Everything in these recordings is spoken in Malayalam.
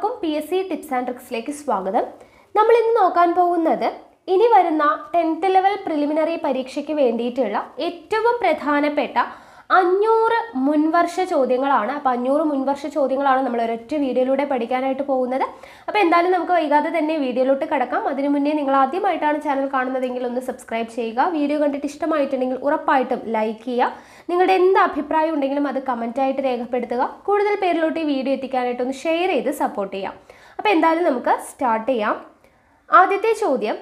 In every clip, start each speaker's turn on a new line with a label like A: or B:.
A: എല്ലാവർക്കും P S C tips and ട്രിക്സിലേക്ക് സ്വാഗതം നമ്മൾ ഇന്ന് നോക്കാൻ പോകുന്നത് ഇനി വരുന്ന ടെൻത്ത് ലെവൽ പ്രിലിമിനറി പരീക്ഷയ്ക്ക് വേണ്ടിയിട്ടുള്ള ഏറ്റവും പ്രധാനപ്പെട്ട അഞ്ഞൂറ് മുൻവർഷ ചോദ്യങ്ങളാണ് അപ്പോൾ അഞ്ഞൂറ് മുൻവർഷ ചോദ്യങ്ങളാണ് നമ്മൾ ഒരൊറ്റ വീഡിയോയിലൂടെ പഠിക്കാനായിട്ട് പോകുന്നത് അപ്പോൾ എന്തായാലും നമുക്ക് വൈകാതെ തന്നെ വീഡിയോയിലോട്ട് കിടക്കാം അതിന് മുന്നേ നിങ്ങൾ ആദ്യമായിട്ടാണ് ചാനൽ കാണുന്നതെങ്കിൽ ഒന്ന് സബ്സ്ക്രൈബ് ചെയ്യുക വീഡിയോ കണ്ടിട്ട് ഇഷ്ടമായിട്ടുണ്ടെങ്കിൽ ഉറപ്പായിട്ടും ലൈക്ക് ചെയ്യുക നിങ്ങളുടെ എന്ത് അഭിപ്രായം ഉണ്ടെങ്കിലും അത് കമൻറ്റായിട്ട് രേഖപ്പെടുത്തുക കൂടുതൽ പേരിലോട്ട് ഈ വീഡിയോ എത്തിക്കാനായിട്ടൊന്ന് ഷെയർ ചെയ്ത് സപ്പോർട്ട് ചെയ്യാം അപ്പോൾ എന്തായാലും നമുക്ക് സ്റ്റാർട്ട് ചെയ്യാം ആദ്യത്തെ ചോദ്യം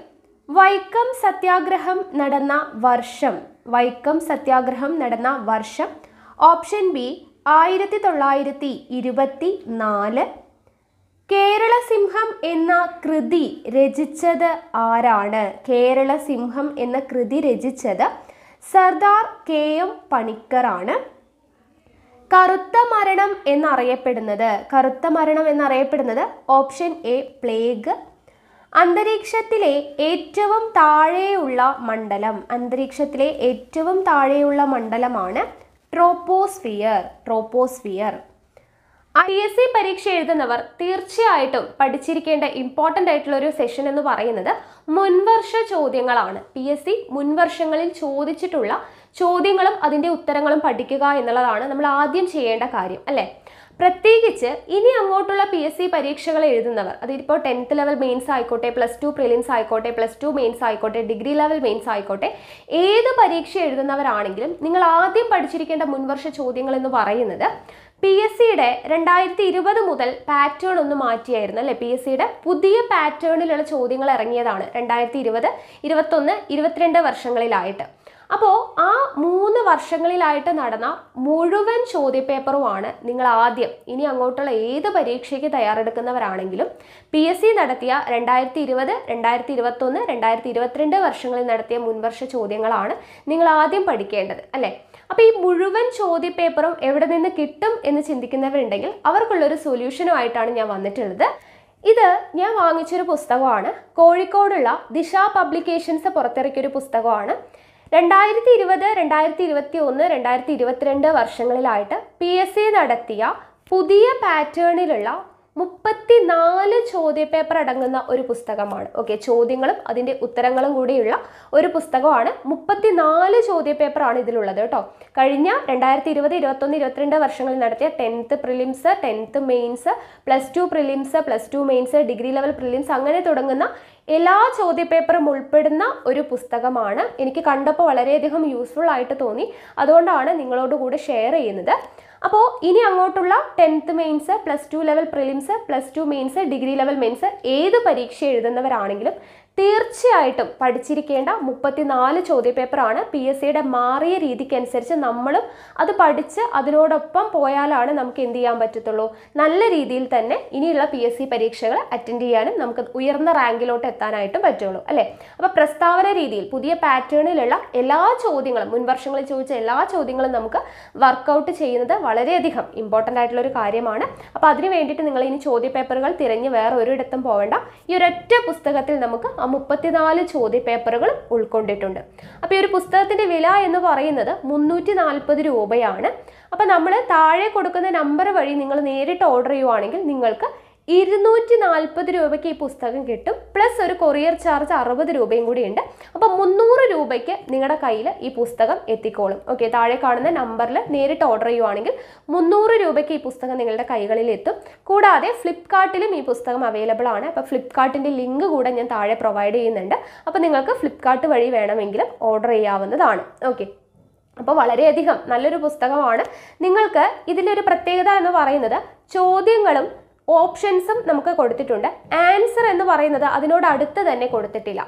A: വൈക്കം സത്യാഗ്രഹം നടന്ന വർഷം വൈക്കം സത്യാഗ്രഹം നടന്ന വർഷം ഓപ്ഷൻ ബി ആയിരത്തി തൊള്ളായിരത്തി ഇരുപത്തി നാല് കേരള സിംഹം എന്ന കൃതി രചിച്ചത് ആരാണ് കേരള സിംഹം എന്ന കൃതി രചിച്ചത് സർദാർ കെ എം പണിക്കറാണ് കറുത്ത മരണം എന്നറിയപ്പെടുന്നത് കറുത്ത മരണം എന്നറിയപ്പെടുന്നത് ഓപ്ഷൻ എ പ്ലേഗ് അന്തരീക്ഷത്തിലെ ഏറ്റവും താഴെയുള്ള മണ്ഡലം അന്തരീക്ഷത്തിലെ ഏറ്റവും താഴെയുള്ള മണ്ഡലമാണ് troposphere troposphere I S C പരീക്ഷ എഴുതുന്നവർ തീർച്ചയായിട്ടും പഠിച്ചിരിക്കേണ്ട ഇമ്പോർട്ടൻ്റ് ആയിട്ടുള്ള ഒരു സെഷൻ എന്ന് പറയുന്നത് മുൻവർഷ ചോദ്യങ്ങളാണ് പി എസ് സി മുൻവർഷങ്ങളിൽ ചോദിച്ചിട്ടുള്ള ചോദ്യങ്ങളും അതിൻ്റെ ഉത്തരങ്ങളും പഠിക്കുക എന്നുള്ളതാണ് നമ്മൾ ആദ്യം ചെയ്യേണ്ട കാര്യം അല്ലേ പ്രത്യേകിച്ച് ഇനി അങ്ങോട്ടുള്ള പി എസ് സി പരീക്ഷകൾ എഴുതുന്നവർ അതിപ്പോൾ ടെൻത്ത് ലെവൽ മെയിൻസ് ആയിക്കോട്ടെ പ്ലസ് ടു പ്രിലിംസ് ആയിക്കോട്ടെ പ്ലസ് ടു മെയിൻസ് ആയിക്കോട്ടെ ഡിഗ്രി ലെവൽ മെയിൻസ് ആയിക്കോട്ടെ ഏത് പരീക്ഷ എഴുതുന്നവരാണെങ്കിലും നിങ്ങൾ ആദ്യം പഠിച്ചിരിക്കേണ്ട മുൻവർഷ ചോദ്യങ്ങൾ എന്ന് പറയുന്നത് പി എസ് സിയുടെ രണ്ടായിരത്തി ഇരുപത് മുതൽ പാറ്റേൺ ഒന്ന് മാറ്റിയായിരുന്നു അല്ലേ പി എസ് സിയുടെ പുതിയ പാറ്റേണിലുള്ള ചോദ്യങ്ങൾ ഇറങ്ങിയതാണ് രണ്ടായിരത്തി ഇരുപത് ഇരുപത്തൊന്ന് ഇരുപത്തിരണ്ട് വർഷങ്ങളിലായിട്ട് അപ്പോൾ ആ മൂന്ന് വർഷങ്ങളിലായിട്ട് നടന്ന മുഴുവൻ ചോദ്യപേപ്പറുമാണ് നിങ്ങൾ ആദ്യം ഇനി അങ്ങോട്ടുള്ള ഏത് പരീക്ഷയ്ക്ക് തയ്യാറെടുക്കുന്നവരാണെങ്കിലും പി എസ് സി നടത്തിയ രണ്ടായിരത്തി ഇരുപത് രണ്ടായിരത്തി ഇരുപത്തൊന്ന് രണ്ടായിരത്തി ഇരുപത്തിരണ്ട് വർഷങ്ങളിൽ നടത്തിയ മുൻവർഷ ചോദ്യങ്ങളാണ് നിങ്ങൾ ആദ്യം പഠിക്കേണ്ടത് അല്ലേ അപ്പോൾ ഈ മുഴുവൻ ചോദ്യ പേപ്പറും എവിടെ നിന്ന് കിട്ടും എന്ന് ചിന്തിക്കുന്നവരുണ്ടെങ്കിൽ അവർക്കുള്ളൊരു സൊല്യൂഷനുമായിട്ടാണ് ഞാൻ വന്നിട്ടുള്ളത് ഇത് ഞാൻ വാങ്ങിച്ചൊരു പുസ്തകമാണ് കോഴിക്കോടുള്ള ദിശ പബ്ലിക്കേഷൻസ് പുറത്തിറക്കിയൊരു പുസ്തകമാണ് രണ്ടായിരത്തി ഇരുപത് രണ്ടായിരത്തി ഇരുപത്തി ഒന്ന് രണ്ടായിരത്തി ഇരുപത്തിരണ്ട് വർഷങ്ങളിലായിട്ട് പി എസ് സി നടത്തിയ പുതിയ പാറ്റേണിലുള്ള മുപ്പത്തിനാല് ചോദ്യ പേപ്പർ അടങ്ങുന്ന ഒരു പുസ്തകമാണ് ഓക്കെ ചോദ്യങ്ങളും അതിൻ്റെ ഉത്തരങ്ങളും കൂടിയുള്ള ഒരു പുസ്തകമാണ് മുപ്പത്തിനാല് ചോദ്യ പേപ്പറാണ് ഇതിലുള്ളത് കേട്ടോ കഴിഞ്ഞ രണ്ടായിരത്തി ഇരുപത് ഇരുപത്തൊന്ന് ഇരുപത്തിരണ്ട് വർഷങ്ങളിൽ നടത്തിയ tenth prelims tenth mains plus two prelims plus two mains degree level prelims അങ്ങനെ തുടങ്ങുന്ന എല്ലാ ചോദ്യ പേപ്പറും ഉൾപ്പെടുന്ന ഒരു പുസ്തകമാണ് എനിക്ക് കണ്ടപ്പോൾ വളരെയധികം യൂസ്ഫുൾ ആയിട്ട് തോന്നി അതുകൊണ്ടാണ് നിങ്ങളോട് കൂടെ ഷെയർ ചെയ്യുന്നത് അപ്പോൾ ഇനി അങ്ങോട്ടുള്ള tenth mains plus two level prelims plus two mains degree level mains ഏത് പരീക്ഷ എഴുതുന്നവരാണെങ്കിലും തീർച്ചയായിട്ടും പഠിച്ചിരിക്കേണ്ട മുപ്പത്തിനാല് ചോദ്യപേപ്പറാണ് പി എസ് സിയുടെ മാറിയ രീതിക്കനുസരിച്ച് നമ്മളും അത് പഠിച്ച് അതിനോടൊപ്പം പോയാലാണ് നമുക്ക് എന്ത് ചെയ്യാൻ പറ്റത്തുള്ളൂ നല്ല രീതിയിൽ തന്നെ ഇനിയുള്ള പി എസ് സി പരീക്ഷകൾ അറ്റൻഡ് ചെയ്യാനും നമുക്ക് ഉയർന്ന റാങ്കിലോട്ട് എത്താനായിട്ടും പറ്റുള്ളൂ അല്ലേ അപ്പോൾ പ്രസ്താവന രീതിയിൽ പുതിയ പാറ്റേണിലുള്ള എല്ലാ ചോദ്യങ്ങളും മുൻവർഷങ്ങളിൽ ചോദിച്ച എല്ലാ ചോദ്യങ്ങളും നമുക്ക് വർക്കൗട്ട് ചെയ്യുന്നത് വളരെയധികം ഇമ്പോർട്ടൻ്റ് ആയിട്ടുള്ള ഒരു കാര്യമാണ് അപ്പോൾ അതിന് വേണ്ടിയിട്ട് നിങ്ങൾ ഇനി ചോദ്യപേപ്പറുകൾ തിരഞ്ഞ് വേറെ ഒരിടത്തും പോവേണ്ട ഈ ഒരൊറ്റ പുസ്തകത്തിൽ നമുക്ക് മുപ്പത്തിനാല് ചോദ്യപേപ്പറുകൾ ഉൾക്കൊണ്ടിട്ടുണ്ട് അപ്പോൾ ഈ ഒരു പുസ്തകത്തിൻ്റെ വില എന്ന് പറയുന്നത് മുന്നൂറ്റി നാൽപ്പത് രൂപയാണ് അപ്പോൾ നമ്മൾ താഴെ കൊടുക്കുന്ന നമ്പർ വഴി നിങ്ങൾ നേരിട്ട് ഓർഡർ ചെയ്യുവാണെങ്കിൽ നിങ്ങൾക്ക് ഇരുന്നൂറ്റി നാൽപ്പത് രൂപയ്ക്ക് ഈ പുസ്തകം കിട്ടും പ്ലസ് ഒരു കൊറിയർ ചാർജ് അറുപത് രൂപയും കൂടി ഉണ്ട് അപ്പം മുന്നൂറ് രൂപയ്ക്ക് നിങ്ങളുടെ കയ്യിൽ ഈ പുസ്തകം എത്തിക്കോളും ഓക്കെ താഴെ കാണുന്ന നമ്പറിൽ നേരിട്ട് ഓർഡർ ചെയ്യുവാണെങ്കിൽ മുന്നൂറ് രൂപയ്ക്ക് ഈ പുസ്തകം നിങ്ങളുടെ കൈകളിൽ എത്തും കൂടാതെ ഫ്ലിപ്കാർട്ടിലും ഈ പുസ്തകം അവൈലബിൾ ആണ് അപ്പോൾ ഫ്ലിപ്കാർട്ടിൻ്റെ ലിങ്ക് കൂടെ ഞാൻ താഴെ പ്രൊവൈഡ് ചെയ്യുന്നുണ്ട് അപ്പോൾ നിങ്ങൾക്ക് ഫ്ലിപ്കാർട്ട് വഴി വേണമെങ്കിലും ഓർഡർ ചെയ്യാവുന്നതാണ് ഓക്കെ അപ്പോൾ വളരെയധികം നല്ലൊരു പുസ്തകമാണ് നിങ്ങൾക്ക് ഇതിൻ്റെ ഒരു പ്രത്യേകത എന്ന് പറയുന്നത് ചോദ്യങ്ങളും ഓപ്ഷൻസും നമുക്ക് കൊടുത്തിട്ടുണ്ട് ആൻസർ എന്ന് പറയുന്നത് അതിനോട് അടുത്ത് തന്നെ കൊടുത്തിട്ടില്ല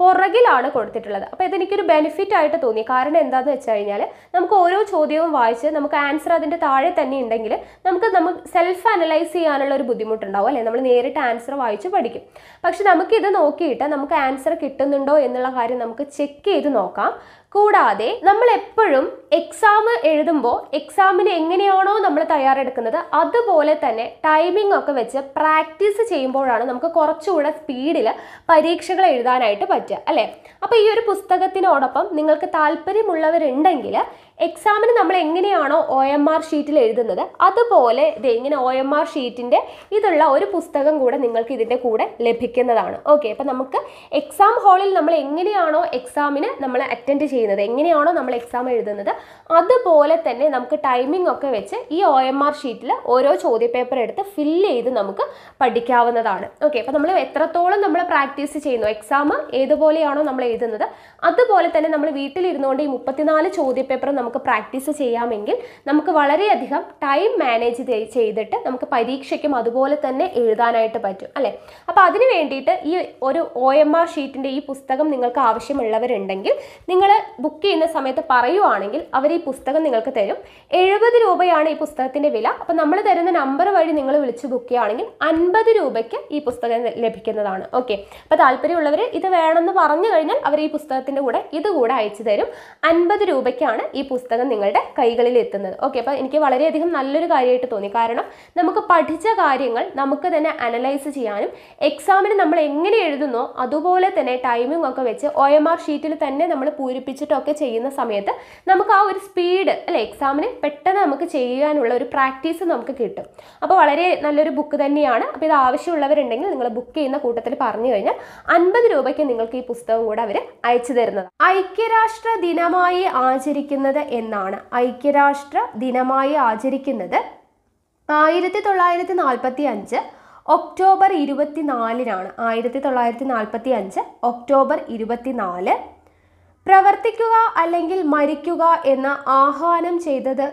A: പുറകിലാണ് കൊടുത്തിട്ടുള്ളത് അപ്പോൾ ഇതെനിക്കൊരു ബെനിഫിറ്റ് ആയിട്ട് തോന്നി കാരണം എന്താണെന്ന് വെച്ച് കഴിഞ്ഞാൽ നമുക്ക് ഓരോ ചോദ്യവും വായിച്ച് നമുക്ക് ആൻസർ അതിൻ്റെ താഴെ തന്നെ ഉണ്ടെങ്കിൽ നമുക്ക് നമുക്ക് സെൽഫ് അനലൈസ് ചെയ്യാനുള്ള ഒരു ബുദ്ധിമുട്ടുണ്ടാവും അല്ലേ നമ്മൾ നേരിട്ട് ആൻസർ വായിച്ച് പഠിക്കും പക്ഷെ നമുക്കിത് നോക്കിയിട്ട് നമുക്ക് ആൻസർ കിട്ടുന്നുണ്ടോ എന്നുള്ള കാര്യം നമുക്ക് ചെക്ക് ചെയ്ത് നോക്കാം കൂടാതെ നമ്മൾ എപ്പോഴും എക്സാം എഴുതുമ്പോൾ എക്സാമിന് എങ്ങനെയാണോ നമ്മൾ തയ്യാറെടുക്കുന്നത് അതുപോലെ തന്നെ ടൈമിംഗ് ഒക്കെ വെച്ച് പ്രാക്ടീസ് ചെയ്യുമ്പോഴാണ് നമുക്ക് കുറച്ചുകൂടെ സ്പീഡിൽ പരീക്ഷകൾ എഴുതാനായിട്ട് പറ്റുക അല്ലേ അപ്പോൾ ഈ ഒരു പുസ്തകത്തിനോടൊപ്പം നിങ്ങൾക്ക് താല്പര്യമുള്ളവരുണ്ടെങ്കിൽ എക്സാമിന് നമ്മൾ എങ്ങനെയാണോ ഒ എം ആർ ഷീറ്റിൽ എഴുതുന്നത് അതുപോലെ ഇത് ഇങ്ങനെ ഒ എം ആർ ഷീറ്റിൻ്റെ ഇതുള്ള ഒരു പുസ്തകം കൂടെ നിങ്ങൾക്ക് ഇതിൻ്റെ കൂടെ ലഭിക്കുന്നതാണ് ഓക്കെ അപ്പോൾ നമുക്ക് എക്സാം ഹാളിൽ നമ്മൾ എങ്ങനെയാണോ എക്സാമിന് നമ്മൾ അറ്റൻഡ് ചെയ്യുന്നത് എങ്ങനെയാണോ നമ്മൾ എക്സാം എഴുതുന്നത് അതുപോലെ തന്നെ നമുക്ക് ടൈമിംഗ് ഒക്കെ വെച്ച് ഈ ഒ എം ആർ ഷീറ്റിൽ ഓരോ ചോദ്യപേപ്പർ എടുത്ത് ഫില്ല് ചെയ്ത് നമുക്ക് പഠിക്കാവുന്നതാണ് ഓക്കെ അപ്പോൾ നമ്മൾ എത്രത്തോളം നമ്മൾ പ്രാക്ടീസ് ചെയ്യുന്നു എക്സാം ഏതുപോലെയാണോ നമ്മൾ എഴുതുന്നത് അതുപോലെ തന്നെ നമ്മൾ വീട്ടിലിരുന്നുകൊണ്ട് ഈ മുപ്പത്തിനാല് ചോദ്യപേപ്പർ നമുക്ക് പ്രാക്ടീസ് ചെയ്യാമെങ്കിൽ നമുക്ക് വളരെയധികം ടൈം മാനേജ് ചെയ്തിട്ട് നമുക്ക് പരീക്ഷയ്ക്കും അതുപോലെ തന്നെ എഴുതാനായിട്ട് പറ്റും അല്ലേ അപ്പോൾ അതിന് വേണ്ടിയിട്ട് ഈ ഒരു ഒ എം ആർ ഷീറ്റിൻ്റെ ഈ പുസ്തകം നിങ്ങൾക്ക് ആവശ്യമുള്ളവരുണ്ടെങ്കിൽ നിങ്ങൾ ബുക്ക് ചെയ്യുന്ന സമയത്ത് പറയുവാണെങ്കിൽ അവർ ഈ പുസ്തകം നിങ്ങൾക്ക് തരും എഴുപത് രൂപയാണ് ഈ പുസ്തകത്തിൻ്റെ വില അപ്പോൾ നമ്മൾ തരുന്ന നമ്പർ വഴി നിങ്ങൾ വിളിച്ച് ബുക്ക് ചെയ്യുകയാണെങ്കിൽ അൻപത് രൂപയ്ക്ക് ഈ പുസ്തകം ലഭിക്കുന്നതാണ് ഓക്കെ അപ്പോൾ താല്പര്യമുള്ളവർ ഇത് വേണമെന്ന് പറഞ്ഞു കഴിഞ്ഞാൽ അവർ ഈ പുസ്തകത്തിൻ്റെ കൂടെ ഇത് കൂടെ അയച്ചു തരും അൻപത് രൂപയ്ക്കാണ് ഈ പുസ്തകം നിങ്ങളുടെ കൈകളിൽ എത്തുന്നത് ഓക്കെ അപ്പോൾ എനിക്ക് വളരെയധികം നല്ലൊരു കാര്യമായിട്ട് തോന്നി കാരണം നമുക്ക് പഠിച്ച കാര്യങ്ങൾ നമുക്ക് തന്നെ അനലൈസ് ചെയ്യാനും എക്സാമിന് നമ്മൾ എങ്ങനെ എഴുതുന്നോ അതുപോലെ തന്നെ ടൈമിംഗ് ഒക്കെ വെച്ച് ഒ എം ആർ ഷീറ്റിൽ തന്നെ നമ്മൾ പൂരിപ്പിച്ചിട്ടൊക്കെ ചെയ്യുന്ന സമയത്ത് നമുക്ക് ആ ഒരു സ്പീഡ് അല്ലെ എക്സാമിന് പെട്ടെന്ന് നമുക്ക് ചെയ്യാനുള്ള ഒരു പ്രാക്ടീസ് നമുക്ക് കിട്ടും അപ്പോൾ വളരെ നല്ലൊരു ബുക്ക് തന്നെയാണ് അപ്പോൾ ഇത് ആവശ്യമുള്ളവരുണ്ടെങ്കിൽ നിങ്ങൾ ബുക്ക് ചെയ്യുന്ന കൂട്ടത്തിൽ പറഞ്ഞു കഴിഞ്ഞാൽ അൻപത് രൂപയ്ക്ക് നിങ്ങൾക്ക് ഈ പുസ്തകം കൂടെ അവർ അയച്ചു തരുന്നത് ഐക്യരാഷ്ട്ര ദിനമായി ആചരിക്കുന്നത് എന്നാണ് ഐക്യരാഷ്ട്ര ദിനമായി ആചരിക്കുന്നത് ആയിരത്തി തൊള്ളായിരത്തി നാൽപ്പത്തി അഞ്ച് ഒക്ടോബർ ഇരുപത്തിനാലിനാണ് ആയിരത്തി തൊള്ളായിരത്തി നാൽപ്പത്തി അഞ്ച് ഒക്ടോബർ ഇരുപത്തിനാല് പ്രവർത്തിക്കുക അല്ലെങ്കിൽ മരിക്കുക എന്ന ആഹ്വാനം ചെയ്തത്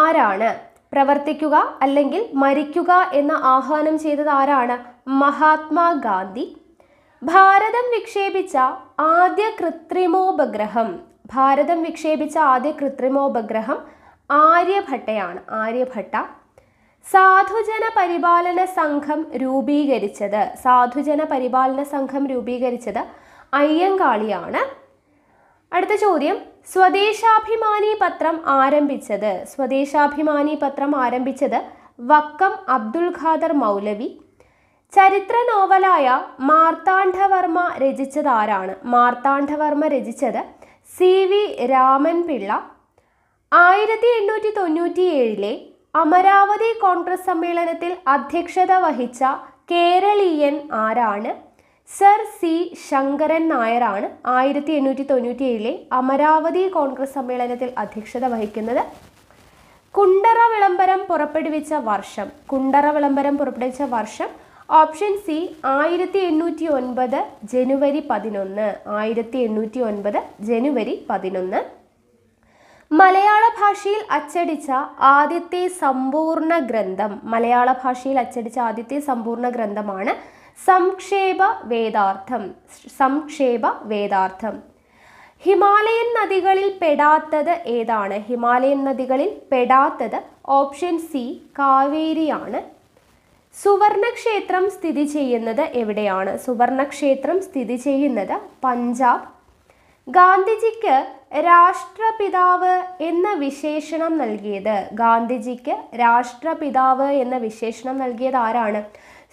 A: ആരാണ് പ്രവർത്തിക്കുക അല്ലെങ്കിൽ മരിക്കുക എന്ന ആഹ്വാനം ചെയ്തത് ആരാണ് മഹാത്മാഗാന്ധി ഭാരതം വിക്ഷേപിച്ച ആദ്യ കൃത്രിമോപഗ്രഹം ഭാരതം വിക്ഷേപിച്ച ആദ്യ കൃത്രിമോപഗ്രഹം ആര്യഭട്ടയാണ് ആര്യഭട്ട സാധുജന പരിപാലന സംഘം രൂപീകരിച്ചത് സാധുജന പരിപാലന സംഘം രൂപീകരിച്ചത് അയ്യങ്കാളിയാണ് അടുത്ത ചോദ്യം സ്വദേശാഭിമാനി പത്രം ആരംഭിച്ചത് സ്വദേശാഭിമാനി പത്രം ആരംഭിച്ചത് വക്കം അബ്ദുൽ ഖാദർ മൗലവി ചരിത്ര നോവലായ മാർത്താണ്ഡവർമ്മ രചിച്ചത് ആരാണ് മാർത്താണ്ഡവർമ്മ രചിച്ചത് സി വി രാമൻപിള്ള ആയിരത്തി എണ്ണൂറ്റി തൊണ്ണൂറ്റി ഏഴിലെ അമരാവതി കോൺഗ്രസ് സമ്മേളനത്തിൽ അധ്യക്ഷത വഹിച്ച കേരളീയൻ ആരാണ് സർ സി ശങ്കരൻ നായരാണ് ആയിരത്തി എണ്ണൂറ്റി തൊണ്ണൂറ്റി ഏഴിലെ അമരാവതി കോൺഗ്രസ് സമ്മേളനത്തിൽ അധ്യക്ഷത വഹിക്കുന്നത് കുണ്ടറ വിളംബരം പുറപ്പെടുവിച്ച വർഷം കുണ്ടറ വിളംബരം പുറപ്പെടുവിച്ച വർഷം ഓപ്ഷൻ സി ആയിരത്തി എണ്ണൂറ്റി ഒൻപത് ജനുവരി പതിനൊന്ന് ആയിരത്തി എണ്ണൂറ്റി ഒൻപത് ജനുവരി പതിനൊന്ന് മലയാള ഭാഷയിൽ അച്ചടിച്ച ആദ്യത്തെ സമ്പൂർണ്ണ ഗ്രന്ഥം മലയാള ഭാഷയിൽ അച്ചടിച്ച ആദ്യത്തെ സമ്പൂർണ്ണ ഗ്രന്ഥമാണ് സംക്ഷേപ വേദാർത്ഥം സംക്ഷേപ വേദാർത്ഥം ഹിമാലയൻ നദികളിൽ പെടാത്തത് ഏതാണ് ഹിമാലയൻ നദികളിൽ പെടാത്തത് ഓപ്ഷൻ സി കാവേരിയാണ് സുവർണക്ഷേത്രം സ്ഥിതി ചെയ്യുന്നത് എവിടെയാണ് സുവർണക്ഷേത്രം സ്ഥിതി ചെയ്യുന്നത് പഞ്ചാബ് ഗാന്ധിജിക്ക് രാഷ്ട്രപിതാവ് എന്ന വിശേഷണം നൽകിയത് ഗാന്ധിജിക്ക് രാഷ്ട്രപിതാവ് എന്ന വിശേഷണം നൽകിയത് ആരാണ്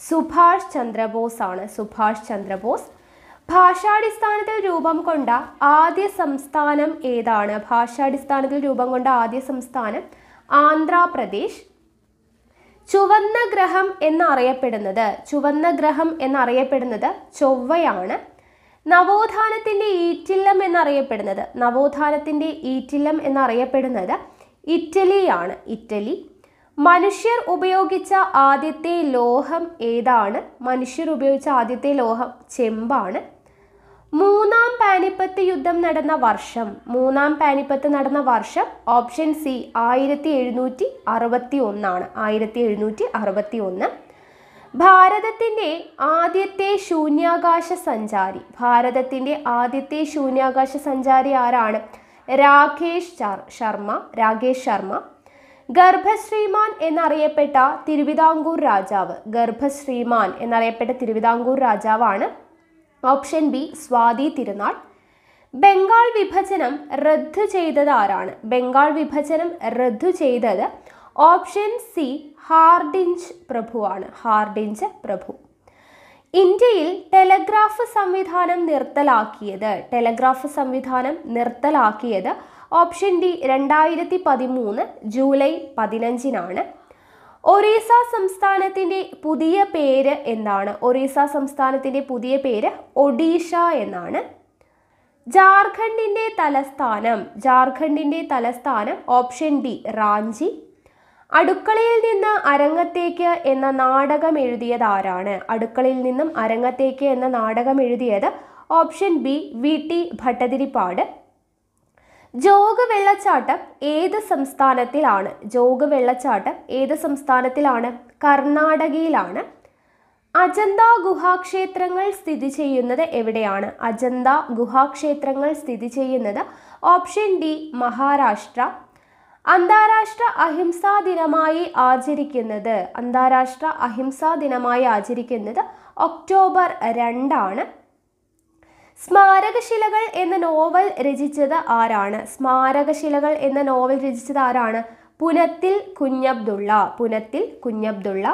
A: സുഭാഷ് ചന്ദ്രബോസ് ആണ് സുഭാഷ് ചന്ദ്രബോസ് ഭാഷാടിസ്ഥാനത്തിൽ രൂപം കൊണ്ട ആദ്യ സംസ്ഥാനം ഏതാണ് ഭാഷാടിസ്ഥാനത്തിൽ രൂപം കൊണ്ട ആദ്യ സംസ്ഥാനം ആന്ധ്രാപ്രദേശ് ചുവന്ന ഗ്രഹം എന്നറിയപ്പെടുന്നത് ചുവന്ന ഗ്രഹം എന്നറിയപ്പെടുന്നത് ചൊവ്വയാണ് നവോത്ഥാനത്തിൻ്റെ ഈറ്റില്ലം എന്നറിയപ്പെടുന്നത് നവോത്ഥാനത്തിൻ്റെ ഈറ്റില്ലം എന്നറിയപ്പെടുന്നത് ഇറ്റലിയാണ് ഇറ്റലി മനുഷ്യർ ഉപയോഗിച്ച ആദ്യത്തെ ലോഹം ഏതാണ് മനുഷ്യർ ഉപയോഗിച്ച ആദ്യത്തെ ലോഹം ചെമ്പാണ് മൂന്നാം പാനിപ്പത്ത് യുദ്ധം നടന്ന വർഷം മൂന്നാം പാനിപ്പത്ത് നടന്ന വർഷം ഓപ്ഷൻ സി ആയിരത്തി എഴുന്നൂറ്റി അറുപത്തി ഒന്നാണ് ആയിരത്തി എഴുന്നൂറ്റി അറുപത്തി ഒന്ന് ഭാരതത്തിൻ്റെ ആദ്യത്തെ ശൂന്യാകാശ സഞ്ചാരി ഭാരതത്തിൻ്റെ ആദ്യത്തെ ശൂന്യാകാശ സഞ്ചാരി ആരാണ് രാകേഷ് ശർമ്മ രാകേഷ് ശർമ്മ ഗർഭശ്രീമാൻ എന്നറിയപ്പെട്ട തിരുവിതാംകൂർ രാജാവ് ഗർഭശ്രീമാൻ എന്നറിയപ്പെട്ട തിരുവിതാംകൂർ രാജാവാണ് ഓപ്ഷൻ ബി സ്വാതി തിരുനാൾ ബംഗാൾ വിഭജനം റദ്ദു ചെയ്തത് ആരാണ് ബംഗാൾ വിഭജനം റദ്ദു ചെയ്തത് ഓപ്ഷൻ സി ഹാർഡിഞ്ച് പ്രഭുവാണ് ഹാർഡിഞ്ച് പ്രഭു ഇന്ത്യയിൽ ടെലഗ്രാഫ് സംവിധാനം നിർത്തലാക്കിയത് ടെലഗ്രാഫ് സംവിധാനം നിർത്തലാക്കിയത് ഓപ്ഷൻ ഡി രണ്ടായിരത്തി പതിമൂന്ന് ജൂലൈ പതിനഞ്ചിനാണ് ഒറീസ സംസ്ഥാനത്തിൻ്റെ പുതിയ പേര് എന്താണ് ഒറീസ സംസ്ഥാനത്തിൻ്റെ പുതിയ പേര് ഒഡീഷ എന്നാണ് ജാർഖണ്ഡിൻ്റെ തലസ്ഥാനം ജാർഖണ്ഡിൻ്റെ തലസ്ഥാനം ഓപ്ഷൻ ഡി റാഞ്ചി അടുക്കളയിൽ നിന്ന് അരങ്ങത്തേക്ക് എന്ന നാടകം എഴുതിയത് ആരാണ് അടുക്കളയിൽ നിന്നും അരങ്ങത്തേക്ക് എന്ന നാടകം എഴുതിയത് option B V T Bhattathiripad Jog വെള്ളച്ചാട്ടം ഏത് സംസ്ഥാനത്തിലാണ് ജോഗ വെള്ളച്ചാട്ടം ഏത് സംസ്ഥാനത്തിലാണ് കർണാടകയിലാണ് അജന്ത ഗുഹാക്ഷേത്രങ്ങൾ സ്ഥിതി ചെയ്യുന്നത് എവിടെയാണ് അജന്ത ഗുഹാക്ഷേത്രങ്ങൾ സ്ഥിതി ചെയ്യുന്നത് ഓപ്ഷൻ ഡി മഹാരാഷ്ട്ര അന്താരാഷ്ട്ര അഹിംസാ ദിനമായി ആചരിക്കുന്നത് അന്താരാഷ്ട്ര അഹിംസാ ദിനമായി ആചരിക്കുന്നത് ഒക്ടോബർ രണ്ടാണ് സ്മാരകശിലകൾ എന്ന നോവൽ രചിച്ചത് ആരാണ് സ്മാരകശിലകൾ എന്ന നോവൽ രചിച്ചത് ആരാണ് പുനത്തിൽ കുഞ്ഞബ്ദുള്ള പുനത്തിൽ കുഞ്ഞബ്ദുള്ള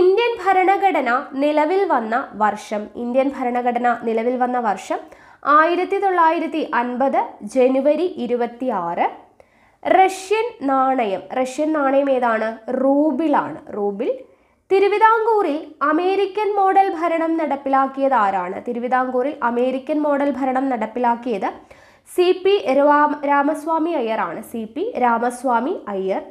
A: ഇന്ത്യൻ ഭരണഘടന നിലവിൽ വന്ന വർഷം ഇന്ത്യൻ ഭരണഘടന നിലവിൽ വന്ന വർഷം ആയിരത്തി തൊള്ളായിരത്തി അൻപത് ജനുവരി ഇരുപത്തി ആറ് റഷ്യൻ നാണയം റഷ്യൻ നാണയം ഏതാണ് റൂബിളാണ് റൂബിൾ തിരുവിതാംകൂറിൽ അമേരിക്കൻ മോഡൽ ഭരണം നടപ്പിലാക്കിയത് ആരാണ് തിരുവിതാംകൂറിൽ അമേരിക്കൻ മോഡൽ ഭരണം നടപ്പിലാക്കിയത് സി പി രാമ രാമസ്വാമി അയ്യറാണ് സി പി രാമസ്വാമി അയ്യർ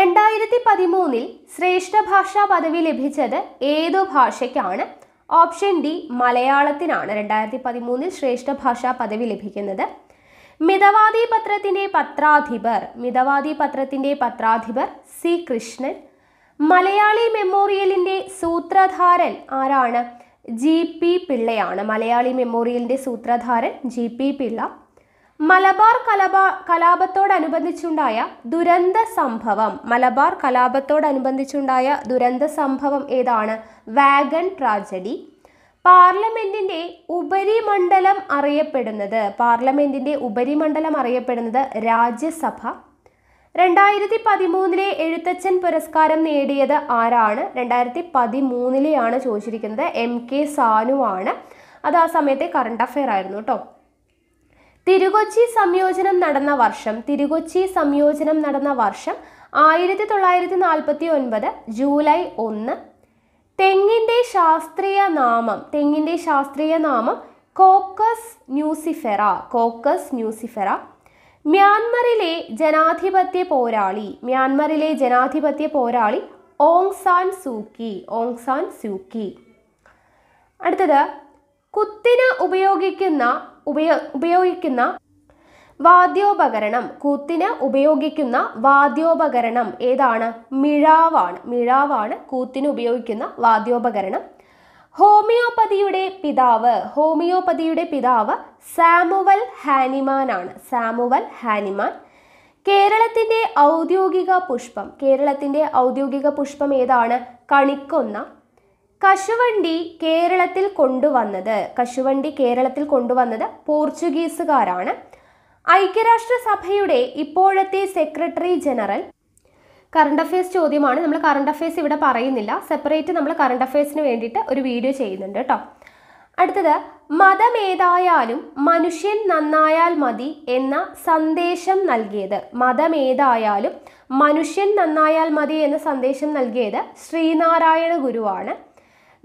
A: രണ്ടായിരത്തി പതിമൂന്നിൽ ശ്രേഷ്ഠ ഭാഷാ പദവി ലഭിച്ചത് ഏതു ഭാഷയ്ക്കാണ് ഓപ്ഷൻ ഡി മലയാളത്തിനാണ് രണ്ടായിരത്തി പതിമൂന്നിൽ ശ്രേഷ്ഠ ഭാഷാ പദവി ലഭിക്കുന്നത് മിതവാദി പത്രത്തിൻ്റെ പത്രാധിപർ മിതവാദി പത്രത്തിൻ്റെ പത്രാധിപർ സി കൃഷ്ണൻ മലയാളി മെമ്മോറിയലിൻ്റെ സൂത്രധാരൻ ആരാണ് ജി പി പിള്ളയാണ് മലയാളി മെമ്മോറിയലിൻ്റെ സൂത്രധാരൻ ജി പി പിള്ള മലബാർ കലാപ കലാപത്തോടനുബന്ധിച്ചുണ്ടായ ദുരന്ത സംഭവം മലബാർ കലാപത്തോടനുബന്ധിച്ചുണ്ടായ ദുരന്ത സംഭവം ഏതാണ് വാഗൺ ട്രാജഡി പാർലമെന്റിന്റെ ഉപരിമണ്ഡലം അറിയപ്പെടുന്നത് പാർലമെന്റിന്റെ ഉപരിമണ്ഡലം അറിയപ്പെടുന്നത് രാജ്യസഭ രണ്ടായിരത്തി പതിമൂന്നിലെ എഴുത്തച്ഛൻ പുരസ്കാരം നേടിയത് ആരാണ് രണ്ടായിരത്തി പതിമൂന്നിലെയാണ് ചോദിച്ചിരിക്കുന്നത് എം കെ സാനു ആണ് അത് ആ സമയത്തെ കറണ്ട് അഫെയർ ആയിരുന്നു കേട്ടോ തിരുകൊച്ചി സംയോജനം നടന്ന വർഷം തിരുകൊച്ചി സംയോജനം നടന്ന വർഷം ആയിരത്തി തൊള്ളായിരത്തി നാൽപ്പത്തി ഒൻപത് ജൂലൈ ഒന്ന് തെങ്ങിൻ്റെ ശാസ്ത്രീയ നാമം തെങ്ങിൻ്റെ ശാസ്ത്രീയ നാമം കോക്കസ് ന്യൂസിഫെറ കോക്കസ് ന്യൂസിഫെറ മ്യാൻമറിലെ ജനാധിപത്യ പോരാളി മ്യാൻമറിലെ ജനാധിപത്യ പോരാളി Aung San Suu Kyi Aung San Suu Kyi അടുത്തത് കുത്തിന് ഉപയോഗിക്കുന്ന ഉപയോ ഉപയോഗിക്കുന്ന വാദ്യോപകരണം കൂത്തിന് ഉപയോഗിക്കുന്ന വാദ്യോപകരണം ഏതാണ് മിഴാവാണ് മിഴാവാണ് കൂത്തിന് ഉപയോഗിക്കുന്ന വാദ്യോപകരണം ഹോമിയോപ്പതിയുടെ പിതാവ് ഹോമിയോപ്പതിയുടെ പിതാവ് സാമുവൽ ഹാനിമാൻ ആണ് സാമുവൽ ഹാനിമാൻ കേരളത്തിൻ്റെ ഔദ്യോഗിക പുഷ്പം കേരളത്തിൻ്റെ ഔദ്യോഗിക പുഷ്പം ഏതാണ് കണിക്കൊന്ന കശുവണ്ടി കേരളത്തിൽ കൊണ്ടുവന്നത് കശുവണ്ടി കേരളത്തിൽ കൊണ്ടുവന്നത് പോർച്ചുഗീസുകാരാണ് ഐക്യരാഷ്ട്രസഭയുടെ ഇപ്പോഴത്തെ സെക്രട്ടറി ജനറൽ കറണ്ട് അഫയേഴ്സ് ചോദ്യമാണ് നമ്മൾ കറണ്ട് അഫയേഴ്സ് ഇവിടെ പറയുന്നില്ല സെപ്പറേറ്റ് നമ്മൾ കറണ്ട് അഫയേഴ്സിന് വേണ്ടിയിട്ട് ഒരു വീഡിയോ ചെയ്യുന്നുണ്ട് കേട്ടോ അടുത്തത് മതമേതായാലും മനുഷ്യൻ നന്നായാൽ മതി എന്ന സന്ദേശം നൽകിയത് മതമേതായാലും മനുഷ്യൻ നന്നായാൽ മതി എന്ന സന്ദേശം നൽകിയത് ശ്രീനാരായണ ഗുരുവാണ്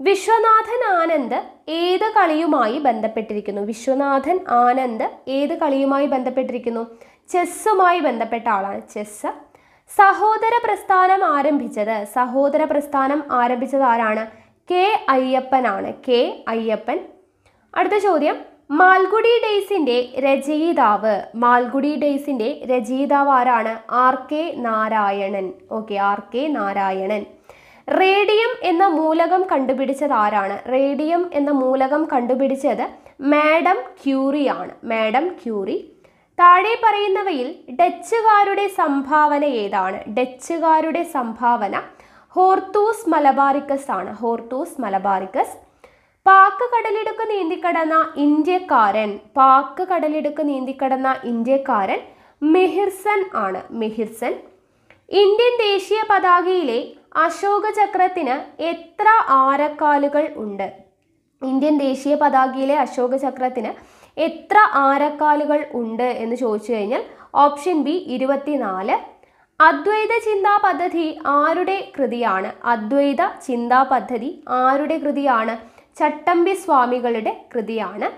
A: വിശ്വനാഥൻ ആനന്ദ് ഏത് കളിയുമായി ബന്ധപ്പെട്ടിരിക്കുന്നു വിശ്വനാഥൻ ആനന്ദ് ഏത് കളിയുമായി ബന്ധപ്പെട്ടിരിക്കുന്നു ചെസ്സുമായി ബന്ധപ്പെട്ട ആളാണ് ചെസ്സ് സഹോദര പ്രസ്ഥാനം ആരംഭിച്ചത് സഹോദര പ്രസ്ഥാനം ആരംഭിച്ചത് ആരാണ് കെ അയ്യപ്പനാണ് കെ അയ്യപ്പൻ അടുത്ത ചോദ്യം മാൽഗുഡി ഡേയ്സിന്റെ രചയിതാവ് മാൽഗുഡി ഡേയ്സിന്റെ രചയിതാവ് ആരാണ് R K Narayanan okay R K Narayanan radium എന്ന മൂലകം കണ്ടുപിടിച്ചത് ആരാണ് റേഡിയം എന്ന മൂലകം കണ്ടുപിടിച്ചത് മാഡം ക്യൂറി ആണ് മാഡം ക്യൂറി താഴെ പറയുന്നവയിൽ ഡച്ചുകാരുടെ സംഭാവന ഏതാണ് ഡച്ചുകാരുടെ സംഭാവന ഹോർത്തൂസ് മലബാറിക്കസ് ആണ് ഹോർത്തൂസ് മലബാറിക്കസ് പാക്ക് കടലിടുക്ക് നീന്തിക്കടന്ന ഇന്ത്യക്കാരൻ പാക്ക് കടലിടുക്ക് നീന്തിക്കടന്ന ഇന്ത്യക്കാരൻ മെഹിർസൻ ആണ് മെഹിർസൻ ഇന്ത്യൻ ദേശീയ പതാകയിലെ അശോക ചക്രത്തിന് എത്ര ആരക്കാലുകൾ ഉണ്ട് ഇന്ത്യൻ ദേശീയ പതാകയിലെ അശോക ചക്രത്തിന് എത്ര ആരക്കാലുകൾ ഉണ്ട് എന്ന് ചോദിച്ചു കഴിഞ്ഞാൽ ഓപ്ഷൻ ബി ഇരുപത്തിനാല് അദ്വൈത ചിന്താ പദ്ധതി ആരുടെ കൃതിയാണ് അദ്വൈത ചിന്താ പദ്ധതി ആരുടെ കൃതിയാണ് ചട്ടമ്പി സ്വാമികളുടെ കൃതിയാണ്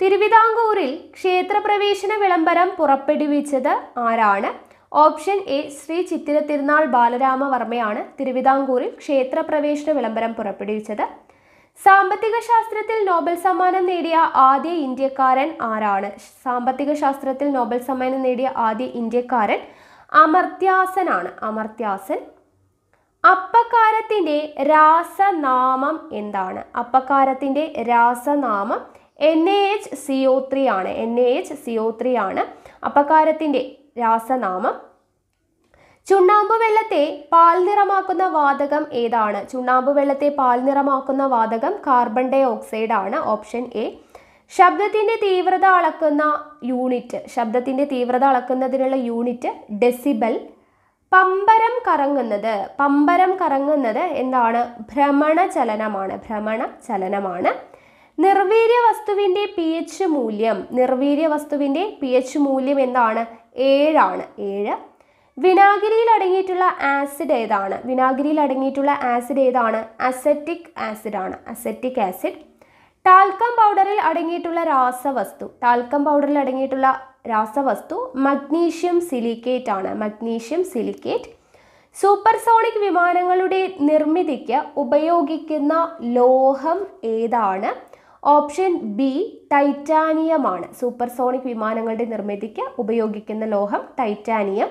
A: തിരുവിതാംകൂറിൽ ക്ഷേത്രപ്രവേശന വിളംബരം പുറപ്പെടുവിച്ചത് ആരാണ് ഓപ്ഷൻ എ ശ്രീ ചിത്തിര തിരുനാൾ ബാലരാമവർമ്മയാണ് തിരുവിതാംകൂറിൽ ക്ഷേത്രപ്രവേശന വിളംബരം പുറപ്പെടുവിച്ചത് സാമ്പത്തിക ശാസ്ത്രത്തിൽ നോബൽ സമ്മാനം നേടിയ ആദ്യ ഇന്ത്യക്കാരൻ ആരാണ് സാമ്പത്തിക ശാസ്ത്രത്തിൽ നോബൽ സമ്മാനം നേടിയ ആദ്യ ഇന്ത്യക്കാരൻ അമർത്യാസനാണ് അമർത്യാസൻ അപ്പക്കാരത്തിൻ്റെ രാസനാമം എന്താണ് അപ്പക്കാരത്തിൻ്റെ രാസനാമം N A H C O three ആണ് N A H C O three ആണ് അപ്പക്കാരത്തിൻ്റെ രാസനാമം ചുണ്ണാമ്പ് വെള്ളത്തെ പാൽനിറമാക്കുന്ന വാതകം ഏതാണ് ചുണ്ണാമ്പ് വെള്ളത്തെ പാൽനിറമാക്കുന്ന വാതകം കാർബൺ ഡൈ ഓക്സൈഡ് ആണ് ഓപ്ഷൻ എ ശബ്ദത്തിന്റെ തീവ്രത അളക്കുന്ന യൂണിറ്റ് ശബ്ദത്തിന്റെ തീവ്രത അളക്കുന്നതിനുള്ള യൂണിറ്റ് ഡെസിബൽ പമ്പരം കറങ്ങുന്നത് പമ്പരം കറങ്ങുന്നത് എന്താണ് ഭ്രമണ ചലനമാണ് ഭ്രമണ ചലനമാണ് നിർവീര്യ വസ്തുവിൻ്റെ പി എച്ച് മൂല്യം നിർവീര്യ വസ്തുവിൻ്റെ പി എച്ച് മൂല്യം എന്താണ് ഏഴാണ് ഏഴ് വിനാഗിരിയിൽ അടങ്ങിയിട്ടുള്ള ആസിഡ് ഏതാണ് വിനാഗിരിയിൽ അടങ്ങിയിട്ടുള്ള ആസിഡ് ഏതാണ് അസറ്റിക് ആസിഡ് ആണ് അസറ്റിക് ആസിഡ് ടാൽക്കം പൗഡറിൽ അടങ്ങിയിട്ടുള്ള രാസവസ്തു ടാൽക്കം പൗഡറിൽ അടങ്ങിയിട്ടുള്ള രാസവസ്തു മഗ്നീഷ്യം സിലിക്കേറ്റ് ആണ് മഗ്നീഷ്യം സിലിക്കേറ്റ് സൂപ്പർസോണിക് വിമാനങ്ങളുടെ നിർമ്മിതിക്ക് ഉപയോഗിക്കുന്ന ലോഹം ഏതാണ് ഓപ്ഷൻ ബി ടൈറ്റാനിയമാണ് സൂപ്പർസോണിക് വിമാനങ്ങളുടെ നിർമ്മിതിക്ക് ഉപയോഗിക്കുന്ന ലോഹം ടൈറ്റാനിയം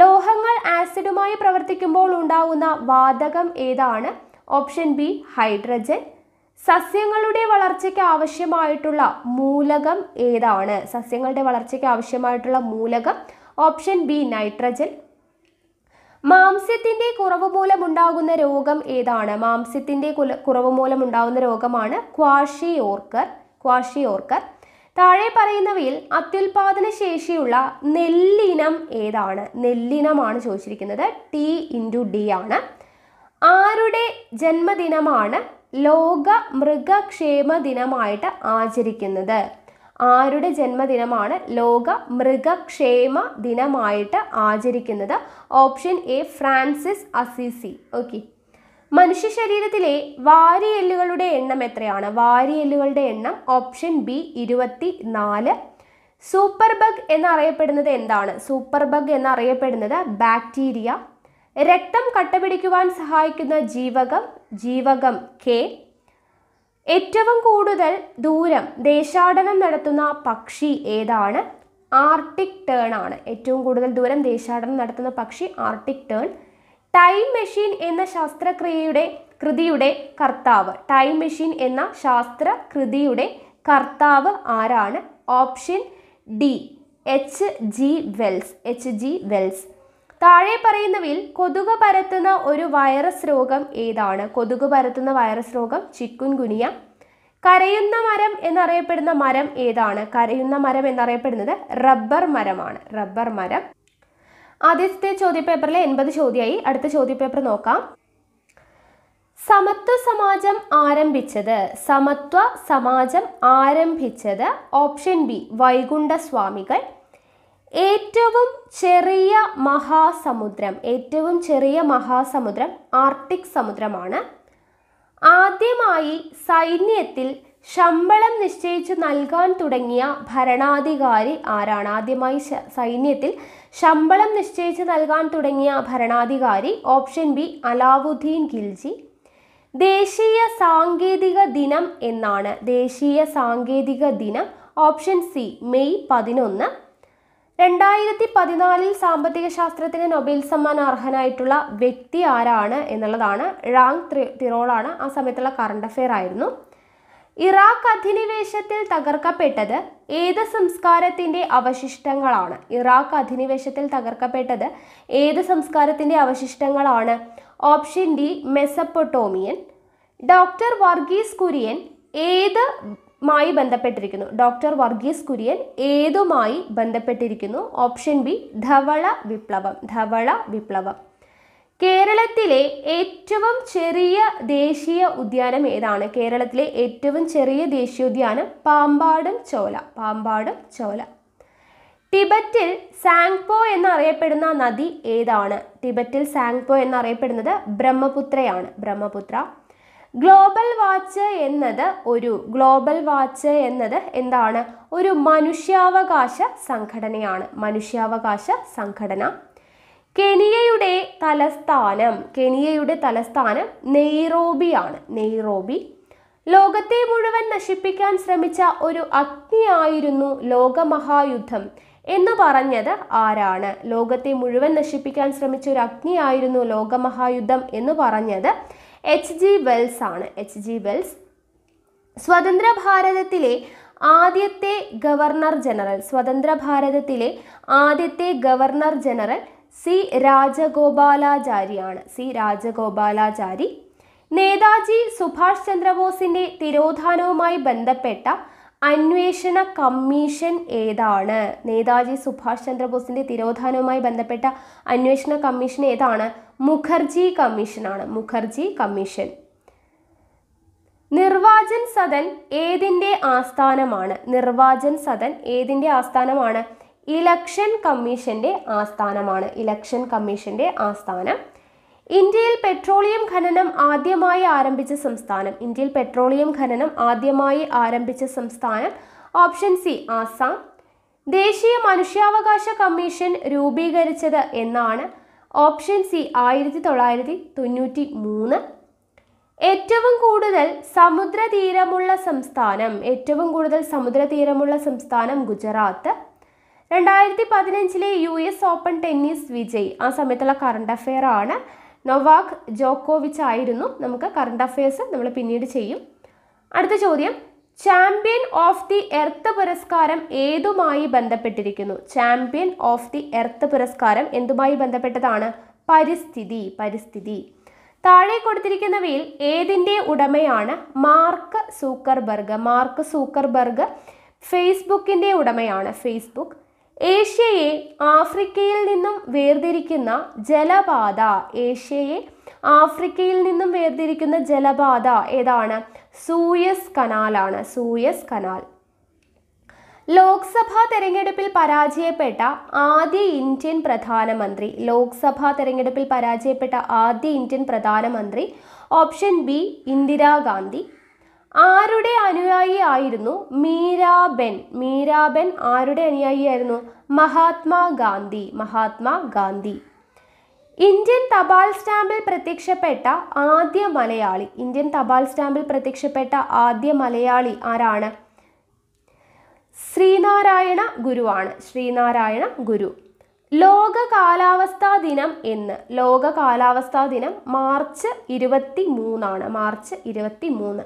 A: ലോഹങ്ങൾ ആസിഡുമായി പ്രവർത്തിക്കുമ്പോൾ ഉണ്ടാവുന്ന വാതകം ഏതാണ് ഓപ്ഷൻ ബി ഹൈഡ്രജൻ സസ്യങ്ങളുടെ വളർച്ചയ്ക്ക് ആവശ്യമായിട്ടുള്ള മൂലകം ഏതാണ് സസ്യങ്ങളുടെ വളർച്ചയ്ക്ക് ആവശ്യമായിട്ടുള്ള മൂലകം ഓപ്ഷൻ ബി നൈട്രജൻ മാംസ്യത്തിൻ്റെ കുറവ് മൂലമുണ്ടാകുന്ന രോഗം ഏതാണ് മാംസ്യത്തിൻ്റെ കുറവ് മൂലമുണ്ടാകുന്ന രോഗമാണ് ക്വാഷി ഓർക്കർ ക്വാഷി ഓർക്കർ താഴെ പറയുന്നവയിൽ അത്യുൽപാദന ശേഷിയുള്ള നെല്ലിനം ഏതാണ് നെല്ലിനമാണ് ചോദിച്ചിരിക്കുന്നത് ടി ഇൻറ്റു ഡി ആണ് ആരുടെ ജന്മദിനമാണ് ലോക മൃഗക്ഷേമ ദിനമായിട്ട് ആചരിക്കുന്നത് ആരുടെ ജന്മദിനമാണ് ലോക മൃഗക്ഷേമ ദിനമായിട്ട് ആചരിക്കുന്നത് option A Francis Assisi okay മനുഷ്യ ശരീരത്തിലെ വാരിയെല്ലുകളുടെ എണ്ണം എത്രയാണ് വാരിയെല്ലുകളുടെ എണ്ണം ഓപ്ഷൻ ബി ഇരുപത്തി നാല് സൂപ്പർ ബഗ് എന്നറിയപ്പെടുന്നത് എന്താണ് സൂപ്പർ ബഗ് എന്നറിയപ്പെടുന്നത് ബാക്ടീരിയ രക്തം കട്ടപിടിക്കുവാൻ സഹായിക്കുന്ന ജീവകം ജീവകം കെ ഏറ്റവും കൂടുതൽ ദൂരം ദേശാടനം നടത്തുന്ന പക്ഷി ഏതാണ് ആർട്ടിക് ടേൺ ആണ് ഏറ്റവും കൂടുതൽ ദൂരം ദേശാടനം നടത്തുന്ന പക്ഷി ആർട്ടിക് ടേൺ ടൈം മെഷീൻ എന്ന ശാസ്ത്രക്രിയയുടെ കൃതിയുടെ കർത്താവ് ടൈം മെഷീൻ എന്ന ശാസ്ത്രകൃതിയുടെ കർത്താവ് ആരാണ് option D H G Wells H G Wells താഴെ പറയുന്നവയിൽ കൊതുക് പരത്തുന്ന ഒരു വൈറസ് രോഗം ഏതാണ് കൊതുക് പരത്തുന്ന വൈറസ് രോഗം ചിക്കുൻ ഗുനിയ കരയുന്ന മരം എന്നറിയപ്പെടുന്ന മരം ഏതാണ് കരയുന്ന മരം എന്നറിയപ്പെടുന്നത് റബ്ബർ മരമാണ് റബ്ബർ മരം ആദ്യത്തെ ചോദ്യപേപ്പറിലെ എൺപത് ചോദ്യമായി അടുത്ത ചോദ്യപേപ്പർ നോക്കാം സമത്വ സമാജം ആരംഭിച്ചത് സമത്വ സമാജം ആരംഭിച്ചത് ഓപ്ഷൻ ബി വൈകുണ്ഠ സ്വാമികൾ ഏറ്റവും ചെറിയ മഹാസമുദ്രം ഏറ്റവും ചെറിയ മഹാസമുദ്രം ആർട്ടിക് സമുദ്രമാണ് ആദ്യമായി സൈന്യത്തിൽ ശമ്പളം നിശ്ചയിച്ചു നൽകാൻ തുടങ്ങിയ ഭരണാധികാരി ആരാണ് ആദ്യമായി സൈന്യത്തിൽ ശമ്പളം നിശ്ചയിച്ച് നൽകാൻ തുടങ്ങിയ ഭരണാധികാരി ഓപ്ഷൻ ബി അലാവുദ്ദീൻ ഖിൽജി ദേശീയ സാങ്കേതിക ദിനം എന്നാണ് ദേശീയ സാങ്കേതിക ദിനം ഓപ്ഷൻ സി മെയ് പതിനൊന്ന് രണ്ടായിരത്തി പതിനാലിൽ സാമ്പത്തിക ശാസ്ത്രത്തിന് നൊബേൽ സമ്മാന അർഹനായിട്ടുള്ള വ്യക്തി ആരാണ് എന്നുള്ളതാണ് റാങ് തിറോളാണ് ആ സമയത്തുള്ള കറണ്ട് അഫെയർ ആയിരുന്നു ഇറാഖ് അധിനിവേശത്തിൽ തകർക്കപ്പെട്ടത് ഏത് സംസ്കാരത്തിൻ്റെ അവശിഷ്ടങ്ങളാണ് ഇറാഖ് അധിനിവേശത്തിൽ തകർക്കപ്പെട്ടത് ഏത് സംസ്കാരത്തിൻ്റെ അവശിഷ്ടങ്ങളാണ് option D Mesopotamian doctor Varghese Kurien ഏത് മായി ബന്ധപ്പെട്ടിരിക്കുന്നു ഡോക്ടർ വർഗീസ് കുര്യൻ ഏതുമായി ബന്ധപ്പെട്ടിരിക്കുന്നു ഓപ്ഷൻ ബി ധവള വിപ്ലവം ധവള വിപ്ലവം കേരളത്തിലെ ഏറ്റവും ചെറിയ ദേശീയ ഉദ്യാനം ഏതാണ് കേരളത്തിലെ ഏറ്റവും ചെറിയ ദേശീയ ഉദ്യാനം പാമ്പാടും ചോല പാമ്പാടും ചോല ടിബറ്റിൽ സാങ്പോ എന്നറിയപ്പെടുന്ന നദി ഏതാണ് ടിബറ്റിൽ സാങ്പോ എന്നറിയപ്പെടുന്നത് ബ്രഹ്മപുത്രയാണ് ബ്രഹ്മപുത്ര ഗ്ലോബൽ വാച്ച് എന്നത് ഒരു ഗ്ലോബൽ വാച്ച് എന്നത് എന്താണ് ഒരു മനുഷ്യാവകാശ സംഘടനയാണ് മനുഷ്യാവകാശ സംഘടന കെനിയയുടെ തലസ്ഥാനം കെനിയയുടെ തലസ്ഥാനം നെയ്റോബിയാണ് നെയ്റോബി ലോകത്തെ മുഴുവൻ നശിപ്പിക്കാൻ ശ്രമിച്ച ഒരു അഗ്നിയായിരുന്നു ലോകമഹായുദ്ധം എന്ന് പറഞ്ഞത് ആരാണ് ലോകത്തെ മുഴുവൻ നശിപ്പിക്കാൻ ശ്രമിച്ച ഒരു അഗ്നിയായിരുന്നു ലോകമഹായുദ്ധം എന്ന് പറഞ്ഞത് എച്ച് ജി വെൽസ് ആണ് എച്ച് ജി വെൽസ് സ്വതന്ത്ര ഭാരതത്തിലെ ആദ്യത്തെ ഗവർണർ ജനറൽ സ്വതന്ത്ര ഭാരതത്തിലെ ആദ്യത്തെ ഗവർണർ ജനറൽ സി രാജഗോപാലാചാരിയാണ് സി രാജഗോപാലാചാരി നേതാജി സുഭാഷ് ചന്ദ്രബോസിന്റെ തിരോധാനവുമായി ബന്ധപ്പെട്ട അന്വേഷണ കമ്മീഷൻ ഏതാണ് നേതാജി സുഭാഷ് ചന്ദ്രബോസിന്റെ തിരോധാനവുമായി ബന്ധപ്പെട്ട അന്വേഷണ കമ്മീഷൻ ഏതാണ് മുഖർജി കമ്മീഷനാണ് മുഖർജി കമ്മീഷൻ നിർവാചൻ സദൻ ഏതിൻ്റെ ആസ്ഥാനമാണ് നിർവാചൻ സദൻ ഏതിൻ്റെ ആസ്ഥാനമാണ് ഇലക്ഷൻ കമ്മീഷന്റെ ആസ്ഥാനമാണ് ഇലക്ഷൻ കമ്മീഷന്റെ ആസ്ഥാനം ഇന്ത്യയിൽ പെട്രോളിയം ഖനനം ആദ്യമായി ആരംഭിച്ച സംസ്ഥാനം ഇന്ത്യയിൽ പെട്രോളിയം ഖനനം ആദ്യമായി ആരംഭിച്ച സംസ്ഥാനം ഓപ്ഷൻ സി ആസാം ദേശീയ മനുഷ്യാവകാശ കമ്മീഷൻ രൂപീകരിച്ചത് എന്നാണ് ഓപ്ഷൻ സി ആയിരത്തി തൊള്ളായിരത്തി തൊണ്ണൂറ്റി മൂന്ന് ഏറ്റവും കൂടുതൽ സമുദ്രതീരമുള്ള സംസ്ഥാനം ഏറ്റവും കൂടുതൽ സമുദ്രതീരമുള്ള സംസ്ഥാനം ഗുജറാത്ത് രണ്ടായിരത്തി പതിനഞ്ചിലെ യു എസ് ഓപ്പൺ ടെന്നീസ് വിജയ് ആ സമയത്തുള്ള കറണ്ട് അഫെയർ ആണ് നൊവാക് ജോക്കോവിച്ച് ആയിരുന്നു നമുക്ക് കറണ്ട് അഫയേഴ്സ് നമ്മൾ പിന്നീട് ചെയ്യും അടുത്ത ചോദ്യം ചാമ്പ്യൻ ഓഫ് ദി എർത്ത് പുരസ്കാരം ഏതുമായി ബന്ധപ്പെട്ടിരിക്കുന്നു ചാമ്പ്യൻ ഓഫ് ദി എർത്ത് പുരസ്കാരം എന്തുമായി ബന്ധപ്പെട്ടതാണ് പരിസ്ഥിതി പരിസ്ഥിതി താഴെ കൊടുത്തിരിക്കുന്നവയിൽ ഏതിൻ്റെ ഉടമയാണ് മാർക്ക് സൂക്കർബർഗ് മാർക്ക് സൂക്കർബർഗ് ഫേസ്ബുക്കിൻ്റെ ഉടമയാണ് ഫേസ്ബുക്ക് ഏഷ്യയെ ആഫ്രിക്കയിൽ നിന്നും വേർതിരിക്കുന്ന ജലപാത ഏഷ്യയെ ആഫ്രിക്കയിൽ നിന്നും വേർതിരിക്കുന്ന ജലപാത ഏതാണ് സൂയസ് കനാലാണ് സൂയസ് കനാൽ ലോക്സഭാ തെരഞ്ഞെടുപ്പിൽ പരാജയപ്പെട്ട ആദ്യ ഇന്ത്യൻ പ്രധാനമന്ത്രി ലോക്സഭാ തെരഞ്ഞെടുപ്പിൽ പരാജയപ്പെട്ട ആദ്യ ഇന്ത്യൻ പ്രധാനമന്ത്രി ഓപ്ഷൻ ബി ഇന്ദിരാഗാന്ധി ആരുടെ അനുയായി ആയിരുന്നു മീരാബെൻ മീരാബെൻ ആരുടെ അനുയായിയായിരുന്നു മഹാത്മാഗാന്ധി മഹാത്മാഗാന്ധി ഇന്ത്യൻ തപാൽ സ്റ്റാമ്പിൽ പ്രത്യക്ഷപ്പെട്ട ആദ്യ മലയാളി ഇന്ത്യൻ തപാൽ സ്റ്റാമ്പിൽ പ്രത്യക്ഷപ്പെട്ട ആദ്യ മലയാളി ആരാണ് ശ്രീനാരായണ ഗുരുവാണ് ശ്രീനാരായണ ഗുരു ലോക കാലാവസ്ഥാ ദിനം എന്ന് ലോക കാലാവസ്ഥാ ദിനം മാർച്ച് ഇരുപത്തി മൂന്നാണ് മാർച്ച് ഇരുപത്തി മൂന്ന്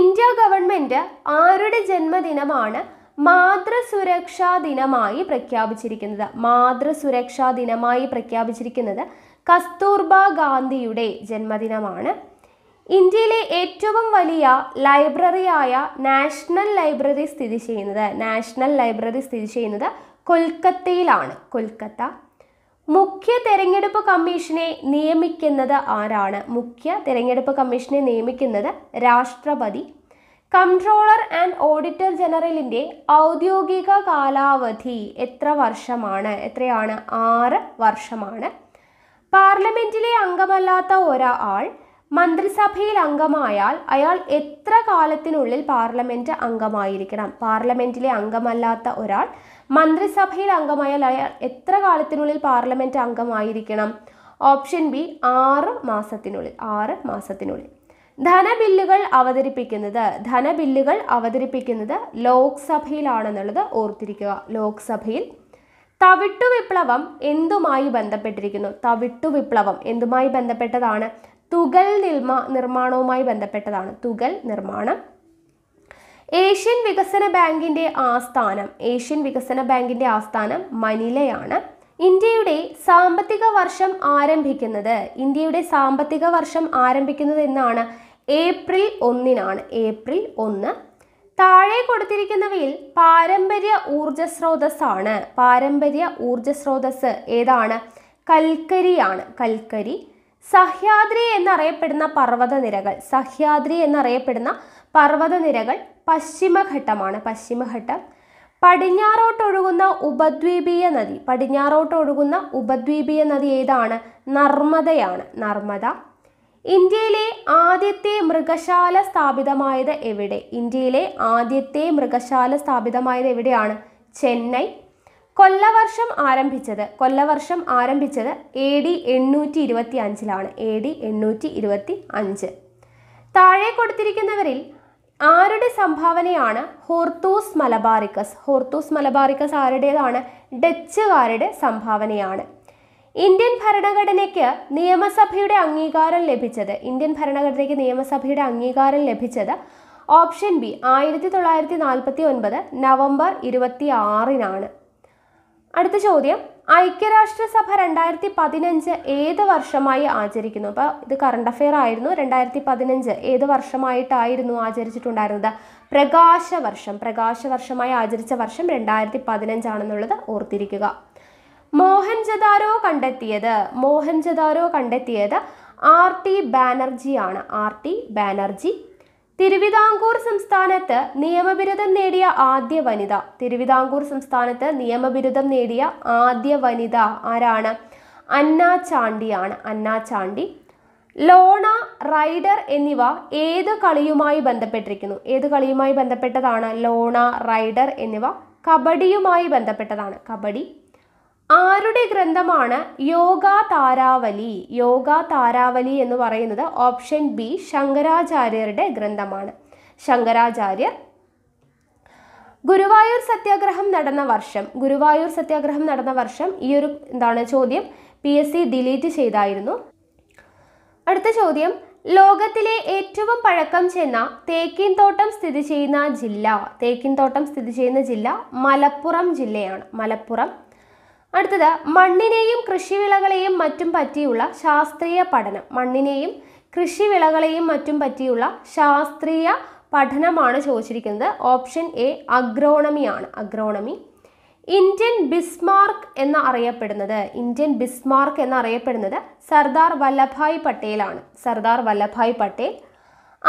A: ഇന്ത്യ ഗവൺമെൻറ് ആരുടെ ജന്മദിനമാണ് മാതൃസുരക്ഷാ ദിനമായി പ്രഖ്യാപിച്ചിരിക്കുന്നത് മാതൃസുരക്ഷാ ദിനമായി പ്രഖ്യാപിച്ചിരിക്കുന്നത് കസ്തൂർബ ഗാന്ധിയുടെ ജന്മദിനമാണ് ഇന്ത്യയിലെ ഏറ്റവും വലിയ ലൈബ്രറിയായ നാഷണൽ ലൈബ്രറി സ്ഥിതി ചെയ്യുന്നത് നാഷണൽ ലൈബ്രറി സ്ഥിതി ചെയ്യുന്നത് കൊൽക്കത്തയിലാണ് കൊൽക്കത്ത മുഖ്യ തെരഞ്ഞെടുപ്പ് കമ്മീഷനെ നിയമിക്കുന്നത് ആരാണ് മുഖ്യ തെരഞ്ഞെടുപ്പ് കമ്മീഷനെ നിയമിക്കുന്നത് രാഷ്ട്രപതി കൺട്രോളർ ആൻഡ് ഓഡിറ്റർ ജനറലിൻ്റെ ഔദ്യോഗിക കാലാവധി എത്ര വർഷമാണ് എത്രയാണ് ആറ് വർഷമാണ് പാർലമെൻറ്റിലെ അംഗമല്ലാത്ത ഒരാൾ മന്ത്രിസഭയിൽ അംഗമായാൽ അയാൾ എത്ര കാലത്തിനുള്ളിൽ പാർലമെൻറ്റ് അംഗമായിരിക്കണം പാർലമെൻറ്റിലെ അംഗമല്ലാത്ത ഒരാൾ മന്ത്രിസഭയിൽ അംഗമായാൽ അയാൾ എത്ര കാലത്തിനുള്ളിൽ പാർലമെൻറ്റ് അംഗമായിരിക്കണം ഓപ്ഷൻ ബി ആറ് മാസത്തിനുള്ളിൽ ആറ് മാസത്തിനുള്ളിൽ ധനബില്ലുകൾ അവതരിപ്പിക്കുന്നത് ധനബില്ലുകൾ അവതരിപ്പിക്കുന്നത് ലോക്സഭയിലാണെന്നുള്ളത് ഓർത്തിരിക്കുക ലോക്സഭയിൽ തവിട്ടു വിപ്ലവം എന്തുമായി ബന്ധപ്പെട്ടിരിക്കുന്നു തവിട്ടു വിപ്ലവം എന്തുമായി ബന്ധപ്പെട്ടതാണ് തുകൽ നിർമ്മ നിർമ്മാണവുമായി ബന്ധപ്പെട്ടതാണ് തുകൽ നിർമ്മാണം ഏഷ്യൻ വികസന ബാങ്കിന്റെ ആസ്ഥാനം ഏഷ്യൻ വികസന ബാങ്കിന്റെ ആസ്ഥാനം മനിലയാണ് ഇന്ത്യയുടെ സാമ്പത്തിക വർഷം ആരംഭിക്കുന്നത് ഇന്ത്യയുടെ സാമ്പത്തിക വർഷം ആരംഭിക്കുന്നത് എന്നാണ് ഏപ്രിൽ ഒന്നിനാണ് ഏപ്രിൽ ഒന്ന് താഴെ കൊടുത്തിരിക്കുന്നവയിൽ പാരമ്പര്യ ഊർജ സ്രോതസ്സാണ് പാരമ്പര്യ ഊർജ സ്രോതസ് ഏതാണ് കൽക്കരിയാണ് കൽക്കരി സഹ്യാദ്രി എന്നറിയപ്പെടുന്ന പർവ്വതനിരകൾ സഹ്യാദ്രി എന്നറിയപ്പെടുന്ന പർവ്വതനിരകൾ പശ്ചിമഘട്ടമാണ് പശ്ചിമഘട്ടം പടിഞ്ഞാറോട്ടൊഴുകുന്ന ഉപദ്വീപീയ നദി പടിഞ്ഞാറോട്ടൊഴുകുന്ന ഉപദ്വീപീയ നദി ഏതാണ് നർമ്മദയാണ് നർമ്മദ ഇന്ത്യയിലെ ആദ്യത്തെ മൃഗശാല സ്ഥാപിതമായത് എവിടെ ഇന്ത്യയിലെ ആദ്യത്തെ മൃഗശാല സ്ഥാപിതമായത് എവിടെയാണ് ചെന്നൈ കൊല്ലവർഷം ആരംഭിച്ചത് കൊല്ലവർഷം ആരംഭിച്ചത് എ ഡി എണ്ണൂറ്റി ഇരുപത്തി അഞ്ചിലാണ് എ ഡി എണ്ണൂറ്റി ഇരുപത്തി അഞ്ച് താഴെ കൊടുത്തിരിക്കുന്നവരിൽ ആരുടെ സംഭാവനയാണ് ഹോർത്തൂസ് മലബാറിക്കസ് ഹോർത്തൂസ് മലബാറിക്കസ് ആരുടേതാണ് ഡച്ചുകാരുടെ സംഭാവനയാണ് ഇന്ത്യൻ ഭരണഘടനയ്ക്ക് നിയമസഭയുടെ അംഗീകാരം ലഭിച്ചത് ഇന്ത്യൻ ഭരണഘടനയ്ക്ക് നിയമസഭയുടെ അംഗീകാരം ലഭിച്ചത് ഓപ്ഷൻ ബി ആയിരത്തി തൊള്ളായിരത്തി നാൽപ്പത്തി ഒൻപത് നവംബർ ഇരുപത്തി ആറിനാണ് അടുത്ത ചോദ്യം ഐക്യരാഷ്ട്രസഭ രണ്ടായിരത്തി പതിനഞ്ച് ഏത് വർഷമായി ആചരിക്കുന്നു അപ്പോൾ ഇത് കറണ്ട് അഫെയർ ആയിരുന്നു രണ്ടായിരത്തി പതിനഞ്ച് ഏത് വർഷമായിട്ടായിരുന്നു ആചരിച്ചിട്ടുണ്ടായിരുന്നത് പ്രകാശ വർഷം പ്രകാശ വർഷമായി ആചരിച്ച വർഷം രണ്ടായിരത്തി പതിനഞ്ചാണെന്നുള്ളത് ഓർത്തിരിക്കുക മോഹൻജദാരോ കണ്ടെത്തിയത് മോഹൻജദാരോ കണ്ടെത്തിയത് ആർ ടി ബാനർജിയാണ് ആർ ടി ബാനർജി തിരുവിതാംകൂർ സംസ്ഥാനത്ത് നിയമബിരുദം നേടിയ ആദ്യ വനിത തിരുവിതാംകൂർ സംസ്ഥാനത്ത് നിയമബിരുദം നേടിയ ആദ്യ വനിത ആരാണ് അന്ന ചാണ്ടിയാണ് അന്ന ചാണ്ടി ലോണ റൈഡർ എന്നിവ ഏത് കളിയുമായി ബന്ധപ്പെട്ടിരിക്കുന്നു ഏത് കളിയുമായി ബന്ധപ്പെട്ടതാണ് ലോണ റൈഡർ എന്നിവ കബഡിയുമായി ബന്ധപ്പെട്ടതാണ് കബഡി ആരുടെ ഗ്രന്ഥമാണ് യോഗ താരാവലി യോഗ താരാവലി എന്ന് പറയുന്നത് ഓപ്ഷൻ ബി ശങ്കരാചാര്യരുടെ ഗ്രന്ഥമാണ് ശങ്കരാചാര്യർ ഗുരുവായൂർ സത്യാഗ്രഹം നടന്ന വർഷം ഗുരുവായൂർ സത്യാഗ്രഹം നടന്ന വർഷം ഈ ഒരു എന്താണ് ചോദ്യം പി എസ് സി ഡിലീറ്റ് ചെയ്തായിരുന്നു അടുത്ത ചോദ്യം ലോകത്തിലെ ഏറ്റവും പഴക്കം ചെന്ന തേക്കിൻതോട്ടം സ്ഥിതി ചെയ്യുന്ന ജില്ല തേക്കിൻതോട്ടം സ്ഥിതി ചെയ്യുന്ന ജില്ല മലപ്പുറം ജില്ലയാണ് മലപ്പുറം അടുത്തത് മണ്ണിനെയും കൃഷിവിളകളെയും മറ്റും പറ്റിയുള്ള ശാസ്ത്രീയ പഠനം മണ്ണിനെയും കൃഷിവിളകളെയും മറ്റും പറ്റിയുള്ള ശാസ്ത്രീയ പഠനമാണ് ചോദിച്ചിരിക്കുന്നത് ഓപ്ഷൻ എ അഗ്രോണമിയാണ് അഗ്രോണമി ഇന്ത്യൻ ബിസ്മാർക്ക് എന്ന് അറിയപ്പെടുന്നത് ഇന്ത്യൻ ബിസ്മാർക്ക് എന്നറിയപ്പെടുന്നത് സർദാർ വല്ലഭായ് പട്ടേലാണ് സർദാർ വല്ലഭായ് പട്ടേൽ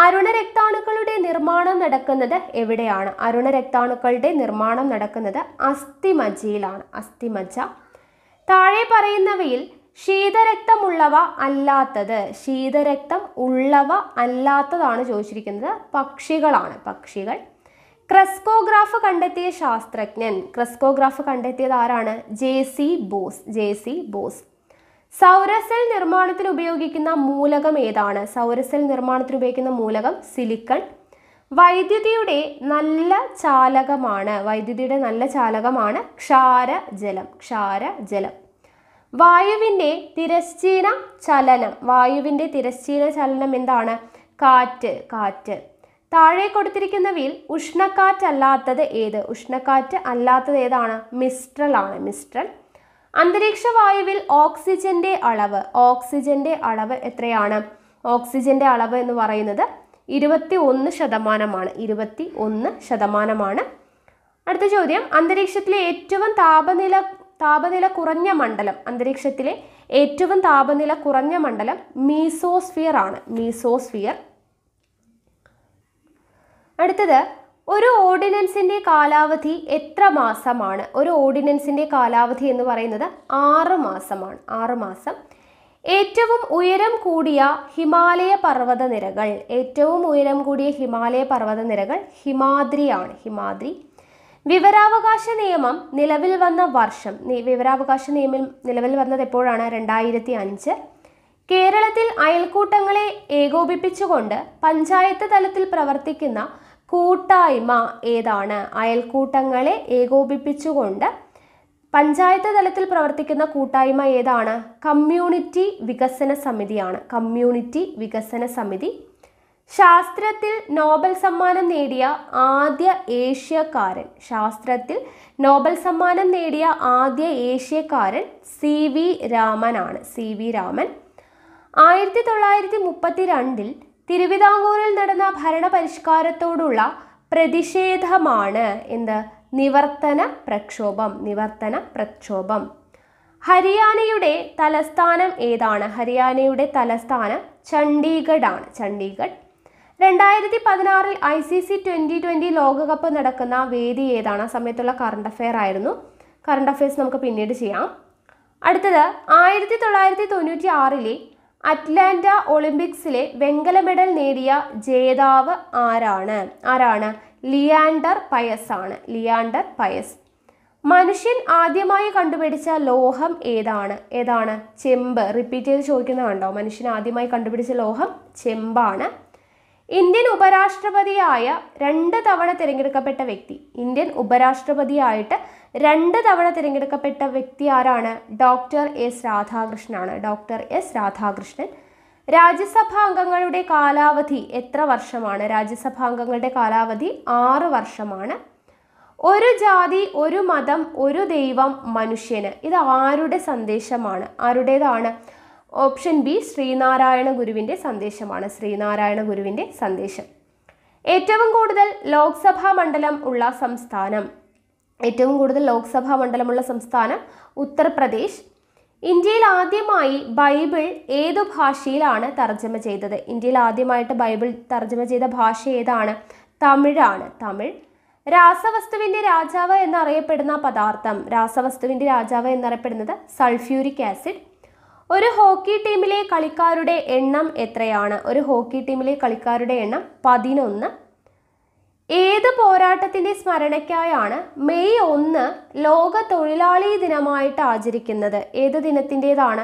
A: അരുണരക്താണുക്കളുടെ നിർമ്മാണം നടക്കുന്നത് എവിടെയാണ് അരുണരക്താണുക്കളുടെ നിർമ്മാണം നടക്കുന്നത് അസ്ഥിമജ്ജയിലാണ് അസ്ഥിമജ്ജ താഴെ പറയുന്നവയിൽ ശീതരക്തമുള്ളവ അല്ലാത്തത് ശീതരക്തം ഉള്ളവ അല്ലാത്തതാണ് ചോദിച്ചിരിക്കുന്നത് പക്ഷികളാണ് പക്ഷികൾ ക്രെസ്കോഗ്രാഫ് കണ്ടെത്തിയ ശാസ്ത്രജ്ഞൻ ക്രെസ്കോഗ്രാഫ് കണ്ടെത്തിയത് ആരാണ് J C Bose J C Bose സൗരസെൽ നിർമ്മാണത്തിന് ഉപയോഗിക്കുന്ന മൂലകം ഏതാണ് സൗരസെൽ നിർമ്മാണത്തിന് ഉപയോഗിക്കുന്ന മൂലകം സിലിക്കൺ വൈദ്യുതിയുടെ നല്ല ചാലകമാണ് വൈദ്യുതിയുടെ നല്ല ചാലകമാണ് ക്ഷാരജലം ക്ഷാരജലം വായുവിൻ്റെ തിരശ്ചീന ചലനം വായുവിൻ്റെ തിരശ്ചീന ചലനം എന്താണ് കാറ്റ് കാറ്റ് താഴെ കൊടുത്തിരിക്കുന്നവയിൽ ഉഷ്ണക്കാറ്റ് അല്ലാത്തത് ഏത് ഉഷ്ണക്കാറ്റ് അല്ലാത്തത് ഏതാണ് മിസ്ട്രൽ ആണ് മിസ്ട്രൽ അന്തരീക്ഷ വായുവിൽ ഓക്സിജന്റെ അളവ് ഓക്സിജന്റെ അളവ് എത്രയാണ് ഓക്സിജന്റെ അളവ് എന്ന് പറയുന്നത് ഇരുപത്തി ഒന്ന് ശതമാനമാണ് ഇരുപത്തി ഒന്ന് ശതമാനമാണ് അടുത്ത ചോദ്യം അന്തരീക്ഷത്തിലെ ഏറ്റവും താപനില താപനില കുറഞ്ഞ മണ്ഡലം അന്തരീക്ഷത്തിലെ ഏറ്റവും താപനില കുറഞ്ഞ മണ്ഡലം മീസോസ്ഫിയർ ആണ് മീസോസ്ഫിയർ അടുത്തത് ഒരു ഓർഡിനൻസിൻ്റെ കാലാവധി എത്ര മാസമാണ് ഒരു ഓർഡിനൻസിൻ്റെ കാലാവധി എന്ന് പറയുന്നത് ആറ് മാസമാണ് ആറ് മാസം ഏറ്റവും ഉയരം കൂടിയ ഹിമാലയ പർവ്വത നിരകൾ ഏറ്റവും ഉയരം കൂടിയ ഹിമാലയ പർവ്വത നിരകൾ ഹിമാദ്രിയാണ് ഹിമാദ്രി വിവരാവകാശ നിയമം നിലവിൽ വന്ന വർഷം വിവരാവകാശ നിയമം നിലവിൽ വന്നത് എപ്പോഴാണ് രണ്ടായിരത്തി അഞ്ച് കേരളത്തിൽ അയൽക്കൂട്ടങ്ങളെ ഏകോപിപ്പിച്ചുകൊണ്ട് പഞ്ചായത്ത് തലത്തിൽ പ്രവർത്തിക്കുന്ന കൂട്ടായ്മ ഏതാണ് അയൽക്കൂട്ടങ്ങളെ ഏകോപിപ്പിച്ചുകൊണ്ട് പഞ്ചായത്ത് തലത്തിൽ പ്രവർത്തിക്കുന്ന കൂട്ടായ്മ ഏതാണ് കമ്മ്യൂണിറ്റി വികസന സമിതിയാണ് കമ്മ്യൂണിറ്റി വികസന സമിതി ശാസ്ത്രത്തിൽ നോബൽ സമ്മാനം നേടിയ ആദ്യ ഏഷ്യക്കാരൻ ശാസ്ത്രത്തിൽ നോബൽ സമ്മാനം നേടിയ ആദ്യ ഏഷ്യക്കാരൻ സി വി രാമനാണ് സി വി രാമൻ ആയിരത്തി തൊള്ളായിരത്തി മുപ്പത്തി രണ്ടിൽ തിരുവിതാംകൂറിൽ നടന്ന ഭരണപരിഷ്കാരത്തോടുള്ള പ്രതിഷേധമാണ് എന്ത് നിവർത്തന പ്രക്ഷോഭം നിവർത്തന പ്രക്ഷോഭം ഹരിയാനയുടെ തലസ്ഥാനം ഏതാണ് ഹരിയാനയുടെ തലസ്ഥാനം ചണ്ഡീഗഡ് ആണ് ചണ്ഡീഗഡ് രണ്ടായിരത്തി പതിനാറിൽ I C C twenty twenty ലോകകപ്പ് നടക്കുന്ന വേദി ഏതാണ് ആ സമയത്തുള്ള കറണ്ട് അഫെയർ ആയിരുന്നു കറണ്ട് അഫെയർസ് നമുക്ക് പിന്നീട് ചെയ്യാം അടുത്തത് ആയിരത്തി തൊള്ളായിരത്തി തൊണ്ണൂറ്റി ആറിലെ അറ്റ്ലാന്റ ഒളിമ്പിക്സിലെ വെങ്കല മെഡൽ നേടിയ ജേതാവ് ആരാണ് ആരാണ് ലിയാൻഡർ പയസ് ആണ് ലിയാൻഡർ പയസ് മനുഷ്യൻ ആദ്യമായി കണ്ടുപിടിച്ച ലോഹം ഏതാണ് ഏതാണ് ചെമ്പ് റിപ്പീറ്റ് ചെയ്ത് ചോദിക്കുന്ന കണ്ടോ മനുഷ്യൻ ആദ്യമായി കണ്ടുപിടിച്ച ലോഹം ചെമ്പാണ് ഇന്ത്യൻ ഉപരാഷ്ട്രപതിയായ രണ്ട് തവണ തിരഞ്ഞെടുക്കപ്പെട്ട വ്യക്തി ഇന്ത്യൻ ഉപരാഷ്ട്രപതിയായിട്ട് രണ്ട് തവണ തിരഞ്ഞെടുക്കപ്പെട്ട വ്യക്തി ആരാണ് ഡോക്ടർ എസ് രാധാകൃഷ്ണനാണ് ഡോക്ടർ എസ് രാധാകൃഷ്ണൻ രാജ്യസഭാ അംഗങ്ങളുടെ കാലാവധി എത്ര വർഷമാണ് രാജ്യസഭാ അംഗങ്ങളുടെ കാലാവധി ആറ് വർഷമാണ് ഒരു ജാതി ഒരു മതം ഒരു ദൈവം മനുഷ്യന് ഇത് ആരുടെ സന്ദേശമാണ് ആരുടേതാണ് ഓപ്ഷൻ ബി ശ്രീനാരായണ ഗുരുവിൻ്റെ സന്ദേശമാണ് ശ്രീനാരായണ ഗുരുവിൻ്റെ സന്ദേശം ഏറ്റവും കൂടുതൽ ലോക്സഭാ മണ്ഡലം ഉള്ള സംസ്ഥാനം ഏറ്റവും കൂടുതൽ ലോക്സഭാ മണ്ഡലമുള്ള സംസ്ഥാനം ഉത്തർപ്രദേശ് ഇന്ത്യയിൽ ആദ്യമായി ബൈബിൾ ഏതു ഭാഷയിലാണ് തർജ്ജമ ചെയ്തത് ഇന്ത്യയിൽ ആദ്യമായിട്ട് ബൈബിൾ തർജ്ജമ ചെയ്ത ഭാഷ ഏതാണ് തമിഴാണ് തമിഴ് രാസവസ്തുവിൻ്റെ രാജാവ് എന്നറിയപ്പെടുന്ന പദാർത്ഥം രാസവസ്തുവിൻ്റെ രാജാവ് എന്നറിയപ്പെടുന്നത് സൾഫ്യൂരിക് ആസിഡ് ഒരു ഹോക്കി ടീമിലെ കളിക്കാരുടെ എണ്ണം എത്രയാണ് ഒരു ഹോക്കി ടീമിലെ കളിക്കാരുടെ എണ്ണം പതിനൊന്ന് ഏത് പോരാട്ടത്തിന്റെ സ്മരണയ്ക്കായാണ് മെയ് ഒന്ന് ലോക തൊഴിലാളി ദിനമായിട്ട് ആചരിക്കുന്നത് ഏത് ദിനത്തിൻ്റെതാണ്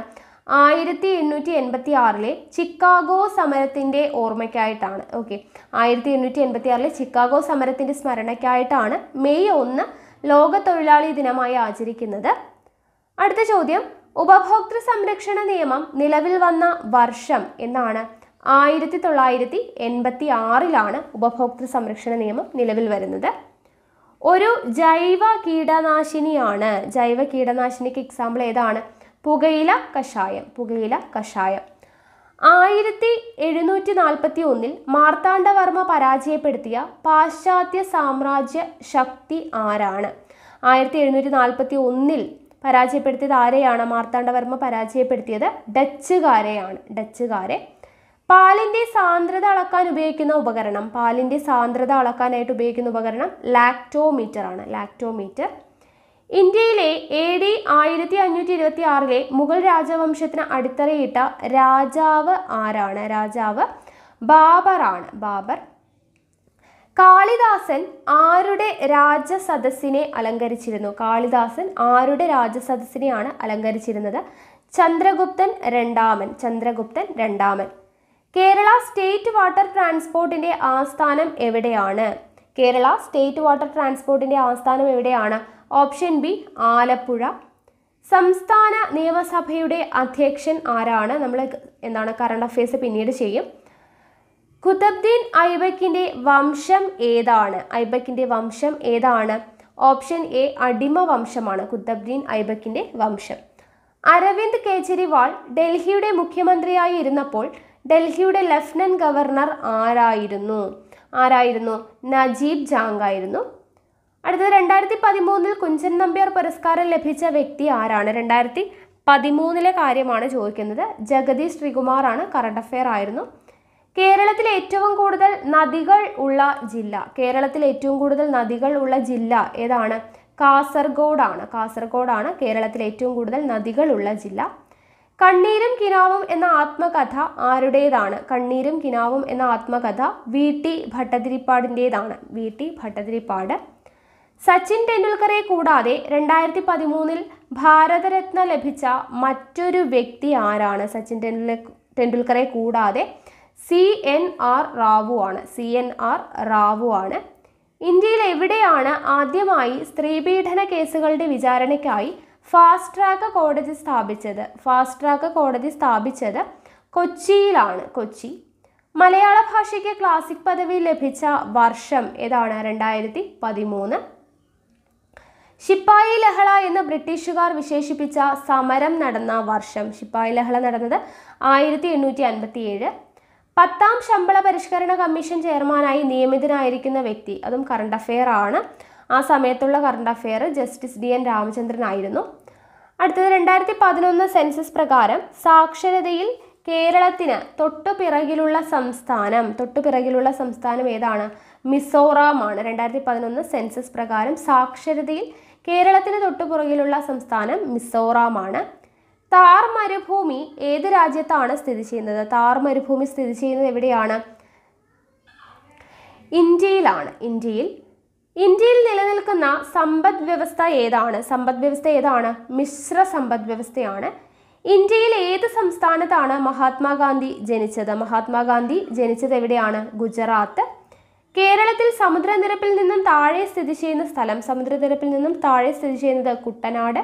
A: ആയിരത്തി എണ്ണൂറ്റി എൺപത്തി ആറിലെ ചിക്കാഗോ സമരത്തിൻ്റെ ഓർമ്മയ്ക്കായിട്ടാണ് ഓക്കെ ആയിരത്തി എണ്ണൂറ്റി എൺപത്തി ആറിലെ ചിക്കാഗോ സമരത്തിൻ്റെ സ്മരണയ്ക്കായിട്ടാണ് മെയ് ഒന്ന് ലോക തൊഴിലാളി ദിനമായി ആചരിക്കുന്നത് അടുത്ത ചോദ്യം ഉപഭോക്തൃ സംരക്ഷണ നിയമം നിലവിൽ വന്ന വർഷം എന്നാണ് ആയിരത്തി തൊള്ളായിരത്തി എൺപത്തി ആറിലാണ് ഉപഭോക്തൃ സംരക്ഷണ നിയമം നിലവിൽ വരുന്നത് ഒരു ജൈവ കീടനാശിനിയാണ് ജൈവ കീടനാശിനിക്ക് എക്സാമ്പിൾ ഏതാണ് പുകയില കഷായം പുകയില കഷായം ആയിരത്തി എഴുന്നൂറ്റി നാൽപ്പത്തി ഒന്നിൽ മാർത്താണ്ഡവർമ്മ പരാജയപ്പെടുത്തിയ പാശ്ചാത്യ സാമ്രാജ്യ ശക്തി ആരാണ് ആയിരത്തി എഴുന്നൂറ്റി നാൽപ്പത്തി ഒന്നിൽ പരാജയപ്പെടുത്തിയത് ആരെയാണ് മാർത്താണ്ഡവർമ്മ പരാജയപ്പെടുത്തിയത് ഡച്ചുകാരെയാണ് ഡച്ചുകാരെ പാലിൻ്റെ സാന്ദ്രത അളക്കാൻ ഉപയോഗിക്കുന്ന ഉപകരണം പാലിൻ്റെ സാന്ദ്രത അളക്കാനായിട്ട് ഉപയോഗിക്കുന്ന ഉപകരണം ലാക്ടോമീറ്റർ ആണ് ലാക്ടോമീറ്റർ ഇന്ത്യയിലെ എ ഡി ആയിരത്തി അഞ്ഞൂറ്റി ഇരുപത്തി ആറിലെ മുഗൾ രാജവംശത്തിന് അടിത്തറയിട്ട രാജാവ് ആരാണ് രാജാവ് ബാബറാണ് ബാബർ കാളിദാസൻ ആരുടെ രാജസദസ്സിനെ അലങ്കരിച്ചിരുന്നു കാളിദാസൻ ആരുടെ രാജസദസ്സിനെയാണ് അലങ്കരിച്ചിരുന്നത് ചന്ദ്രഗുപ്തൻ രണ്ടാമൻ ചന്ദ്രഗുപ്തൻ രണ്ടാമൻ കേരള സ്റ്റേറ്റ് വാട്ടർ ട്രാൻസ്പോർട്ടിന്റെ ആസ്ഥാനം എവിടെയാണ് കേരള സ്റ്റേറ്റ് വാട്ടർ ട്രാൻസ്പോർട്ടിന്റെ ആസ്ഥാനം എവിടെയാണ് ഓപ്ഷൻ ബി ആലപ്പുഴ സംസ്ഥാന നിയമസഭയുടെ അധ്യക്ഷൻ ആരാണ് നമ്മൾ എന്താണ് കറണ്ട് അഫയേഴ്സ് പിന്നീട് ചെയ്യും ഖുതബ്ദീൻ ഐബക്കിന്റെ വംശം ഏതാണ് ഐബക്കിന്റെ വംശം ഏതാണ് ഓപ്ഷൻ എ അടിമ വംശമാണ് ഖുതബ്ദീൻ ഐബക്കിന്റെ വംശം അരവിന്ദ് കെജ്രിവാൾ ഡൽഹിയുടെ മുഖ്യമന്ത്രിയായി ഇരുന്നപ്പോൾ ഡൽഹിയുടെ ലഫ്റ്റനന്റ് ഗവർണർ ആരായിരുന്നു ആരായിരുന്നു നജീബ് ജാങ് ആയിരുന്നു അടുത്തത് രണ്ടായിരത്തി പതിമൂന്നിൽ കുഞ്ചൻ നമ്പ്യാർ പുരസ്കാരം ലഭിച്ച വ്യക്തി ആരാണ് രണ്ടായിരത്തി പതിമൂന്നിലെ കാര്യമാണ് ചോദിക്കുന്നത് ജഗതി ശ്രീകുമാർ ആണ് കറണ്ട് അഫെയർ ആയിരുന്നു കേരളത്തിൽ ഏറ്റവും കൂടുതൽ നദികൾ ഉള്ള ജില്ല കേരളത്തിൽ ഏറ്റവും കൂടുതൽ നദികൾ ഉള്ള ജില്ല ഏതാണ് കാസർഗോഡാണ് കാസർഗോഡാണ് കേരളത്തിൽ ഏറ്റവും കൂടുതൽ നദികൾ ഉള്ള ജില്ല കണ്ണീരും കിനാവും എന്ന ആത്മകഥ ആരുടേതാണ് കണ്ണീരും കിനാവും എന്ന ആത്മകഥ വി ടി ഭട്ടതിരിപ്പാടിൻ്റെതാണ് വി ടി ഭട്ടതിരിപ്പാട് സച്ചിൻ ടെണ്ടുൽക്കറെ കൂടാതെ രണ്ടായിരത്തി പതിമൂന്നിൽ ഭാരതരത്ന ലഭിച്ച മറ്റൊരു വ്യക്തി ആരാണ് സച്ചിൻ ടെണ്ടുൽക്കറെ കൂടാതെ സി എൻ ആർ റാവു ആണ് സി എൻ ആർ റാവു ആണ് ഇന്ത്യയിൽ എവിടെയാണ് ആദ്യമായി സ്ത്രീപീഡന കേസുകളുടെ വിചാരണയ്ക്കായി ഫാസ്റ്റ് ട്രാക്ക് കോടതി സ്ഥാപിച്ചത് ഫാസ്റ്റ് ട്രാക്ക് കോടതി സ്ഥാപിച്ചത് കൊച്ചിയിലാണ് കൊച്ചി മലയാള ഭാഷയ്ക്ക് ക്ലാസിക് പദവി ലഭിച്ച വർഷം ഏതാണ് രണ്ടായിരത്തി പതിമൂന്ന് ശിപ്പായി ലഹള എന്ന് ബ്രിട്ടീഷുകാർ വിശേഷിപ്പിച്ച സമരം നടന്ന വർഷം ശിപ്പായി ലഹള നടന്നത് ആയിരത്തി എണ്ണൂറ്റി അൻപത്തി ഏഴ് പത്താം ശമ്പള പരിഷ്കരണ കമ്മീഷൻ ചെയർമാനായി നിയമിതനായിരിക്കുന്ന വ്യക്തി അതും കറണ്ട് അഫെയർ ആണ് ആ സമയത്തുള്ള current affair justice D N Ramachandran ആയിരുന്നു അടുത്തത് രണ്ടായിരത്തി പതിനൊന്ന് സെൻസസ് പ്രകാരം സാക്ഷരതയിൽ കേരളത്തിന് തൊട്ടു പിറകിലുള്ള സംസ്ഥാനം തൊട്ടു പിറകിലുള്ള സംസ്ഥാനം ഏതാണ് മിസോറാമാണ് രണ്ടായിരത്തി പതിനൊന്ന് സെൻസസ് പ്രകാരം സാക്ഷരതയിൽ കേരളത്തിന് തൊട്ടു പുറകിലുള്ള സംസ്ഥാനം മിസോറാമാണ് താർ മരുഭൂമി ഏത് രാജ്യത്താണ് സ്ഥിതി ചെയ്യുന്നത് താർ മരുഭൂമി സ്ഥിതി ചെയ്യുന്നത് എവിടെയാണ് ഇന്ത്യയിലാണ് ഇന്ത്യയിൽ ഇന്ത്യയിൽ നിലനിൽക്കുന്ന സമ്പദ് വ്യവസ്ഥ ഏതാണ് സമ്പദ് വ്യവസ്ഥ ഏതാണ് മിശ്ര സമ്പദ് വ്യവസ്ഥയാണ് ഇന്ത്യയിൽ ഏത് സംസ്ഥാനത്താണ് മഹാത്മാഗാന്ധി ജനിച്ചത് മഹാത്മാഗാന്ധി ജനിച്ചത് എവിടെയാണ് ഗുജറാത്ത് കേരളത്തിൽ സമുദ്രനിരപ്പിൽ നിന്നും താഴെ സ്ഥിതി ചെയ്യുന്ന സ്ഥലം സമുദ്രനിരപ്പിൽ നിന്നും താഴെ സ്ഥിതി ചെയ്യുന്നത് കുട്ടനാട്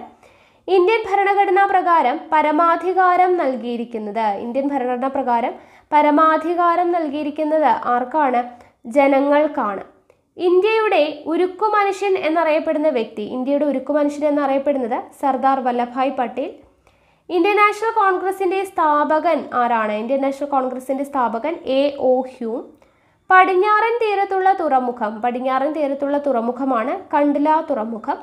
A: ഇന്ത്യൻ ഭരണഘടനാ പ്രകാരം പരമാധികാരം നൽകിയിരിക്കുന്നത് ഇന്ത്യൻ ഭരണഘടനാ പ്രകാരം പരമാധികാരം നൽകിയിരിക്കുന്നത് ആർക്കാണ് ജനങ്ങൾക്കാണ് ഇന്ത്യയുടെ ഉരുക്കു മനുഷ്യൻ എന്നറിയപ്പെടുന്ന വ്യക്തി ഇന്ത്യയുടെ ഉരുക്കു മനുഷ്യൻ എന്നറിയപ്പെടുന്നത് സർദാർ വല്ലഭായ് പട്ടേൽ ഇന്ത്യൻ നാഷണൽ കോൺഗ്രസിൻ്റെ സ്ഥാപകൻ ആരാണ് ഇന്ത്യൻ നാഷണൽ കോൺഗ്രസിൻ്റെ സ്ഥാപകൻ എ ഒ ഹ്യൂം പടിഞ്ഞാറൻ തീരത്തുള്ള തുറമുഖം പടിഞ്ഞാറൻ തീരത്തുള്ള തുറമുഖമാണ് കണ്ടില തുറമുഖം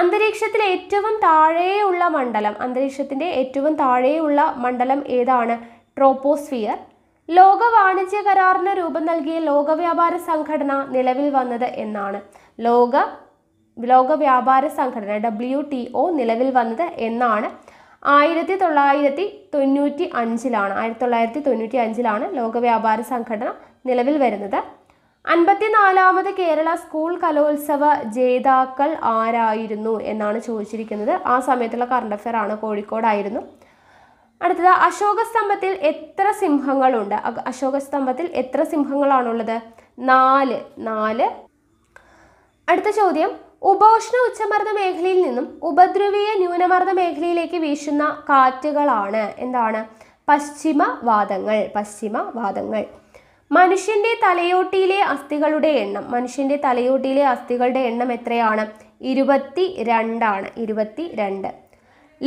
A: അന്തരീക്ഷത്തിലെ ഏറ്റവും താഴെയുള്ള മണ്ഡലം അന്തരീക്ഷത്തിൻ്റെ ഏറ്റവും താഴെയുള്ള മണ്ഡലം ഏതാണ് ട്രോപ്പോസ്ഫിയർ ലോക വാണിജ്യ കരാറിന് രൂപം നൽകിയ ലോകവ്യാപാര സംഘടന നിലവിൽ വന്നത് എന്നാണ് ലോക ലോക വ്യാപാര സംഘടന ഡബ്ല്യു ടി ഒ നിലവിൽ വന്നത് എന്നാണ് ആയിരത്തി തൊള്ളായിരത്തി തൊണ്ണൂറ്റി അഞ്ചിലാണ് ആയിരത്തി തൊള്ളായിരത്തി തൊണ്ണൂറ്റി അഞ്ചിലാണ് ലോക വ്യാപാര സംഘടന നിലവിൽ വരുന്നത് അൻപത്തിനാലാമത് കേരള സ്കൂൾ കലോത്സവ ജേതാക്കൾ ആരായിരുന്നു എന്നാണ് ചോദിച്ചിരിക്കുന്നത് ആ സമയത്തുള്ള കറണ്ട് അഫയർ ആണ് കോഴിക്കോടായിരുന്നു അടുത്തത് അശോക സ്തംഭത്തിൽ എത്ര സിംഹങ്ങളുണ്ട് അശോക സ്തംഭത്തിൽ എത്ര സിംഹങ്ങളാണുള്ളത് നാല് നാല് അടുത്ത ചോദ്യം ഉപോഷ്ണ ഉച്ചമർദ്ദ മേഖലയിൽ നിന്നും ഉപദ്രവീയ ന്യൂനമർദ്ദ മേഖലയിലേക്ക് വീശുന്ന കാറ്റുകളാണ് എന്താണ് പശ്ചിമവാദങ്ങൾ പശ്ചിമവാദങ്ങൾ മനുഷ്യന്റെ തലയോട്ടിയിലെ അസ്ഥികളുടെ എണ്ണം മനുഷ്യന്റെ തലയോട്ടിയിലെ അസ്ഥികളുടെ എണ്ണം എത്രയാണ് ഇരുപത്തി രണ്ടാണ് ഇരുപത്തി രണ്ട്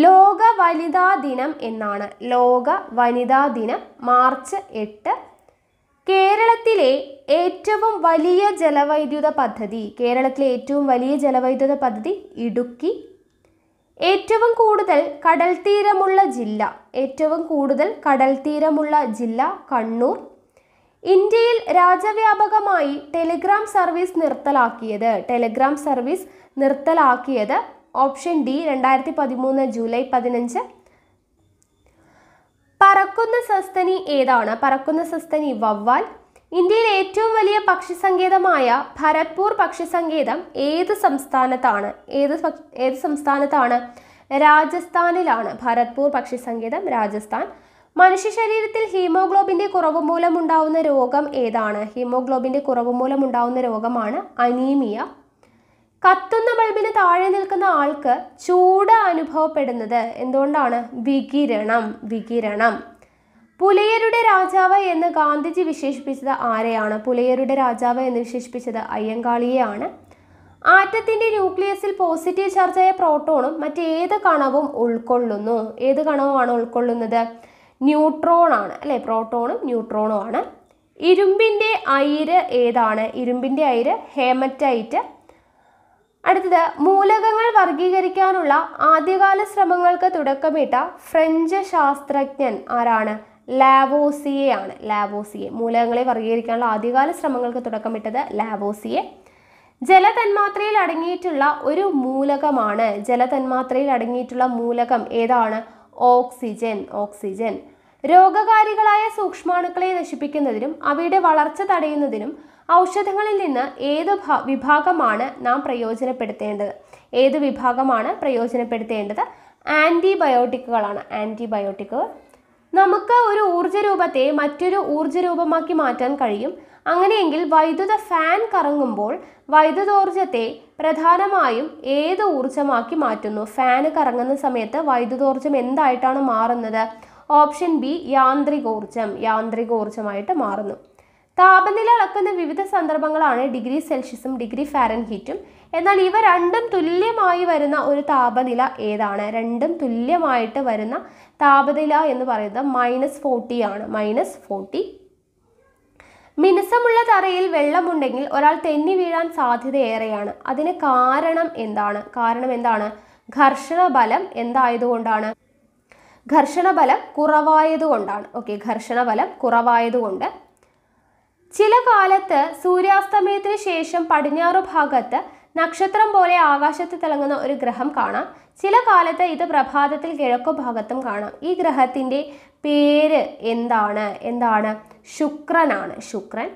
A: ലോക വനിതാ ദിനം എന്നാണ് ലോക വനിതാ ദിനം മാർച്ച് എട്ട് കേരളത്തിലെ ഏറ്റവും വലിയ ജലവൈദ്യുത പദ്ധതി കേരളത്തിലെ ഏറ്റവും വലിയ ജലവൈദ്യുത പദ്ധതി ഇടുക്കി ഏറ്റവും കൂടുതൽ കടൽ തീരമുള്ള ജില്ല ഏറ്റവും കൂടുതൽ കടൽ തീരമുള്ള ജില്ല കണ്ണൂർ ഇന്ത്യയിൽ രാജ്യവ്യാപകമായി ടെലിഗ്രാം സർവീസ് നിർത്തലാക്കിയത് ടെലിഗ്രാം സർവീസ് നിർത്തലാക്കിയത് ഓപ്ഷൻ ഡി രണ്ടായിരത്തി പതിമൂന്ന് ജൂലൈ പതിനഞ്ച് പറക്കുന്ന സസ്തനി ഏതാണ് പറക്കുന്ന സസ്തനി വവ്വാൽ ഇന്ത്യയിൽ ഏറ്റവും വലിയ പക്ഷി സങ്കേതമായ ഭരത്പൂർ പക്ഷി സങ്കേതം ഏത് സംസ്ഥാനത്താണ് ഏത് ഏത് സംസ്ഥാനത്താണ് രാജസ്ഥാനിലാണ് ഭരത്പൂർ പക്ഷി സങ്കേതം രാജസ്ഥാൻ മനുഷ്യ ശരീരത്തിൽ ഹീമോഗ്ലോബിൻ്റെ കുറവ് മൂലം ഉണ്ടാവുന്ന രോഗം ഏതാണ് ഹീമോഗ്ലോബിൻ്റെ കുറവ് മൂലം ഉണ്ടാവുന്ന രോഗമാണ് അനീമിയ കത്തുന്ന ബൾബിന് താഴെ നിൽക്കുന്ന ആൾക്ക് ചൂട് അനുഭവപ്പെടുന്നത് എന്തുകൊണ്ടാണ് വികിരണം വികിരണം പുലയരുടെ രാജാവ് എന്ന് ഗാന്ധിജി വിശേഷിപ്പിച്ചത് ആരെയാണ് പുലയരുടെ രാജാവ് എന്ന് വിശേഷിപ്പിച്ചത് അയ്യങ്കാളിയെയാണ് ആറ്റത്തിന്റെ ന്യൂക്ലിയസിൽ പോസിറ്റീവ് ചാർജായ പ്രോട്ടോണും മറ്റേത് കണവും ഉൾക്കൊള്ളുന്നു ഏത് കണവുമാണ് ഉൾക്കൊള്ളുന്നത് ന്യൂട്രോൺ ആണ് അല്ലേ പ്രോട്ടോണും ന്യൂട്രോണും ആണ് ഇരുമ്പിന്റെ അയിര് ഏതാണ് ഇരുമ്പിന്റെ അയിര് ഹേമറ്റൈറ്റ് അടുത്തത് മൂലകങ്ങൾ വർഗീകരിക്കാനുള്ള ആദ്യകാല ശ്രമങ്ങൾക്ക് തുടക്കമിട്ട ഫ്രഞ്ച് ശാസ്ത്രജ്ഞൻ ആരാണ് ലാവോസിയെ ആണ് ലാവോസിയെ മൂലകങ്ങളെ വർഗീകരിക്കാനുള്ള ആദ്യകാല ശ്രമങ്ങൾക്ക് തുടക്കമിട്ടത് ലാവോസിയെ ജലതന്മാത്രയിൽ അടങ്ങിയിട്ടുള്ള ഒരു മൂലകമാണ് ജലതന്മാത്രയിൽ അടങ്ങിയിട്ടുള്ള മൂലകം ഏതാണ് ഓക്സിജൻ ഓക്സിജൻ രോഗകാരികളായ സൂക്ഷ്മാണുക്കളെ നശിപ്പിക്കുന്നതിനും അവയുടെ വളർച്ച തടയുന്നതിനും ഔഷധങ്ങളിൽ നിന്ന് ഏത് വിഭാഗമാണ് നാം പ്രയോജനപ്പെടുത്തേണ്ടത് ഏത് വിഭാഗമാണ് പ്രയോജനപ്പെടുത്തേണ്ടത് ആൻറ്റിബയോട്ടിക്കുകളാണ് ആൻറ്റിബയോട്ടിക്കുകൾ നമുക്ക് ഒരു ഊർജ്ജരൂപത്തെ മറ്റൊരു ഊർജ്ജരൂപമാക്കി മാറ്റാൻ കഴിയും അങ്ങനെയെങ്കിൽ വൈദ്യുത ഫാൻ കറങ്ങുമ്പോൾ വൈദ്യുതോർജ്ജത്തെ പ്രധാനമായും ഏത് ഊർജ്ജമാക്കി മാറ്റുന്നു ഫാൻ കറങ്ങുന്ന സമയത്ത് വൈദ്യുതോർജ്ജം എന്തായിട്ടാണ് മാറുന്നത് ഓപ്ഷൻ ബി യാന്ത്രികോർജ്ജം യാന്ത്രികോർജ്ജമായിട്ട് മാറുന്നു താപനില അളക്കുന്ന വിവിധ സന്ദർഭങ്ങളാണ് ഡിഗ്രി സെൽഷ്യസും ഡിഗ്രി ഫാരൻഹീറ്റും എന്നാൽ ഇവ രണ്ടും തുല്യമായി വരുന്ന ഒരു താപനില ഏതാണ് രണ്ടും തുല്യമായിട്ട് വരുന്ന താപനില എന്ന് പറയുന്നത് മൈനസ് ഫോർട്ടി ആണ് മൈനസ് ഫോർട്ടി മിനുസമുള്ള തറയിൽ വെള്ളമുണ്ടെങ്കിൽ ഒരാൾ തെന്നി വീഴാൻ സാധ്യത ഏറെയാണ് അതിന് കാരണം എന്താണ് കാരണം എന്താണ് ഘർഷണ ബലം എന്തായതുകൊണ്ടാണ് ഘർഷണ ബലം കുറവായതുകൊണ്ടാണ് ഓക്കെ ഘർഷണ ബലം കുറവായതുകൊണ്ട് ചില കാലത്ത് സൂര്യാസ്തമയത്തിന് ശേഷം പടിഞ്ഞാറു ഭാഗത്ത് നക്ഷത്രം പോലെ ആകാശത്ത് തിളങ്ങുന്ന ഒരു ഗ്രഹം കാണാം ചില കാലത്ത് ഇത് പ്രഭാതത്തിൽ കിഴക്കു ഭാഗത്തും കാണാം ഈ ഗ്രഹത്തിൻ്റെ പേര് എന്താണ് എന്താണ് ശുക്രനാണ് ശുക്രൻ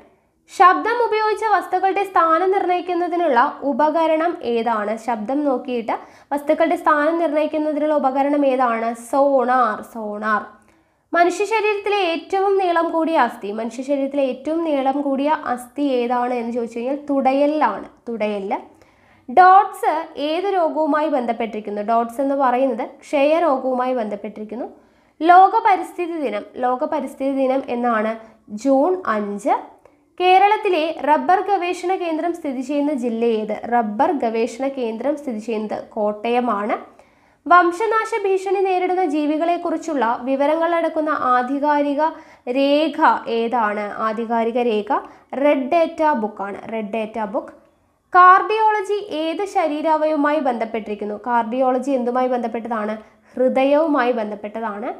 A: ശബ്ദം ഉപയോഗിച്ച വസ്തുക്കളുടെ സ്ഥാനം നിർണ്ണയിക്കുന്നതിനുള്ള ഉപകരണം ഏതാണ് ശബ്ദം നോക്കിയിട്ട് വസ്തുക്കളുടെ സ്ഥാനം നിർണ്ണയിക്കുന്നതിനുള്ള ഉപകരണം ഏതാണ് സോണാർ സോണാർ മനുഷ്യ ശരീരത്തിലെ ഏറ്റവും നീളം കൂടിയ അസ്ഥി മനുഷ്യ ശരീരത്തിലെ ഏറ്റവും നീളം കൂടിയ അസ്ഥി ഏതാണ് എന്ന് ചോദിച്ചു കഴിഞ്ഞാൽ തുടയലിലാണ് തുടയലിൽ ഡോട്ട്സ് ഏത് രോഗവുമായി ബന്ധപ്പെട്ടിരിക്കുന്നു ഡോട്ട്സ് എന്ന് പറയുന്നത് ക്ഷയരോഗവുമായി ബന്ധപ്പെട്ടിരിക്കുന്നു ലോക പരിസ്ഥിതി ദിനം ലോക പരിസ്ഥിതി ദിനം എന്നാണ് ജൂൺ അഞ്ച് കേരളത്തിലെ റബ്ബർ ഗവേഷണ കേന്ദ്രം സ്ഥിതി ചെയ്യുന്ന ജില്ല ഏത് റബ്ബർ ഗവേഷണ കേന്ദ്രം സ്ഥിതി ചെയ്യുന്നത് കോട്ടയമാണ് വംശനാശ ഭീഷണി നേരിടുന്ന ജീവികളെക്കുറിച്ചുള്ള വിവരങ്ങൾ അടക്കുന്ന ആധികാരിക രേഖ ഏതാണ് ആധികാരിക രേഖ റെഡ് ഡേറ്റ ബുക്കാണ് റെഡ് ഡേറ്റ ബുക്ക് കാർഡിയോളജി ഏത് ശരീരാവയവുമായി ബന്ധപ്പെട്ടിരിക്കുന്നു കാർഡിയോളജി എന്തുമായി ബന്ധപ്പെട്ടതാണ് ഹൃദയവുമായി ബന്ധപ്പെട്ടതാണ്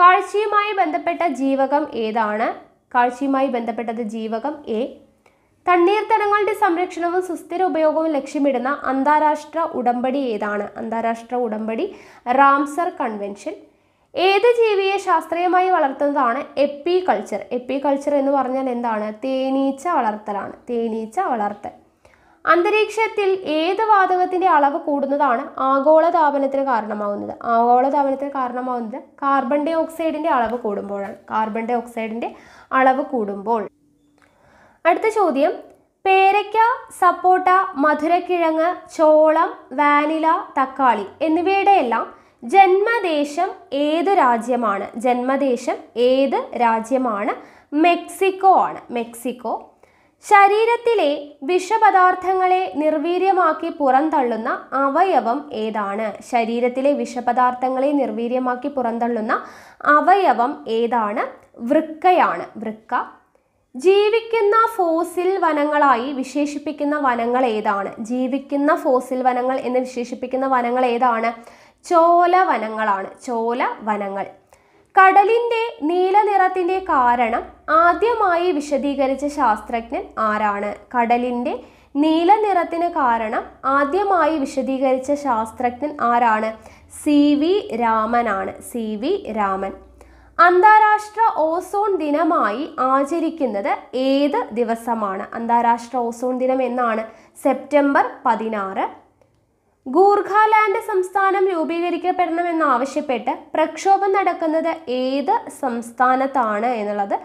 A: കാഴ്ചയുമായി ബന്ധപ്പെട്ട ജീവകം ഏതാണ് കാഴ്ചയുമായി ബന്ധപ്പെട്ടത് ജീവകം എ തണ്ണീർത്തടങ്ങളുടെ സംരക്ഷണവും സുസ്ഥിര ഉപയോഗവും ലക്ഷ്യമിടുന്ന അന്താരാഷ്ട്ര ഉടമ്പടി ഏതാണ് അന്താരാഷ്ട്ര ഉടമ്പടി റാംസർ കൺവെൻഷൻ ഏത് ജീവിയെ ശാസ്ത്രീയമായി വളർത്തുന്നതാണ് എപ്പി കൾച്ചർ എപ്പി കൾച്ചർ എന്ന് പറഞ്ഞാൽ എന്താണ് തേനീച്ച വളർത്തലാണ് തേനീച്ച വളർത്തൽ അന്തരീക്ഷത്തിൽ ഏത് വാതകത്തിൻ്റെ അളവ് കൂടുന്നതാണ് ആഗോളതാപനത്തിന് കാരണമാവുന്നത് ആഗോളതാപനത്തിന് കാരണമാവുന്നത് കാർബൺ ഡൈ ഓക്സൈഡിൻ്റെ അളവ് കൂടുമ്പോഴാണ് കാർബൺ ഡൈ ഓക്സൈഡിൻ്റെ അളവ് കൂടുമ്പോൾ അടുത്ത ചോദ്യം പേരയ്ക്ക സപ്പോട്ട മധുരക്കിഴങ്ങ് ചോളം വാനില തക്കാളി എന്നിവയുടെയെല്ലാം ജന്മദേശം ഏത് രാജ്യമാണ് ജന്മദേശം ഏത് രാജ്യമാണ് മെക്സിക്കോ ആണ് മെക്സിക്കോ ശരീരത്തിലെ വിഷപദാർത്ഥങ്ങളെ നിർവീര്യമാക്കി പുറന്തള്ളുന്ന അവയവം ഏതാണ് ശരീരത്തിലെ വിഷപദാർത്ഥങ്ങളെ നിർവീര്യമാക്കി പുറന്തള്ളുന്ന അവയവം ഏതാണ് വൃക്കയാണ് വൃക്ക ജീവിക്കുന്ന ഫോസിൽ വനങ്ങളായി വിശേഷിപ്പിക്കുന്ന വനങ്ങൾ ഏതാണ് ജീവിക്കുന്ന ഫോസിൽ വനങ്ങൾ എന്ന് വിശേഷിപ്പിക്കുന്ന വനങ്ങൾ ഏതാണ് ചോല വനങ്ങളാണ് ചോല വനങ്ങൾ കടലിൻ്റെ നീല കാരണം ആദ്യമായി വിശദീകരിച്ച ശാസ്ത്രജ്ഞൻ ആരാണ് കടലിൻ്റെ നീല നിറത്തിന് കാരണം ആദ്യമായി വിശദീകരിച്ച ശാസ്ത്രജ്ഞൻ ആരാണ് സി വി രാമനാണ് സി വി രാമൻ അന്താരാഷ്ട്ര ഓസോൺ ദിനമായി ആചരിക്കുന്നത് ഏത് ദിവസമാണ് അന്താരാഷ്ട്ര ഓസോൺ ദിനം എന്നാണ് സെപ്റ്റംബർ പതിനാറ് ഗൂർഖാലാൻഡ് സംസ്ഥാനം രൂപീകരിക്കപ്പെടണമെന്നാവശ്യപ്പെട്ട് പ്രക്ഷോഭം നടക്കുന്നത് ഏത് സംസ്ഥാനത്താണ് എന്നുള്ളത്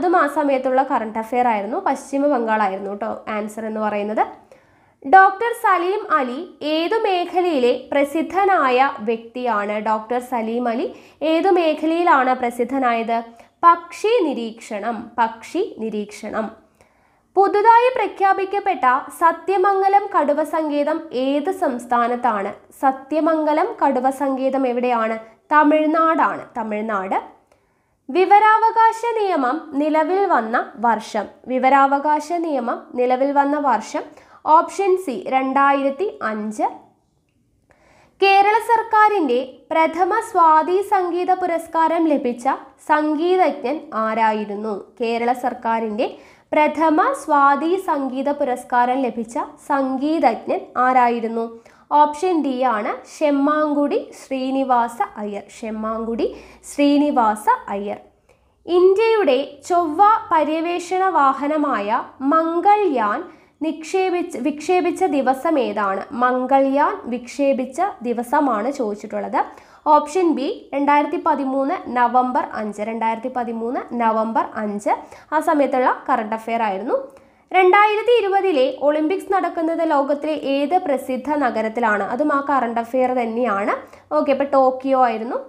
A: അതും ആ സമയത്തുള്ള കറണ്ട് അഫെയർ ആയിരുന്നു പശ്ചിമ ബംഗാളായിരുന്നു കേട്ടോ ആൻസർ എന്ന് പറയുന്നത് ഡോക്ടർ സലീം അലി ഏതു മേഖലയിലെ പ്രസിദ്ധനായ വ്യക്തിയാണ് ഡോക്ടർ സലീം അലി ഏതു മേഖലയിലാണ് പ്രസിദ്ധനായത് പക്ഷി നിരീക്ഷണം പക്ഷി നിരീക്ഷണം പുതുതായി പ്രഖ്യാപിക്കപ്പെട്ട സത്യമംഗലം കടുവ സങ്കേതം ഏത് സംസ്ഥാനത്താണ് സത്യമംഗലം കടുവ സങ്കേതം എവിടെയാണ് തമിഴ്നാടാണ് തമിഴ്നാട് വിവരാവകാശ നിയമം നിലവിൽ വന്ന വർഷം വിവരാവകാശ നിയമം നിലവിൽ വന്ന വർഷം ഓപ്ഷൻ സി രണ്ടായിരത്തി അഞ്ച് കേരള സർക്കാരിൻ്റെ പ്രഥമ സ്വാതി സംഗീത പുരസ്കാരം ലഭിച്ച സംഗീതജ്ഞൻ ആരായിരുന്നു കേരള സർക്കാരിൻ്റെ പ്രഥമ സ്വാതി സംഗീത പുരസ്കാരം ലഭിച്ച സംഗീതജ്ഞൻ ആരായിരുന്നു ഓപ്ഷൻ ഡി ആണ് ഷെമ്മാങ്കുടി ശ്രീനിവാസ അയ്യർ ഷെമ്മാങ്കുടി ശ്രീനിവാസ അയ്യർ ഇന്ത്യയുടെ ചൊവ്വ പര്യവേഷണ വാഹനമായ മംഗൾയാൻ നിക്ഷേപിച്ച് വിക്ഷേപിച്ച ദിവസം ഏതാണ് മംഗൾയാൻ വിക്ഷേപിച്ച ദിവസമാണ് ചോദിച്ചിട്ടുള്ളത് ഓപ്ഷൻ ബി രണ്ടായിരത്തി പതിമൂന്ന് നവംബർ അഞ്ച് രണ്ടായിരത്തി പതിമൂന്ന് നവംബർ അഞ്ച് ആ സമയത്തുള്ള കറണ്ട് അഫെയർ ആയിരുന്നു രണ്ടായിരത്തി ഇരുപതിലെ ഒളിമ്പിക്സ് നടക്കുന്നത് ലോകത്തിലെ ഏത് പ്രസിദ്ധ നഗരത്തിലാണ് അതും ആ കറണ്ട് അഫെയർ തന്നെയാണ് ഓക്കെ അപ്പോൾ ടോക്കിയോ ആയിരുന്നു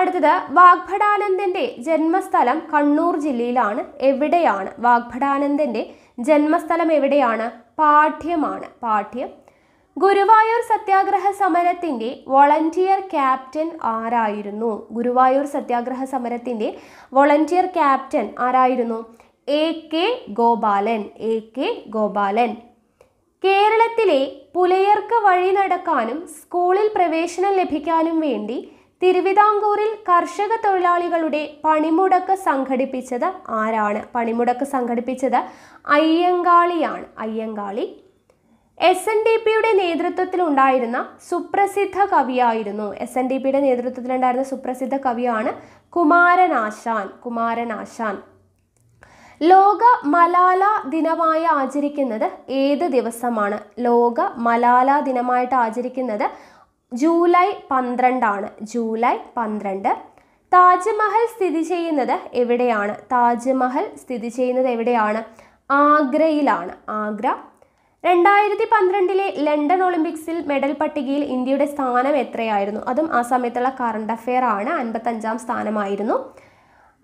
A: അടുത്തത് വാഗ്ഭടാനന്ദൻ്റെ ജന്മസ്ഥലം കണ്ണൂർ ജില്ലയിലാണ് എവിടെയാണ് വാഗ്ഭടാനന്ദൻ്റെ ജന്മസ്ഥലം എവിടെയാണ് പാഠ്യമാണ് പാഠ്യം ഗുരുവായൂർ സത്യാഗ്രഹ സമരത്തിൻ്റെ വോളണ്ടിയർ ക്യാപ്റ്റൻ ആരായിരുന്നു ഗുരുവായൂർ സത്യാഗ്രഹ സമരത്തിൻ്റെ വോളണ്ടിയർ ക്യാപ്റ്റൻ ആരായിരുന്നു A K Gopalan A K Gopalan കേരളത്തിലെ പുലയർക്ക് വഴി നടക്കാനും സ്കൂളിൽ പ്രവേശനം ലഭിക്കാനും വേണ്ടി തിരുവിതാംകൂറിൽ കർഷക തൊഴിലാളികളുടെ പണിമുടക്ക് സംഘടിപ്പിച്ചത് ആരാണ് പണിമുടക്ക് സംഘടിപ്പിച്ചത് അയ്യങ്കാളിയാണ് അയ്യങ്കാളി എസ് എൻ ഡി പിയുടെ നേതൃത്വത്തിലുണ്ടായിരുന്ന സുപ്രസിദ്ധ കവിയായിരുന്നു എസ് എൻ ഡി പിയുടെ നേതൃത്വത്തിലുണ്ടായിരുന്ന സുപ്രസിദ്ധ കവിയാണ് കുമാരനാശാൻ കുമാരനാശാൻ ലോക മലാല ദിനമായി ആചരിക്കുന്നത് ഏത് ദിവസമാണ് ലോക മലാല ദിനമായിട്ട് ആചരിക്കുന്നത് ജൂലൈ പന്ത്രണ്ടാണ് ജൂലൈ പന്ത്രണ്ട് താജ്മഹൽ സ്ഥിതി ചെയ്യുന്നത് എവിടെയാണ് താജ്മഹൽ സ്ഥിതി ചെയ്യുന്നത് എവിടെയാണ് ആഗ്രയിലാണ് ആഗ്ര രണ്ടായിരത്തി പന്ത്രണ്ടിലെ ലണ്ടൻ ഒളിമ്പിക്സിൽ മെഡൽ പട്ടികയിൽ ഇന്ത്യയുടെ സ്ഥാനം എത്രയായിരുന്നു അതും ആ സമയത്തുള്ള കറണ്ട് അഫെയർ ആണ് അൻപത്തഞ്ചാം സ്ഥാനമായിരുന്നു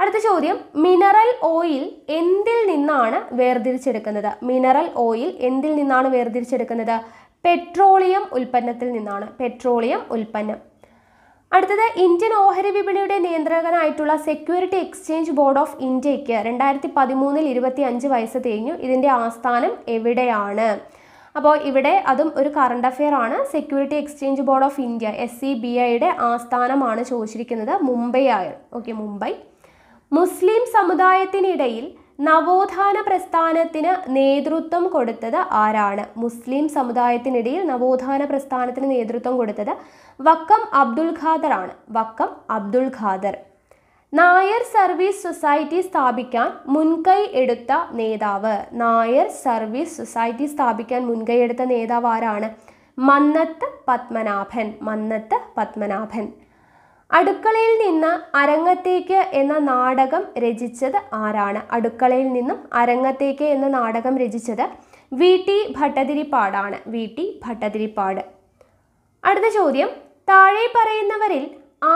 A: അടുത്ത ചോദ്യം മിനറൽ ഓയിൽ എന്തിൽ നിന്നാണ് വേർതിരിച്ചെടുക്കുന്നത് മിനറൽ ഓയിൽ എന്തിൽ നിന്നാണ് വേർതിരിച്ചെടുക്കുന്നത് പെട്രോളിയം ഉൽപ്പന്നത്തിൽ നിന്നാണ് പെട്രോളിയം ഉൽപ്പന്നം അടുത്തത് ഇന്ത്യൻ ഓഹരി വിപണിയുടെ നിയന്ത്രകനായിട്ടുള്ള സെക്യൂരിറ്റി എക്സ്ചേഞ്ച് ബോർഡ് ഓഫ് ഇന്ത്യയ്ക്ക് രണ്ടായിരത്തി പതിമൂന്നിൽ ഇരുപത്തി അഞ്ച് വയസ്സ് തികഞ്ഞു ഇതിൻ്റെ ആസ്ഥാനം എവിടെയാണ് അപ്പോൾ ഇവിടെ അതും ഒരു കറണ്ട് അഫെയർ ആണ് security exchange board of India S C e B ഐയുടെ ആസ്ഥാനമാണ് ചോദിച്ചിരിക്കുന്നത് മുംബൈ ആയ ഓക്കെ മുംബൈ മുസ്ലിം സമുദായത്തിനിടയിൽ നവോത്ഥാന പ്രസ്ഥാനത്തിന് നേതൃത്വം കൊടുത്തത് ആരാണ് മുസ്ലിം സമുദായത്തിനിടയിൽ നവോത്ഥാന പ്രസ്ഥാനത്തിന് നേതൃത്വം കൊടുത്തത് വക്കം അബ്ദുൽ ഖാദർ ആണ് വക്കം അബ്ദുൾ ഖാദർ നായർ സർവീസ് സൊസൈറ്റി സ്ഥാപിക്കാൻ മുൻകൈ എടുത്ത നേതാവ് നായർ സർവീസ് സൊസൈറ്റി സ്ഥാപിക്കാൻ മുൻകൈ എടുത്ത നേതാവ് ആരാണ് മന്നത്ത് പത്മനാഭൻ മന്നത്ത് പത്മനാഭൻ അടുക്കളയിൽ നിന്ന് അരങ്ങത്തേക്ക് എന്ന നാടകം രചിച്ചത് ആരാണ് അടുക്കളയിൽ നിന്നും അരങ്ങത്തേക്ക് എന്ന നാടകം രചിച്ചത് വി ടി ഭട്ടതിരിപ്പാടാണ് വി ടി ഭട്ടതിരിപ്പാട് അടുത്ത ചോദ്യം താഴെ പറയുന്നവരിൽ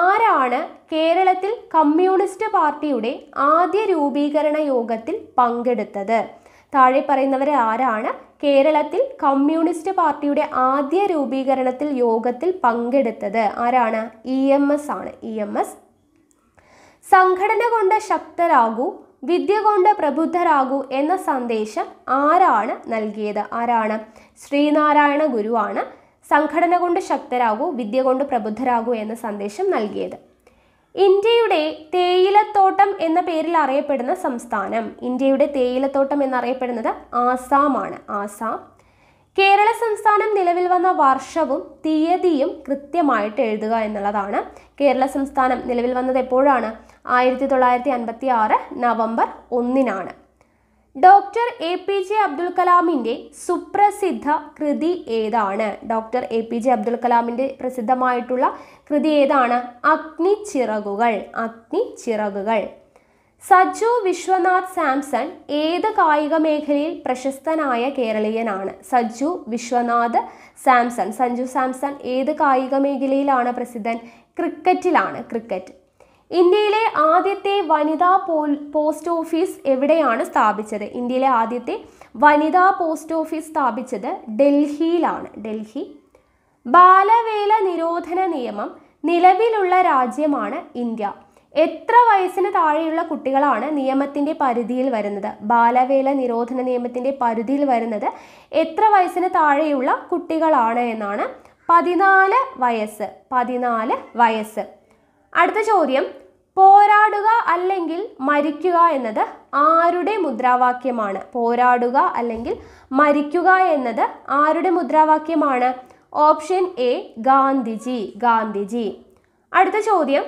A: ആരാണ് കേരളത്തിൽ കമ്മ്യൂണിസ്റ്റ് പാർട്ടിയുടെ ആദ്യ രൂപീകരണ യോഗത്തിൽ പങ്കെടുത്തത് താഴെ പറയുന്നവർ ആരാണ് കേരളത്തിൽ കമ്മ്യൂണിസ്റ്റ് പാർട്ടിയുടെ ആദ്യ രൂപീകരണത്തിൽ യോഗത്തിൽ പങ്കെടുത്തത് ആരാണ് ഇ എം എസ് ആണ് ഇ എം എസ് സംഘടന കൊണ്ട് ശക്തരാകൂ വിദ്യ കൊണ്ട് പ്രബുദ്ധരാകൂ എന്ന സന്ദേശം ആരാണ് നൽകിയത് ആരാണ് ശ്രീനാരായണ ഗുരുവാണ് സംഘടന കൊണ്ട് ശക്തരാകൂ വിദ്യ കൊണ്ട് പ്രബുദ്ധരാകൂ എന്ന സന്ദേശം നൽകിയത് ഇന്ത്യയുടെ തേയിലത്തോട്ടം എന്ന പേരിൽ അറിയപ്പെടുന്ന സംസ്ഥാനം ഇന്ത്യയുടെ തേയിലത്തോട്ടം എന്നറിയപ്പെടുന്നത് ആസാമാണ് ആസാം കേരള സംസ്ഥാനം നിലവിൽ വന്ന വർഷവും തീയതിയും കൃത്യമായിട്ട് എഴുതുക എന്നുള്ളതാണ് കേരള സംസ്ഥാനം നിലവിൽ വന്നത് എപ്പോഴാണ് ആയിരത്തി തൊള്ളായിരത്തി അൻപത്തി ആറ് നവംബർ ഒന്നിനാണ് doctor A P J Abdul കലാമിൻ്റെ സുപ്രസിദ്ധ കൃതി ഏതാണ് doctor A P J Abdul കലാമിൻ്റെ പ്രസിദ്ധമായിട്ടുള്ള കൃതി ഏതാണ് അഗ്നി ചിറകുകൾ അഗ്നി ചിറകുകൾ സജു വിശ്വനാഥ് സാംസൺ ഏത് കായിക മേഖലയിൽ പ്രശസ്തനായ കേരളീയനാണ് സജു വിശ്വനാഥ് സാംസൺ സഞ്ജു സാംസൺ ഏത് കായിക മേഖലയിലാണ് പ്രസിദ്ധൻ ക്രിക്കറ്റിലാണ് ക്രിക്കറ്റ് ഇന്ത്യയിലെ ആദ്യത്തെ വനിതാ പോസ്റ്റ് ഓഫീസ് എവിടെയാണ് സ്ഥാപിച്ചത് ഇന്ത്യയിലെ ആദ്യത്തെ വനിതാ പോസ്റ്റ് ഓഫീസ് സ്ഥാപിച്ചത് ഡൽഹിയിലാണ് ഡൽഹി ബാലവേല നിരോധന നിയമം നിലവിലുള്ള രാജ്യമാണ് ഇന്ത്യ എത്ര വയസ്സിന് താഴെയുള്ള കുട്ടികളാണ് നിയമത്തിൻ്റെ പരിധിയിൽ വരുന്നത് ബാലവേല നിരോധന നിയമത്തിൻ്റെ പരിധിയിൽ വരുന്നത് എത്ര വയസ്സിന് താഴെയുള്ള കുട്ടികളാണ് എന്നാണ് പതിനാല് വയസ്സ് പതിനാല് വയസ്സ് അടുത്ത ചോദ്യം പോരാടുക അല്ലെങ്കിൽ മരിക്കുക എന്നത് ആരുടെ മുദ്രാവാക്യമാണ് പോരാടുക അല്ലെങ്കിൽ മരിക്കുക എന്നത് ആരുടെ മുദ്രാവാക്യമാണ് ഓപ്ഷൻ എ ഗാന്ധിജി ഗാന്ധിജി അടുത്ത ചോദ്യം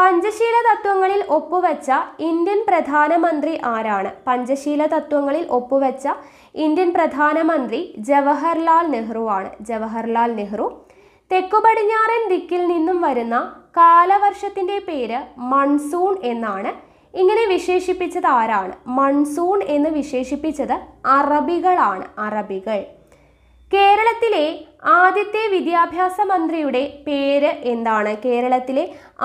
A: പഞ്ചശീല തത്വങ്ങളിൽ ഒപ്പുവെച്ച ഇന്ത്യൻ പ്രധാനമന്ത്രി ആരാണ് പഞ്ചശീല തത്വങ്ങളിൽ ഒപ്പുവെച്ച ഇന്ത്യൻ പ്രധാനമന്ത്രി ജവഹർലാൽ നെഹ്റു ആണ് ജവഹർലാൽ നെഹ്റു തെക്കു പടിഞ്ഞാറൻ ദിക്കിൽ നിന്നും വരുന്ന കാലവർഷത്തിൻ്റെ പേര് മൺസൂൺ എന്നാണ് ഇങ്ങനെ വിശേഷിപ്പിച്ചത് ആരാണ് മൺസൂൺ എന്ന് വിശേഷിപ്പിച്ചത് അറബികളാണ് അറബികൾ കേരളത്തിലെ ആദ്യത്തെ വിദ്യാഭ്യാസ മന്ത്രിയുടെ പേര് എന്താണ് കേരളത്തിലെ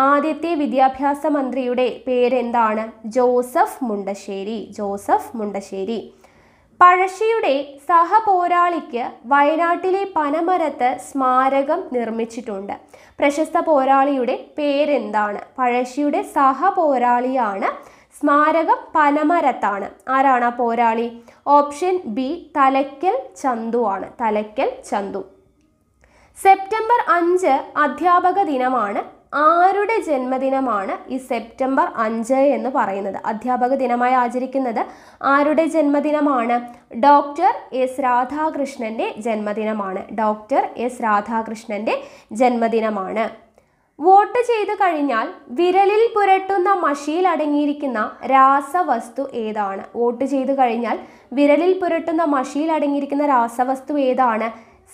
A: ആദ്യത്തെ വിദ്യാഭ്യാസ മന്ത്രിയുടെ പേരെന്താണ് ജോസഫ് മുണ്ടശ്ശേരി ജോസഫ് മുണ്ടശ്ശേരി പഴശ്ശിയുടെ സഹപോരാളിക്ക് വയനാട്ടിലെ പനമരത്ത് സ്മാരകം നിർമ്മിച്ചിട്ടുണ്ട് പ്രശസ്ത പോരാളിയുടെ പേരെന്താണ് പഴശ്ശിയുടെ സഹപോരാളിയാണ് സ്മാരകം പനമരത്താണ് ആരാണ് ആ പോരാളി ഓപ്ഷൻ ബി തലയ്ക്കൽ ചന്തു ആണ് തലയ്ക്കൽ ചന്തു സെപ്റ്റംബർ അഞ്ച് അധ്യാപക ദിനമാണ് ആരുടെ ജന്മദിനമാണ് ഈ സെപ്റ്റംബർ അഞ്ച് എന്ന് പറയുന്നത് അധ്യാപക ദിനമായി ആചരിക്കുന്നത് ആരുടെ ജന്മദിനമാണ് ഡോക്ടർ എസ് രാധാകൃഷ്ണൻ്റെ ജന്മദിനമാണ് ഡോക്ടർ എസ് രാധാകൃഷ്ണൻ്റെ ജന്മദിനമാണ് വോട്ട് ചെയ്തു കഴിഞ്ഞാൽ വിരലിൽ പുരട്ടുന്ന മഷിയിൽ അടങ്ങിയിരിക്കുന്ന രാസവസ്തു ഏതാണ് വോട്ട് ചെയ്തു കഴിഞ്ഞാൽ വിരലിൽ പുരട്ടുന്ന മഷിയിൽ അടങ്ങിയിരിക്കുന്ന രാസവസ്തു ഏതാണ്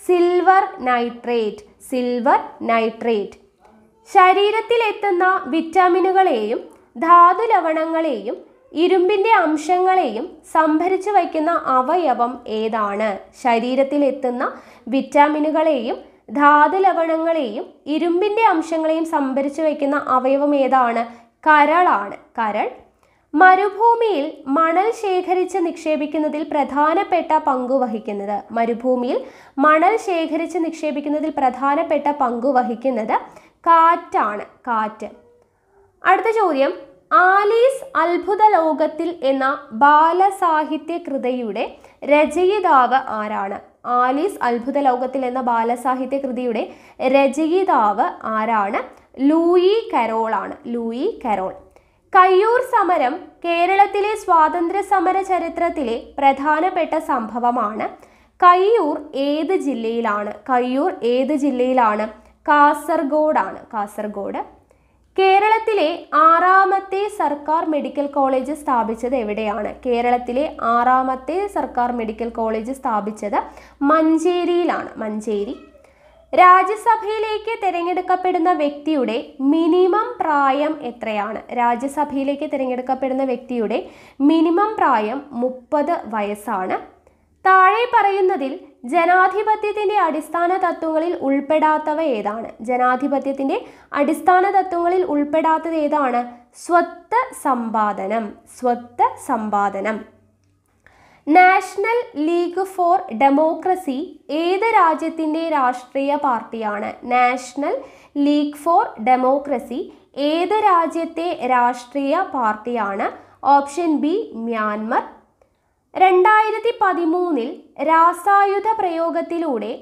A: സിൽവർ നൈട്രേറ്റ് സിൽവർ നൈട്രേറ്റ് ശരീരത്തിലെത്തുന്ന വിറ്റാമിനുകളെയും ധാതു ലവണങ്ങളെയും ഇരുമ്പിൻ്റെ അംശങ്ങളെയും സംഭരിച്ചു വയ്ക്കുന്ന അവയവം ഏതാണ് ശരീരത്തിലെത്തുന്ന വിറ്റാമിനുകളെയും ധാതു ലവണങ്ങളെയും ഇരുമ്പിൻ്റെ അംശങ്ങളെയും സംഭരിച്ചു വയ്ക്കുന്ന അവയവം ഏതാണ് കരളാണ് കരൾ മരുഭൂമിയിൽ മണൽ ശേഖരിച്ച് നിക്ഷേപിക്കുന്നതിൽ പ്രധാനപ്പെട്ട പങ്ക് വഹിക്കുന്നത് മരുഭൂമിയിൽ മണൽ ശേഖരിച്ച് നിക്ഷേപിക്കുന്നതിൽ പ്രധാനപ്പെട്ട പങ്ക് വഹിക്കുന്നത് കാറ്റാണ് കാറ്റ് അടുത്ത ചോദ്യം ആലീസ് അത്ഭുത ലോകത്തിൽ എന്ന ബാലസാഹിത്യ കൃതിയുടെ രചയിതാവ് ആരാണ് ആലീസ് അത്ഭുത ലോകത്തിൽ എന്ന ബാലസാഹിത്യ കൃതിയുടെ രചയിതാവ് ആരാണ് ലൂയി കരോളാണ് ലൂയി കരോൾ കയ്യൂർ സമരം കേരളത്തിലെ സ്വാതന്ത്ര്യ സമര ചരിത്രത്തിലെ പ്രധാനപ്പെട്ട സംഭവമാണ് കയ്യൂർ ഏത് ജില്ലയിലാണ് കയ്യൂർ ഏത് ജില്ലയിലാണ് കാസർഗോഡാണ് കാസർഗോഡ് കേരളത്തിലെ ആറാമത്തെ സർക്കാർ മെഡിക്കൽ കോളേജ് സ്ഥാപിച്ചത് എവിടെയാണ് കേരളത്തിലെ ആറാമത്തെ സർക്കാർ മെഡിക്കൽ കോളേജ് സ്ഥാപിച്ചത് മഞ്ചേരിയിലാണ് മഞ്ചേരി രാജ്യസഭയിലേക്ക് തിരഞ്ഞെടുക്കപ്പെടുന്ന വ്യക്തിയുടെ മിനിമം പ്രായം എത്രയാണ് രാജ്യസഭയിലേക്ക് തിരഞ്ഞെടുക്കപ്പെടുന്ന വ്യക്തിയുടെ മിനിമം പ്രായം മുപ്പത് വയസ്സാണ് താഴെ പറയുന്നതിൽ ജനാധിപത്യത്തിൻ്റെ അടിസ്ഥാന തത്വങ്ങളിൽ ഉൾപ്പെടാത്തവ ഏതാണ് ജനാധിപത്യത്തിൻ്റെ അടിസ്ഥാന തത്വങ്ങളിൽ ഉൾപ്പെടാത്തത് ഏതാണ് സ്വത്ത് സമ്പാദനം സ്വത്ത് സമ്പാദനം നാഷണൽ ലീഗ് ഫോർ ഡെമോക്രസി ഏത് രാജ്യത്തിൻ്റെ രാഷ്ട്രീയ പാർട്ടിയാണ് നാഷണൽ ലീഗ് ഫോർ ഡെമോക്രസി ഏത് രാജ്യത്തെ രാഷ്ട്രീയ പാർട്ടിയാണ് ഓപ്ഷൻ ബി മ്യാൻമർ രണ്ടായിരത്തി പതിമൂന്നിൽ രാസായുധ പ്രയോഗത്തിലൂടെ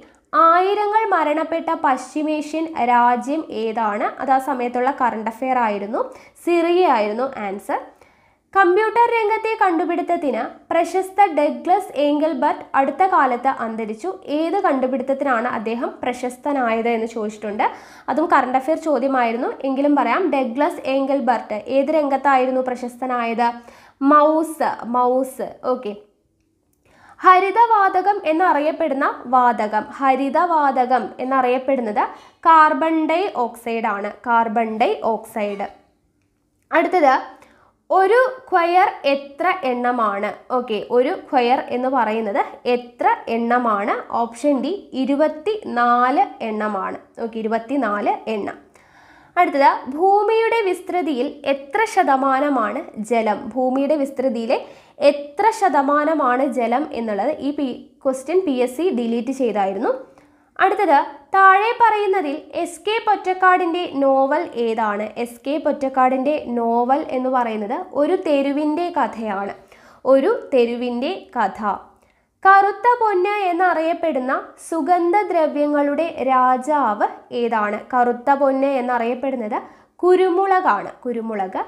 A: ആയിരങ്ങൾ മരണപ്പെട്ട പശ്ചിമേഷ്യൻ രാജ്യം ഏതാണ് അത് ആ സമയത്തുള്ള കറണ്ട് അഫെയർ ആയിരുന്നു സിറിയ ആയിരുന്നു ആൻസർ കമ്പ്യൂട്ടർ രംഗത്തെ കണ്ടുപിടുത്തത്തിന് പ്രശസ്ത ഡഗ്ലസ് ഏംഗൽബർട്ട് അടുത്ത കാലത്ത് അന്തരിച്ചു ഏത് കണ്ടുപിടുത്തത്തിനാണ് അദ്ദേഹം പ്രശസ്തനായത് എന്ന് ചോദിച്ചിട്ടുണ്ട് അതും കറണ്ട് അഫെയർ ചോദ്യമായിരുന്നു എങ്കിലും പറയാം ഡഗ്ലസ് ഏംഗൽബർട്ട് ഏത് രംഗത്തായിരുന്നു പ്രശസ്തനായത് മൗസ് മൗസ് ഓക്കെ ഹരിതവാതകം എന്നറിയപ്പെടുന്ന വാതകം ഹരിതവാതകം എന്നറിയപ്പെടുന്നത് കാർബൺ ഡൈ ഓക്സൈഡ് ആണ് കാർബൺ ഡൈ ഓക്സൈഡ് അടുത്തത് ഒരു ക്വയർ എത്ര എണ്ണമാണ് ഓക്കെ ഒരു ക്വയർ എന്ന് പറയുന്നത് എത്ര എണ്ണമാണ് ഓപ്ഷൻ ഡി ഇരുപത്തി നാല് എണ്ണമാണ് ഓക്കെ ഇരുപത്തി നാല് എണ്ണം അടുത്തത് ഭൂമിയുടെ വിസ്തൃതിയിൽ എത്ര ശതമാനമാണ് ജലം ഭൂമിയുടെ വിസ്തൃതിയിലെ എത്ര ശതമാനമാണ് ജലം എന്നുള്ളത് ഈ P question P S C delete ചെയ്തായിരുന്നു അടുത്തത് താഴെ പറയുന്നതിൽ എസ് കെ പൊറ്റക്കാടിൻ്റെ നോവൽ ഏതാണ് എസ് കെ പൊറ്റക്കാടിൻ്റെ നോവൽ എന്ന് പറയുന്നത് ഒരു തെരുവിൻ്റെ കഥയാണ് ഒരു തെരുവിൻ്റെ കഥ കറുത്ത പൊന്ന് എന്നറിയപ്പെടുന്ന സുഗന്ധദ്രവ്യങ്ങളുടെ രാജാവ് ഏതാണ് കറുത്ത പൊന്ന് എന്നറിയപ്പെടുന്നത് കുരുമുളകാണ് കുരുമുളക്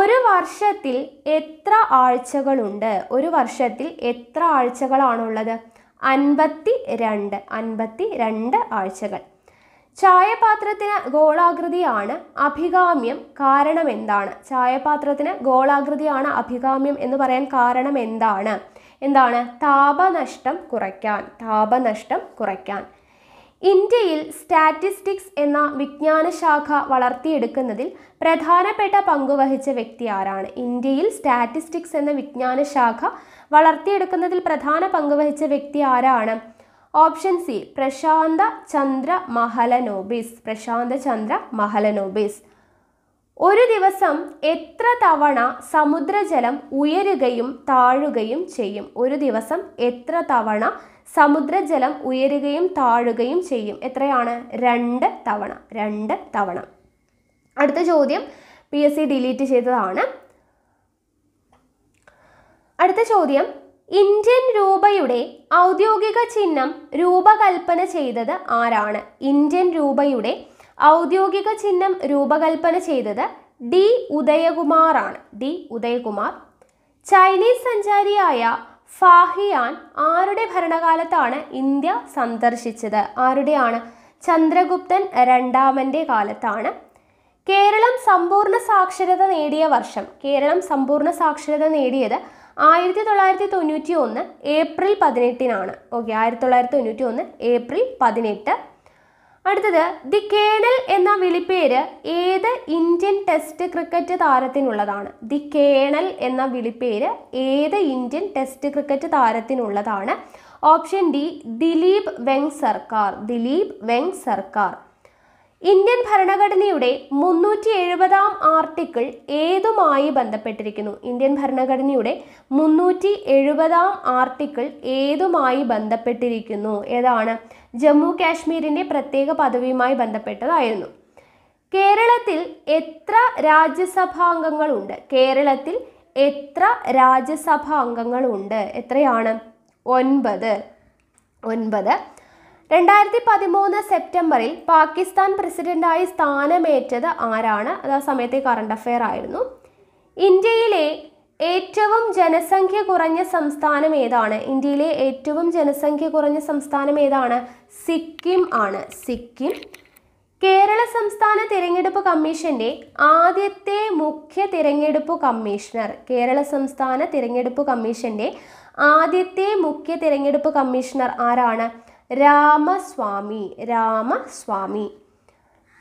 A: ഒരു വർഷത്തിൽ എത്ര ആഴ്ചകളുണ്ട് ഒരു വർഷത്തിൽ എത്ര ആഴ്ചകളാണുള്ളത് അൻപത്തി രണ്ട് അൻപത്തി രണ്ട് ആഴ്ചകൾ ചായപാത്രത്തിന് ഗോളാകൃതിയാണ് അഭികാമ്യം കാരണം എന്താണ് ചായപാത്രത്തിന് ഗോളാകൃതിയാണ് അഭികാമ്യം എന്ന് പറയാൻ കാരണം എന്താണ് എന്താണ് താപനഷ്ടം കുറയ്ക്കാൻ താപനഷ്ടം കുറയ്ക്കാൻ ഇന്ത്യയിൽ സ്റ്റാറ്റിസ്റ്റിക്സ് എന്ന വിജ്ഞാന ശാഖ വളർത്തിയെടുക്കുന്നതിൽ പ്രധാനപ്പെട്ട പങ്കുവഹിച്ച വ്യക്തി ആരാണ് ഇന്ത്യയിൽ സ്റ്റാറ്റിസ്റ്റിക്സ് എന്ന വിജ്ഞാന ശാഖ വളർത്തിയെടുക്കുന്നതിൽ പ്രധാന പങ്കുവഹിച്ച വ്യക്തി ആരാണ് ഓപ്ഷൻ സി പ്രശാന്ത ചന്ദ്ര മഹലനോബിസ് പ്രശാന്ത ചന്ദ്ര മഹലനോബിസ് ഒരു ദിവസം എത്ര തവണ സമുദ്രജലം ഉയരുകയും താഴുകയും ചെയ്യും ഒരു ദിവസം എത്ര തവണ സമുദ്രജലം ഉയരുകയും താഴുകയും ചെയ്യും എത്രയാണ് രണ്ട് തവണ രണ്ട് തവണ അടുത്ത ചോദ്യം പി എസ് സി ഡിലീറ്റ് ചെയ്തതാണ് അടുത്ത ചോദ്യം ഇന്ത്യൻ രൂപയുടെ ഔദ്യോഗിക ചിഹ്നം രൂപകൽപ്പന ചെയ്തത് ആരാണ് ഇന്ത്യൻ രൂപയുടെ ഔദ്യോഗിക ചിഹ്നം രൂപകൽപ്പന ചെയ്തത് ഡി ഉദയകുമാറാണ് ഡി ഉദയകുമാർ ചൈനീസ് സഞ്ചാരിയായ ഫാഹിയാൻ ആരുടെ ഭരണകാലത്താണ് ഇന്ത്യ സന്ദർശിച്ചത് ആരുടെയാണ് ചന്ദ്രഗുപ്തൻ രണ്ടാമൻ്റെ കാലത്താണ് കേരളം സമ്പൂർണ്ണ സാക്ഷരത നേടിയ വർഷം കേരളം സമ്പൂർണ്ണ സാക്ഷരത നേടിയത് ആയിരത്തി തൊള്ളായിരത്തി തൊണ്ണൂറ്റി ഒന്ന് ഏപ്രിൽ പതിനെട്ടിനാണ് ഓക്കെ ആയിരത്തി തൊള്ളായിരത്തി തൊണ്ണൂറ്റി ഒന്ന് ഏപ്രിൽ പതിനെട്ട് അടുത്തത് ദി കേണൽ എന്ന വിളിപ്പേര് ഏത് ഇന്ത്യൻ ടെസ്റ്റ് ക്രിക്കറ്റ് താരത്തിനുള്ളതാണ് ദി കേണൽ എന്ന വിളിപ്പേര് ഏത് ഇന്ത്യൻ ടെസ്റ്റ് ക്രിക്കറ്റ് താരത്തിനുള്ളതാണ് option D Dilip Vengsarkar Dilip വെങ് സർക്കാർ ഇന്ത്യൻ ഭരണഘടനയുടെ മുന്നൂറ്റി എഴുപതാം ആർട്ടിക്കിൾ ഏതുമായി ബന്ധപ്പെട്ടിരിക്കുന്നു ഇന്ത്യൻ ഭരണഘടനയുടെ മുന്നൂറ്റി എഴുപതാം ആർട്ടിക്കിൾ ഏതുമായി ബന്ധപ്പെട്ടിരിക്കുന്നു ഏതാണ് ജമ്മു കാശ്മീരിൻ്റെ പ്രത്യേക പദവിയുമായി ബന്ധപ്പെട്ടതായിരുന്നു കേരളത്തിൽ എത്ര രാജ്യസഭാംഗങ്ങളുണ്ട് കേരളത്തിൽ എത്ര രാജ്യസഭാ അംഗങ്ങളുണ്ട് എത്രയാണ് ഒൻപത് ഒൻപത് രണ്ടായിരത്തി പതിമൂന്ന് സെപ്റ്റംബറിൽ പാകിസ്ഥാൻ പ്രസിഡന്റായി സ്ഥാനമേറ്റത് ആരാണ് അത് ആ സമയത്തെ കറണ്ട് അഫെയർ ആയിരുന്നു ഇന്ത്യയിലെ ഏറ്റവും ജനസംഖ്യ കുറഞ്ഞ സംസ്ഥാനം ഏതാണ് ഇന്ത്യയിലെ ഏറ്റവും ജനസംഖ്യ കുറഞ്ഞ സംസ്ഥാനം ഏതാണ് സിക്കിം ആണ് സിക്കിം കേരള സംസ്ഥാന തിരഞ്ഞെടുപ്പ് കമ്മീഷന്റെ ആദ്യത്തെ മുഖ്യ തിരഞ്ഞെടുപ്പ് കമ്മീഷണർ കേരള സംസ്ഥാന തിരഞ്ഞെടുപ്പ് കമ്മീഷന്റെ ആദ്യത്തെ മുഖ്യ തിരഞ്ഞെടുപ്പ് കമ്മീഷണർ ആരാണ് രാമസ്വാമി രാമസ്വാമി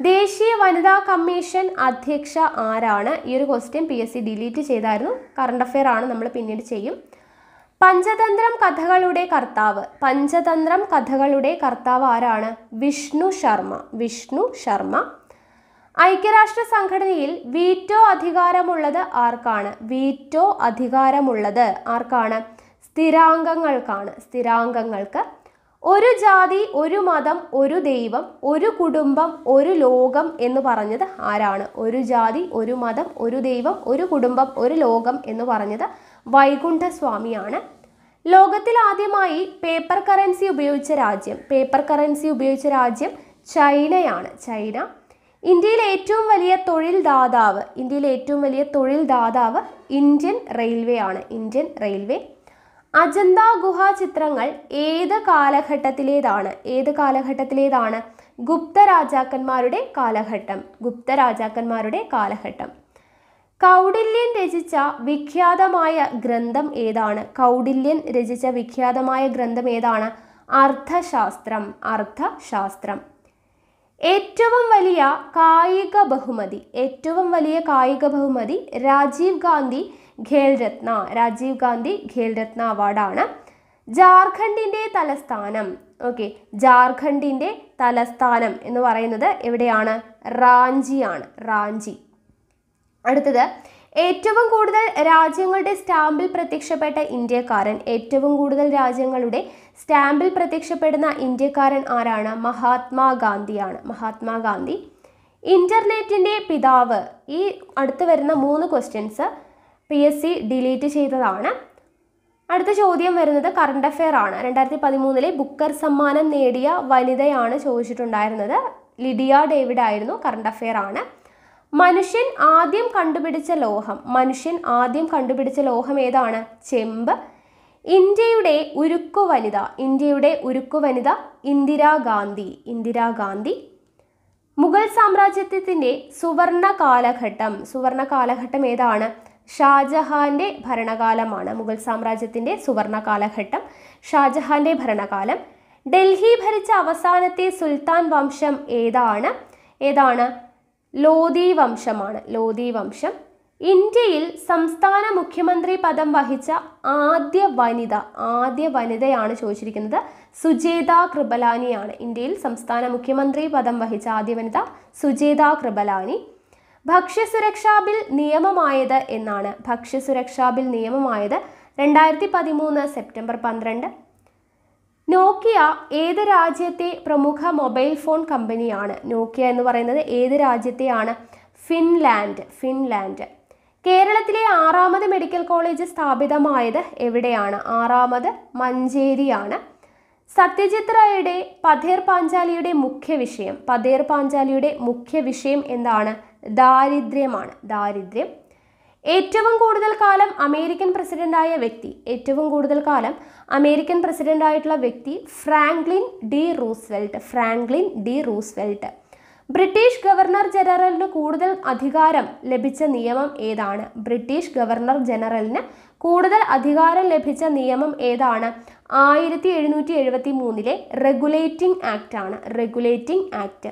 A: ദേശീയ വനിതാ കമ്മീഷൻ അധ്യക്ഷ ആരാണ് ഈ ഒരു question P S C delete ചെയ്തായിരുന്നു കറണ്ട് അഫെയർ ആണ് നമ്മൾ പിന്നീട് ചെയ്യും പഞ്ചതന്ത്രം കഥകളുടെ കർത്താവ് പഞ്ചതന്ത്രം കഥകളുടെ കർത്താവ് ആരാണ് വിഷ്ണു ശർമ്മ വിഷ്ണു ശർമ്മ ഐക്യരാഷ്ട്ര സംഘടനയിൽ വീറ്റോ അധികാരമുള്ളത് ആർക്കാണ് വീറ്റോ അധികാരമുള്ളത് ആർക്കാണ് സ്ഥിരാംഗങ്ങൾക്കാണ് സ്ഥിരാംഗങ്ങൾക്ക് ഒരു ജാതി ഒരു മതം ഒരു ദൈവം ഒരു കുടുംബം ഒരു ലോകം എന്ന് പറഞ്ഞത് ആരാണ് ഒരു ജാതി ഒരു മതം ഒരു ദൈവം ഒരു കുടുംബം ഒരു ലോകം എന്ന് പറഞ്ഞത് വൈകുണ്ഠസ്വാമിയാണ് ലോകത്തിൽ ആദ്യമായി പേപ്പർ കറൻസി ഉപയോഗിച്ച രാജ്യം പേപ്പർ കറൻസി ഉപയോഗിച്ച രാജ്യം ചൈനയാണ് ചൈന ഇന്ത്യയിലെ ഏറ്റവും വലിയ തൊഴിൽ ദാതാവ് ഇന്ത്യയിലെ ഏറ്റവും വലിയ തൊഴിൽ ദാതാവ് ഇന്ത്യൻ റെയിൽവേ ആണ് ഇന്ത്യൻ റെയിൽവേ അജന്ത ഗുഹ ചിത്രങ്ങൾ ഏത് കാലഘട്ടത്തിലേതാണ് ഏത് കാലഘട്ടത്തിലേതാണ് ഗുപ്ത രാജാക്കന്മാരുടെ കാലഘട്ടം ഗുപ്ത രാജാക്കന്മാരുടെ കാലഘട്ടം കൗടില്യൻ രചിച്ച വിഖ്യാതമായ ഗ്രന്ഥം ഏതാണ് കൗടില്യൻ രചിച്ച വിഖ്യാതമായ ഗ്രന്ഥം ഏതാണ് അർത്ഥശാസ്ത്രം അർത്ഥശാസ്ത്രം ഏറ്റവും വലിയ കായിക ബഹുമതി ഏറ്റവും വലിയ കായിക ബഹുമതി രാജീവ് ഗാന്ധി ഖേൽ രത്ന രാജീവ് ഗാന്ധി ഖേൽ രത്ന അവാർഡാണ് ജാർഖണ്ഡിൻ്റെ തലസ്ഥാനം ഓക്കെ ജാർഖണ്ഡിൻ്റെ തലസ്ഥാനം എന്ന് പറയുന്നത് എവിടെയാണ് റാഞ്ചിയാണ് റാഞ്ചി അടുത്തത് ഏറ്റവും കൂടുതൽ രാജ്യങ്ങളുടെ സ്റ്റാമ്പിൽ പ്രത്യക്ഷപ്പെട്ട ഇന്ത്യക്കാരൻ ഏറ്റവും കൂടുതൽ രാജ്യങ്ങളുടെ സ്റ്റാമ്പിൽ പ്രത്യക്ഷപ്പെടുന്ന ഇന്ത്യക്കാരൻ ആരാണ് മഹാത്മാഗാന്ധിയാണ് മഹാത്മാഗാന്ധി ഇൻ്റർനെറ്റിൻ്റെ പിതാവ് ഈ അടുത്ത് വരുന്ന മൂന്ന് questions P S C delete ചെയ്തതാണ് അടുത്ത ചോദ്യം വരുന്നത് കറണ്ട് അഫെയർ ആണ് രണ്ടായിരത്തി പതിമൂന്നിലെ ബുക്കർ സമ്മാനം നേടിയ വനിതയാണ് ചോദിച്ചിട്ടുണ്ടായിരുന്നത് ലിഡിയ ഡേവിഡ് ആയിരുന്നു കറണ്ട് അഫെയർ ആണ് മനുഷ്യൻ ആദ്യം കണ്ടുപിടിച്ച ലോഹം മനുഷ്യൻ ആദ്യം കണ്ടുപിടിച്ച ലോഹം ഏതാണ് ചെമ്പ് ഇന്ത്യയുടെ ഉരുക്കു വനിത ഇന്ത്യയുടെ ഉരുക്കു വനിത ഇന്ദിരാഗാന്ധി ഇന്ദിരാഗാന്ധി മുഗൾ സാമ്രാജ്യത്തിൻ്റെ സുവർണ കാലഘട്ടം സുവർണ കാലഘട്ടം ഏതാണ് ഷാജഹാന്റെ ഭരണകാലമാണ് മുഗൾ സാമ്രാജ്യത്തിന്റെ സുവർണ കാലഘട്ടം ഷാജഹാന്റെ ഭരണകാലം ഡൽഹി ഭരിച്ച അവസാനത്തെ സുൽത്താൻ വംശം ഏതാണ് ഏതാണ് ലോധി വംശമാണ് ലോധി വംശം ഇന്ത്യയിൽ സംസ്ഥാന മുഖ്യമന്ത്രി പദം വഹിച്ച ആദ്യ വനിത ആദ്യ വനിതയാണ് ചോദിച്ചിരിക്കുന്നത് സുജേത കൃപലാനിയാണ് ഇന്ത്യയിൽ സംസ്ഥാന മുഖ്യമന്ത്രി പദം വഹിച്ച ആദ്യ വനിത സുജേത കൃപലാനി ഭക്ഷ്യസുരക്ഷാ ബിൽ നിയമമായത് എന്നാണ് ഭക്ഷ്യസുരക്ഷാ ബിൽ നിയമമായത് രണ്ടായിരത്തി പതിമൂന്ന് സെപ്റ്റംബർ പന്ത്രണ്ട് നോക്കിയ ഏത് രാജ്യത്തെ പ്രമുഖ മൊബൈൽ ഫോൺ കമ്പനിയാണ് നോക്കിയ എന്ന് പറയുന്നത് ഏത് രാജ്യത്തെയാണ് ഫിൻലാൻഡ് ഫിൻലാൻഡ് കേരളത്തിലെ ആറാമത് മെഡിക്കൽ കോളേജ് സ്ഥാപിതമായത് എവിടെയാണ് ആറാമത് മഞ്ചേരിയാണ് സത്യജിത് റായയുടെ പാഞ്ചാലിയുടെ മുഖ്യ വിഷയം പഥേർ പാഞ്ചാലിയുടെ മുഖ്യ വിഷയം എന്താണ് ദാരിദ്ര്യമാണ് ദാരിദ്ര്യം ഏറ്റവും കൂടുതൽ കാലം അമേരിക്കൻ പ്രസിഡന്റായ വ്യക്തി ഏറ്റവും കൂടുതൽ കാലം അമേരിക്കൻ പ്രസിഡന്റ് ആയിട്ടുള്ള വ്യക്തി Franklin D Roosevelt Franklin D Roosevelt British governor ജനറലിന് കൂടുതൽ അധികാരം ലഭിച്ച നിയമം ഏതാണ് ബ്രിട്ടീഷ് ഗവർണർ ജനറലിന് കൂടുതൽ അധികാരം ലഭിച്ച നിയമം ഏതാണ് ആയിരത്തി എഴുന്നൂറ്റി എഴുപത്തി മൂന്നിലെ റെഗുലേറ്റിംഗ് ആക്ട് ആണ് regulating act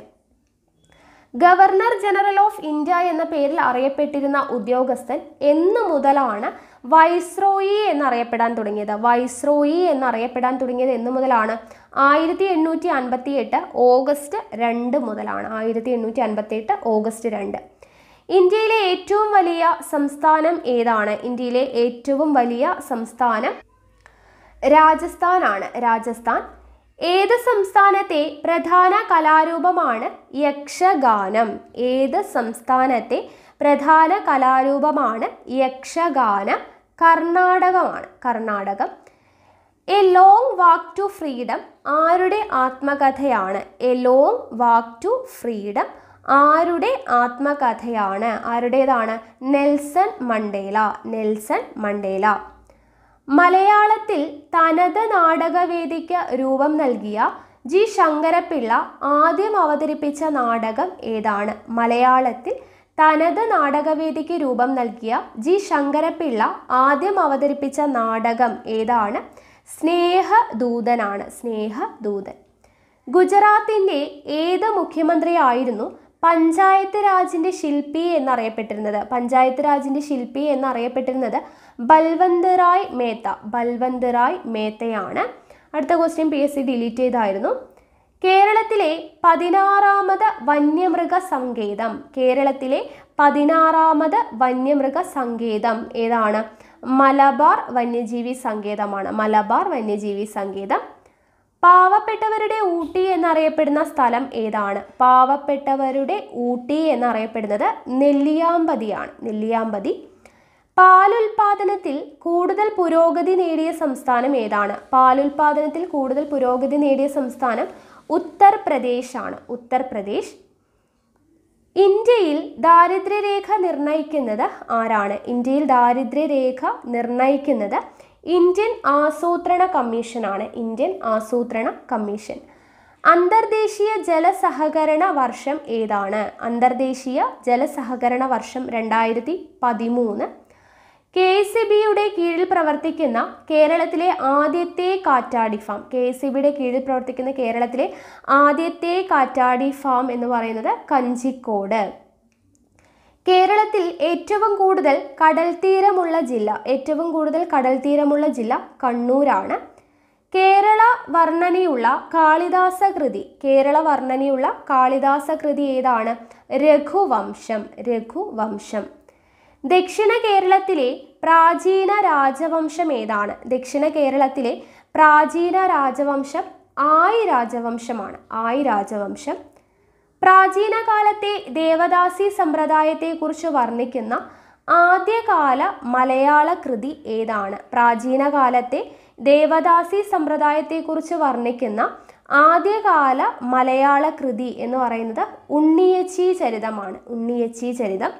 A: governor general of India എന്ന പേരിൽ അറിയപ്പെട്ടിരുന്ന ഉദ്യോഗസ്ഥൻ എന്നു മുതലാണ് വൈസ്രോയി എന്നറിയപ്പെടാൻ തുടങ്ങിയത് വൈസ്രോയി എന്നറിയപ്പെടാൻ തുടങ്ങിയത് എന്നു മുതലാണ് ആയിരത്തി എണ്ണൂറ്റി അൻപത്തി എട്ട് ഓഗസ്റ്റ് രണ്ട് മുതലാണ് ആയിരത്തി എണ്ണൂറ്റി അൻപത്തി എട്ട് ഓഗസ്റ്റ് രണ്ട് ഇന്ത്യയിലെ ഏറ്റവും വലിയ സംസ്ഥാനം ഏതാണ് ഇന്ത്യയിലെ ഏറ്റവും വലിയ സംസ്ഥാനം രാജസ്ഥാനാണ് രാജസ്ഥാൻ ഏത് സംസ്ഥാനത്തെ പ്രധാന കലാരൂപമാണ് യക്ഷഗാനം ഏത് സംസ്ഥാനത്തെ പ്രധാന കലാരൂപമാണ് യക്ഷഗാനം കർണാടകമാണ് Karnataka a long walk to freedom ആരുടെ ആത്മകഥയാണ് a long walk to freedom ആരുടെ ആത്മകഥയാണ് ആരുടേതാണ് നെൽസൺ മണ്ടേല നെൽസൺ മണ്ടേല മലയാളത്തിൽ തനത് നാടകവേദിക്ക് രൂപം നൽകിയ ജി ശങ്കരപ്പിള്ള ആദ്യം അവതരിപ്പിച്ച നാടകം ഏതാണ് മലയാളത്തിൽ തനത് നാടകവേദിക്ക് രൂപം നൽകിയ ജി ശങ്കരപ്പിള്ള ആദ്യം അവതരിപ്പിച്ച നാടകം ഏതാണ് സ്നേഹദൂതനാണ് സ്നേഹദൂതൻ ഗുജറാത്തിൻ്റെ ഏത് മുഖ്യമന്ത്രിയായിരുന്നു പഞ്ചായത്ത് രാജിൻ്റെ ശില്പി എന്നറിയപ്പെട്ടിരുന്നത് പഞ്ചായത്ത് രാജിൻ്റെ ശില്പി എന്നറിയപ്പെട്ടിരുന്നത് ബൽവന്ത് റായ് മേത്ത ബൽവന്ത് റായ് മേത്തയാണ് അടുത്ത question P S C delete ചെയ്തായിരുന്നു കേരളത്തിലെ പതിനാറാമത് വന്യമൃഗ സങ്കേതം കേരളത്തിലെ പതിനാറാമത് വന്യമൃഗ സങ്കേതം ഏതാണ് മലബാർ വന്യജീവി സങ്കേതമാണ് മലബാർ വന്യജീവി സങ്കേതം പാവപ്പെട്ടവരുടെ ഊട്ടി എന്നറിയപ്പെടുന്ന സ്ഥലം ഏതാണ് പാവപ്പെട്ടവരുടെ ഊട്ടി എന്നറിയപ്പെടുന്നത് നെല്ലിയാമ്പതിയാണ് നെല്ലിയാമ്പതി പാലുൽപാദനത്തിൽ കൂടുതൽ പുരോഗതി നേടിയ സംസ്ഥാനം ഏതാണ് പാലുൽപാദനത്തിൽ കൂടുതൽ പുരോഗതി നേടിയ സംസ്ഥാനം ഉത്തർപ്രദേശാണ് ഉത്തർപ്രദേശ് ഇന്ത്യയിൽ ദാരിദ്ര്യരേഖ നിർണയിക്കുന്നത് ആരാണ് ഇന്ത്യയിൽ ദാരിദ്ര്യരേഖ നിർണയിക്കുന്നത് ഇന്ത്യൻ ആസൂത്രണ കമ്മീഷനാണ് ഇന്ത്യൻ ആസൂത്രണ കമ്മീഷൻ അന്തർദേശീയ ജലസഹകരണ വർഷം ഏതാണ് അന്തർദേശീയ ജലസഹകരണ വർഷം രണ്ടായിരത്തി പതിമൂന്ന് കെ എസ് ബിയുടെ കീഴിൽ പ്രവർത്തിക്കുന്ന കേരളത്തിലെ ആദ്യത്തെ കാറ്റാടി ഫാം കെ എസ് ബിയുടെ കീഴിൽ പ്രവർത്തിക്കുന്ന കേരളത്തിലെ ആദ്യത്തെ കാറ്റാടി ഫാം എന്ന് പറയുന്നത് കഞ്ചിക്കോട് കേരളത്തിൽ ഏറ്റവും കൂടുതൽ കടൽ തീരമുള്ള ജില്ല ഏറ്റവും കൂടുതൽ കടൽ തീരമുള്ള ജില്ല കണ്ണൂരാണ് കേരള വർണ്ണനയുള്ള കാളിദാസ കൃതി കേരള വർണ്ണനയുള്ള കാളിദാസ കൃതി ഏതാണ് രഘുവംശം രഘുവംശം ദക്ഷിണ കേരളത്തിലെ പ്രാചീന രാജവംശം ഏതാണ് ദക്ഷിണ കേരളത്തിലെ പ്രാചീന രാജവംശം ആയി രാജവംശമാണ് ആയി രാജവംശം പ്രാചീന കാലത്തെ ദേവദാസി സമ്പ്രദായത്തെക്കുറിച്ച് വർണ്ണിക്കുന്ന ആദ്യകാല മലയാള കൃതി ഏതാണ് പ്രാചീന കാലത്തെ ദേവദാസി സമ്പ്രദായത്തെക്കുറിച്ച് വർണ്ണിക്കുന്ന ആദ്യകാല മലയാള കൃതി എന്ന് പറയുന്നത് ഉണ്ണിയച്ചി ചരിതമാണ് ഉണ്ണിയച്ചി ചരിതം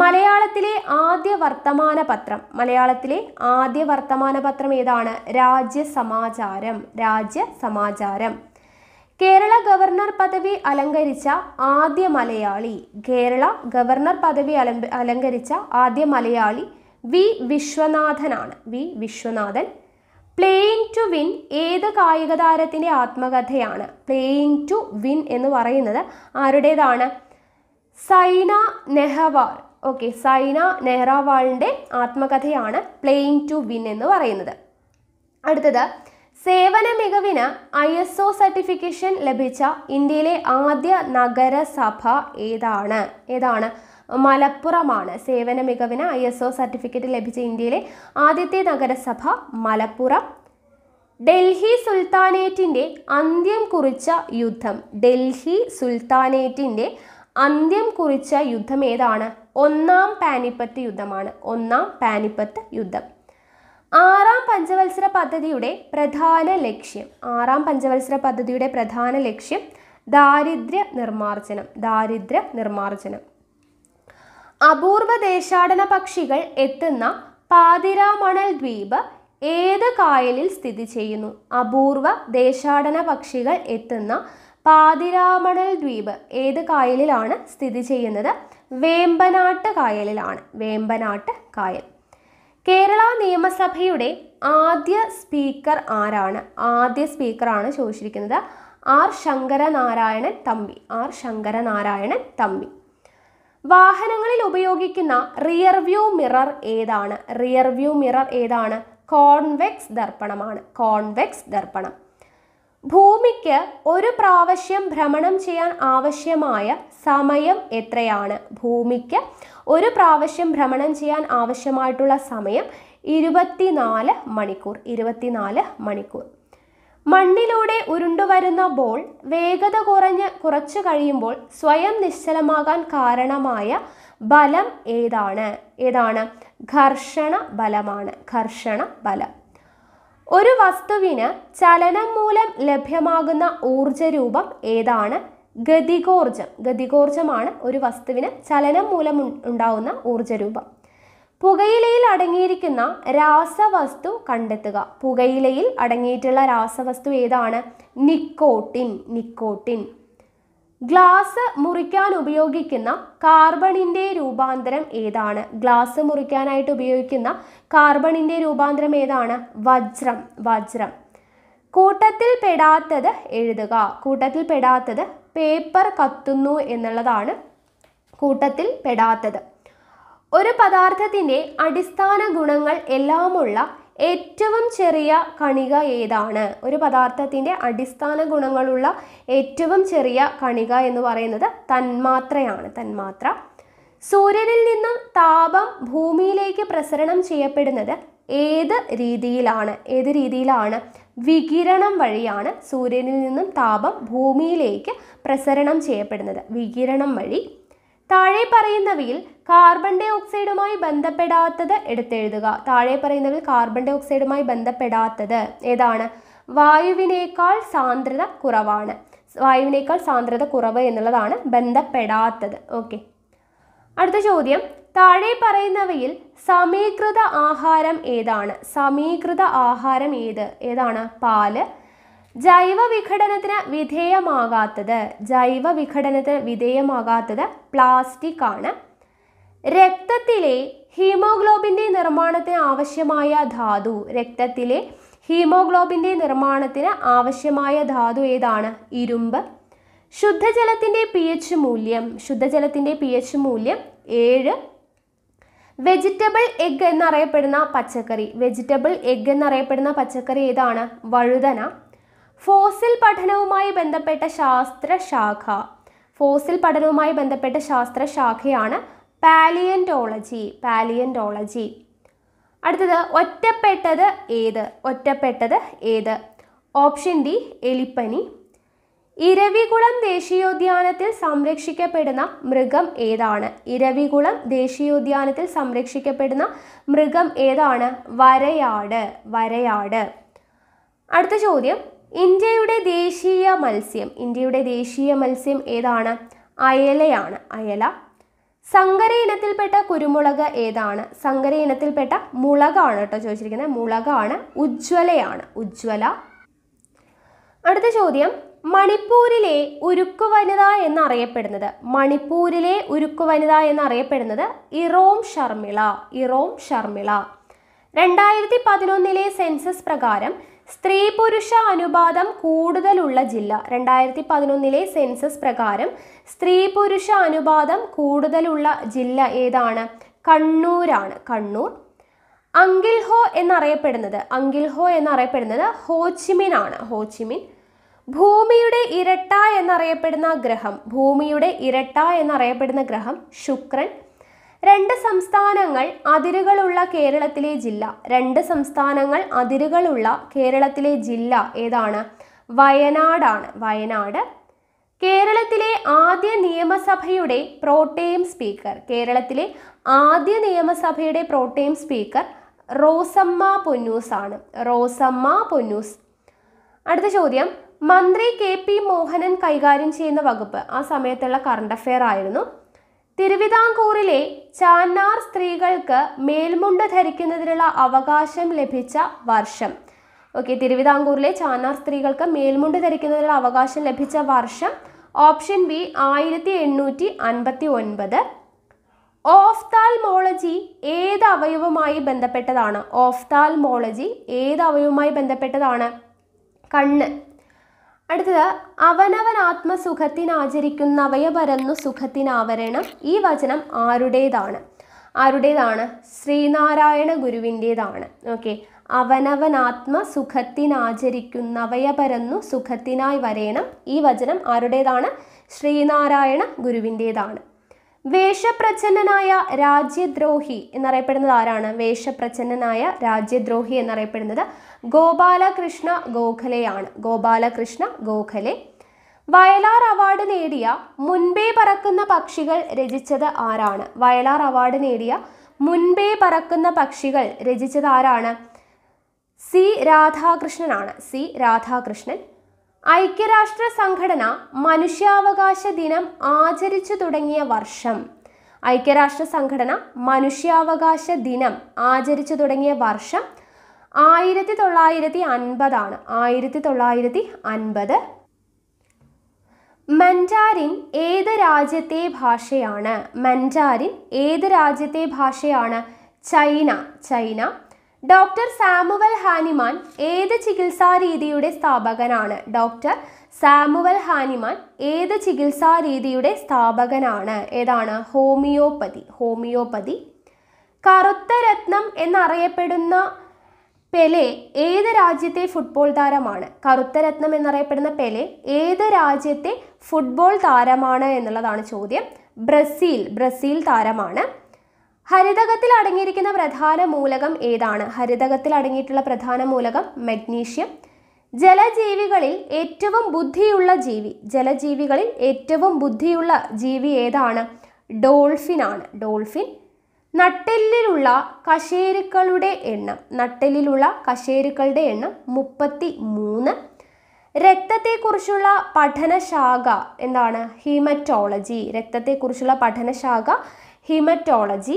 A: മലയാളത്തിലെ ആദ്യ വർത്തമാന പത്രം മലയാളത്തിലെ ആദ്യ വർത്തമാന പത്രം ഏതാണ് രാജ്യ സമാചാരം രാജ്യ സമാചാരം കേരള ഗവർണർ പദവി അലങ്കരിച്ച ആദ്യ മലയാളി കേരള ഗവർണർ പദവി അലങ്കരിച്ച ആദ്യ മലയാളി വി വിശ്വനാഥനാണ് V Viswanathan playing to win ഏത് കായിക താരത്തിൻ്റെ ആത്മകഥയാണ് പ്ലേയിങ് ടു വിൻ എന്ന് പറയുന്നത് ആരുടേതാണ് സൈന നെഹ്വാൾ ഓക്കെ സൈന നെഹ്റാവാളിൻ്റെ ആത്മകഥയാണ് പ്ലേയിങ് ടു വിൻ എന്ന് പറയുന്നത് അടുത്തത് സേവന മികവിന് ഐ എസ് ഒ സർട്ടിഫിക്കേഷൻ ലഭിച്ച ഇന്ത്യയിലെ ആദ്യ നഗരസഭ ഏതാണ് ഏതാണ് മലപ്പുറമാണ് സേവന മികവിന് ഐ എസ് ഒ സർട്ടിഫിക്കറ്റ് ലഭിച്ച ഇന്ത്യയിലെ ആദ്യത്തെ നഗരസഭ മലപ്പുറം ഡൽഹി സുൽത്താനേറ്റിൻ്റെ അന്ത്യം കുറിച്ച യുദ്ധം ഡൽഹി സുൽത്താനേറ്റിൻ്റെ അന്ത്യം കുറിച്ച യുദ്ധം ഏതാണ് ഒന്നാം പാനിപ്പത്ത് യുദ്ധമാണ് ഒന്നാം പാനിപ്പത്ത് യുദ്ധം ആറാം പഞ്ചവത്സര പദ്ധതിയുടെ പ്രധാന ലക്ഷ്യം ആറാം പഞ്ചവത്സര പദ്ധതിയുടെ പ്രധാന ലക്ഷ്യം ദാരിദ്ര്യ നിർമാർജനം ദാരിദ്ര്യ നിർമാർജനം അപൂർവ ദേശാടന പക്ഷികൾ എത്തുന്ന പാതിരാമണൽ ദ്വീപ് ഏത് കായലിൽ സ്ഥിതി ചെയ്യുന്നു അപൂർവ ദേശാടന പക്ഷികൾ എത്തുന്ന പാതിരാമണൽ ദ്വീപ് ഏത് കായലിലാണ് സ്ഥിതി ചെയ്യുന്നത് വേമ്പനാട്ട് കായലിലാണ് വേമ്പനാട്ട് കായൽ കേരള നിയമസഭയുടെ ആദ്യ സ്പീക്കർ ആരാണ് ആദ്യ സ്പീക്കറാണ് ചോദിച്ചിരിക്കുന്നത് ആർ ശങ്കരനാരായണൻ തമ്പി ആർ ശങ്കരനാരായണൻ തമ്പി വാഹനങ്ങളിൽ ഉപയോഗിക്കുന്ന റിയർ വ്യൂ മിറർ ഏതാണ് റിയർ വ്യൂ മിറർ ഏതാണ് കോൺവെക്സ് ദർപ്പണമാണ് കോൺവെക്സ് ദർപ്പണം ഭൂമിക്ക് ഒരു പ്രാവശ്യം ഭ്രമണം ചെയ്യാൻ ആവശ്യമായ സമയം എത്രയാണ് ഭൂമിക്ക് ഒരു പ്രാവശ്യം ഭ്രമണം ചെയ്യാൻ ആവശ്യമായിട്ടുള്ള സമയം ഇരുപത്തിനാല് മണിക്കൂർ ഇരുപത്തിനാല് മണിക്കൂർ മണ്ണിലൂടെ ഉരുണ്ടുവരുന്ന ബോൾ വേഗത കുറഞ്ഞ് കുറച്ചു കഴിയുമ്പോൾ സ്വയം നിശ്ചലമാകാൻ കാരണമായ ബലം ഏതാണ് ഏതാണ് ഘർഷണ ബലമാണ് ഘർഷണ ബലം ഒരു വസ്തുവിന് ചലനം മൂലം ലഭ്യമാകുന്ന ഊർജ്ജരൂപം ഏതാണ് ഗതികോർജം ഗതികോർജമാണ് ഒരു വസ്തുവിന് ചലനം മൂലം ഉണ്ടാവുന്ന ഊർജ്ജരൂപം പുകയിലയിൽ അടങ്ങിയിരിക്കുന്ന രാസവസ്തു കണ്ടെത്തുക പുകയിലയിൽ അടങ്ങിയിട്ടുള്ള രാസവസ്തു ഏതാണ് നിക്കോട്ടിൻ നിക്കോട്ടിൻ ഗ്ലാസ് മുറിക്കാൻ ഉപയോഗിക്കുന്ന കാർബണിൻ്റെ രൂപാന്തരം ഏതാണ് ഗ്ലാസ് മുറിക്കാനായിട്ട് ഉപയോഗിക്കുന്ന കാർബണിൻ്റെ രൂപാന്തരം ഏതാണ് വജ്രം വജ്രം കൂട്ടത്തിൽ പെടാത്തത് എഴുതുക കൂട്ടത്തിൽ പെടാത്തത് പേപ്പർ കത്തുന്നു എന്നുള്ളതാണ് കൂട്ടത്തിൽ പെടാത്തത് ഒരു പദാർത്ഥത്തിൻ്റെ അടിസ്ഥാന ഗുണങ്ങൾ എല്ലാമുള്ള ഏറ്റവും ചെറിയ കണിക ഏതാണ് ഒരു പദാർത്ഥത്തിൻ്റെ അടിസ്ഥാന ഗുണങ്ങളുള്ള ഏറ്റവും ചെറിയ കണിക എന്ന് പറയുന്നത് തന്മാത്രയാണ് തന്മാത്ര സൂര്യനിൽ നിന്ന് താപം ഭൂമിയിലേക്ക് പ്രസരണം ചെയ്യപ്പെടുന്നത് ഏത് രീതിയിലാണ് ഏത് രീതിയിലാണ് വികിരണം വഴിയാണ് സൂര്യനിൽ നിന്നും താപം ഭൂമിയിലേക്ക് പ്രസരണം ചെയ്യപ്പെടുന്നത് വികിരണം വഴി താഴെ പറയുന്നവയിൽ കാർബൺ ഡൈ ഓക്സൈഡുമായി ബന്ധപ്പെടാത്തത് എടുത്തെഴുതുക താഴെ പറയുന്നവയിൽ കാർബൺ ഡൈ ഓക്സൈഡുമായി ബന്ധപ്പെടാത്തത് ഏതാണ് വായുവിനേക്കാൾ സാന്ദ്രത കുറവാണ് വായുവിനേക്കാൾ സാന്ദ്രത കുറവ് എന്നുള്ളതാണ് ബന്ധപ്പെടാത്തത് ഓക്കെ അടുത്ത ചോദ്യം താഴെ പറയുന്നവയിൽ സമീകൃത ആഹാരം ഏതാണ് സമീകൃത ആഹാരം ഏത് ഏതാണ് പാല് ജൈവ വിഘടനത്തിന് വിധേയമാകാത്തത് ജൈവ വിഘടനത്തിന് വിധേയമാകാത്തത് പ്ലാസ്റ്റിക് ആണ് രക്തത്തിലെ ഹീമോഗ്ലോബിൻ്റെ നിർമ്മാണത്തിന് ആവശ്യമായ ധാതു രക്തത്തിലെ ഹീമോഗ്ലോബിൻ്റെ നിർമ്മാണത്തിന് ആവശ്യമായ ധാതു ഏതാണ് ഇരുമ്പ് ശുദ്ധജലത്തിൻ്റെ പി എച്ച് മൂല്യം ശുദ്ധജലത്തിൻ്റെ പി എച്ച് മൂല്യം ഏഴ് വെജിറ്റബിൾ എഗ് എന്നറിയപ്പെടുന്ന പച്ചക്കറി വെജിറ്റബിൾ എഗ് എന്നറിയപ്പെടുന്ന പച്ചക്കറി ഏതാണ് വഴുതന ഫോസിൽ പഠനവുമായി ബന്ധപ്പെട്ട ശാസ്ത്ര ശാഖ ഫോസിൽ പഠനവുമായി ബന്ധപ്പെട്ട ശാസ്ത്ര ശാഖയാണ് പാലിയൻറ്റോളജി പാലിയൻറ്റോളജി അടുത്തത് ഒറ്റപ്പെട്ടത് ഏത് ഒറ്റപ്പെട്ടത് ഏത് ഓപ്ഷൻ ഡി എലിപ്പനി ഇരവികുളം ദേശീയോദ്യാനത്തിൽ സംരക്ഷിക്കപ്പെടുന്ന മൃഗം ഏതാണ് ഇരവികുളം ദേശീയോദ്യാനത്തിൽ സംരക്ഷിക്കപ്പെടുന്ന മൃഗം ഏതാണ് വരയാട് വരയാട് അടുത്ത ചോദ്യം ഇന്ത്യയുടെ ദേശീയ മത്സ്യം ഇന്ത്യയുടെ ദേശീയ മത്സ്യം ഏതാണ് അയലയാണ് അയല സങ്കര ഇനത്തിൽപ്പെട്ട കുരുമുളക് ഏതാണ് സങ്കര ഇനത്തിൽപ്പെട്ട മുളകാണ് കേട്ടോ ചോദിച്ചിരിക്കുന്നത് മുളകാണ് ഉജ്ജ്വലയാണ് ഉജ്ജ്വല അടുത്ത ചോദ്യം മണിപ്പൂരിലെ ഉരുക്കു വനിത എന്നറിയപ്പെടുന്നത് മണിപ്പൂരിലെ ഉരുക്കു വനിത എന്നറിയപ്പെടുന്നത് ഇറോം ഷർമിള ഇറോം ഷർമിള രണ്ടായിരത്തി പതിനൊന്നിലെ സെൻസസ് പ്രകാരം സ്ത്രീ പുരുഷ അനുപാതം കൂടുതലുള്ള ജില്ല രണ്ടായിരത്തി പതിനൊന്നിലെ സെൻസസ് പ്രകാരം സ്ത്രീ പുരുഷ അനുപാതം കൂടുതലുള്ള ജില്ല ഏതാണ് കണ്ണൂരാണ് കണ്ണൂർ ഹോ എന്നറിയപ്പെടുന്നത് ഹോ എന്നറിയപ്പെടുന്നത് ഹോച്ചിമിൻ ആണ് ഹോച്ചിമിൻ ഭൂമിയുടെ ഇരട്ട എന്നറിയപ്പെടുന്ന ഗ്രഹം ഭൂമിയുടെ ഇരട്ട എന്നറിയപ്പെടുന്ന ഗ്രഹം ശുക്രൻ രണ്ട് സംസ്ഥാനങ്ങൾ അതിരുകളുള്ള കേരളത്തിലെ ജില്ല രണ്ട് സംസ്ഥാനങ്ങൾ അതിരുകളുള്ള കേരളത്തിലെ ജില്ല ഏതാണ് വയനാടാണ് വയനാട് കേരളത്തിലെ ആദ്യ നിയമസഭയുടെ പ്രോട്ടേം സ്പീക്കർ കേരളത്തിലെ ആദ്യ നിയമസഭയുടെ പ്രോട്ടേം സ്പീക്കർ റോസമ്മ പൊന്നൂസ് ആണ് റോസമ്മ പൊന്നൂസ് അടുത്ത ചോദ്യം മന്ത്രി കെ പി മോഹനൻ കൈകാര്യം ചെയ്യുന്ന വകുപ്പ് ആ സമയത്തുള്ള കറണ്ട് അഫെയർ ആയിരുന്നു തിരുവിതാംകൂറിലെ ചാന്നാർ സ്ത്രീകൾക്ക് മേൽമുണ്ട് ധരിക്കുന്നതിനുള്ള അവകാശം ലഭിച്ച വർഷം ഓക്കെ തിരുവിതാംകൂറിലെ ചാന്നാർ സ്ത്രീകൾക്ക് മേൽമുണ്ട് ധരിക്കുന്നതിനുള്ള അവകാശം ലഭിച്ച വർഷം ഓപ്ഷൻ ബി ആയിരത്തി എണ്ണൂറ്റി അൻപത്തി ഒൻപത് ഓഫ്താൽമോളജി ഏത് അവയവുമായി ബന്ധപ്പെട്ടതാണ് ഓഫ്താൽമോളജി ഏത് അവയവുമായി ബന്ധപ്പെട്ടതാണ് കണ്ണ് അടുത്തത് അവനവൻ ആത്മസുഖത്തിനാചരിക്കുന്നവയപരന്നു സുഖത്തിനാവരണം ഈ വചനം ആരുടേതാണ് ആരുടേതാണ് ശ്രീനാരായണ ഗുരുവിൻ്റെതാണ് ഓക്കെ അവനവൻ ആത്മസുഖത്തിനാചരിക്കുന്നവയപരന്നു സുഖത്തിനായി വരേണം ഈ വചനം ആരുടേതാണ് ശ്രീനാരായണ ഗുരുവിൻ്റെതാണ് വേഷപ്രച്ഛന്നനായ രാജ്യദ്രോഹി എന്നറിയപ്പെടുന്നത് ആരാണ് വേഷപ്രച്ഛന്നനായ രാജ്യദ്രോഹി എന്നറിയപ്പെടുന്നത് ഗോപാലകൃഷ്ണ ഗോഖലെയാണ് ഗോപാലകൃഷ്ണ ഗോഖലെ വയലാർ അവാർഡ് നേടിയ മുൻപേ പറക്കുന്ന പക്ഷികൾ രചിച്ചത് ആരാണ് വയലാർ അവാർഡ് നേടിയ മുൻപേ പറക്കുന്ന പക്ഷികൾ രചിച്ചത് ആരാണ് സി രാധാകൃഷ്ണനാണ് സി രാധാകൃഷ്ണൻ ഐക്യരാഷ്ട്ര സംഘടന മനുഷ്യാവകാശ ദിനം ആചരിച്ചു തുടങ്ങിയ വർഷം ഐക്യരാഷ്ട്ര സംഘടന മനുഷ്യാവകാശ ദിനം ആചരിച്ചു തുടങ്ങിയ വർഷം ആയിരത്തി തൊള്ളായിരത്തി അൻപതാണ് ആയിരത്തി തൊള്ളായിരത്തി അൻപത് മൻഡാരിൻ ഏത് രാജ്യത്തെ ഭാഷയാണ് മൻഡാരിൻ ഏത് രാജ്യത്തെ ഭാഷയാണ് China China doctor Samuel Hahnemann ഏത് ചികിത്സാ രീതിയുടെ സ്ഥാപകനാണ് ഡോക്ടർ സാമുവൽ ഹാനിമാൻ ഏത് ചികിത്സാ രീതിയുടെ സ്ഥാപകനാണ് ഏതാണ് ഹോമിയോപ്പതി ഹോമിയോപ്പതി കറുത്ത രത്നം എന്നറിയപ്പെടുന്ന പെലെ ഏത് രാജ്യത്തെ ഫുട്ബോൾ താരമാണ് രത്നം എന്നറിയപ്പെടുന്ന പെലെ ഏത് രാജ്യത്തെ ഫുട്ബോൾ താരമാണ് എന്നുള്ളതാണ് ചോദ്യം ബ്രസീൽ ബ്രസീൽ താരമാണ് ഹരിതകത്തിൽ അടങ്ങിയിരിക്കുന്ന പ്രധാന മൂലകം ഏതാണ് ഹരിതകത്തിൽ അടങ്ങിയിട്ടുള്ള പ്രധാന മൂലകം മഗ്നീഷ്യം ജലജീവികളിൽ ഏറ്റവും ബുദ്ധിയുള്ള ജീവി ജലജീവികളിൽ ഏറ്റവും ബുദ്ധിയുള്ള ജീവി ഏതാണ് ഡോൾഫിൻ ആണ് ഡോൾഫിൻ നട്ടെല്ലിലുള്ള കശേരുക്കളുടെ എണ്ണം നട്ടെല്ലിലുള്ള കശേരുക്കളുടെ എണ്ണം മുപ്പത്തി മൂന്ന് രക്തത്തെക്കുറിച്ചുള്ള പഠനശാഖ എന്താണ് ഹീമറ്റോളജി രക്തത്തെക്കുറിച്ചുള്ള പഠനശാഖ ഹിമറ്റോളജി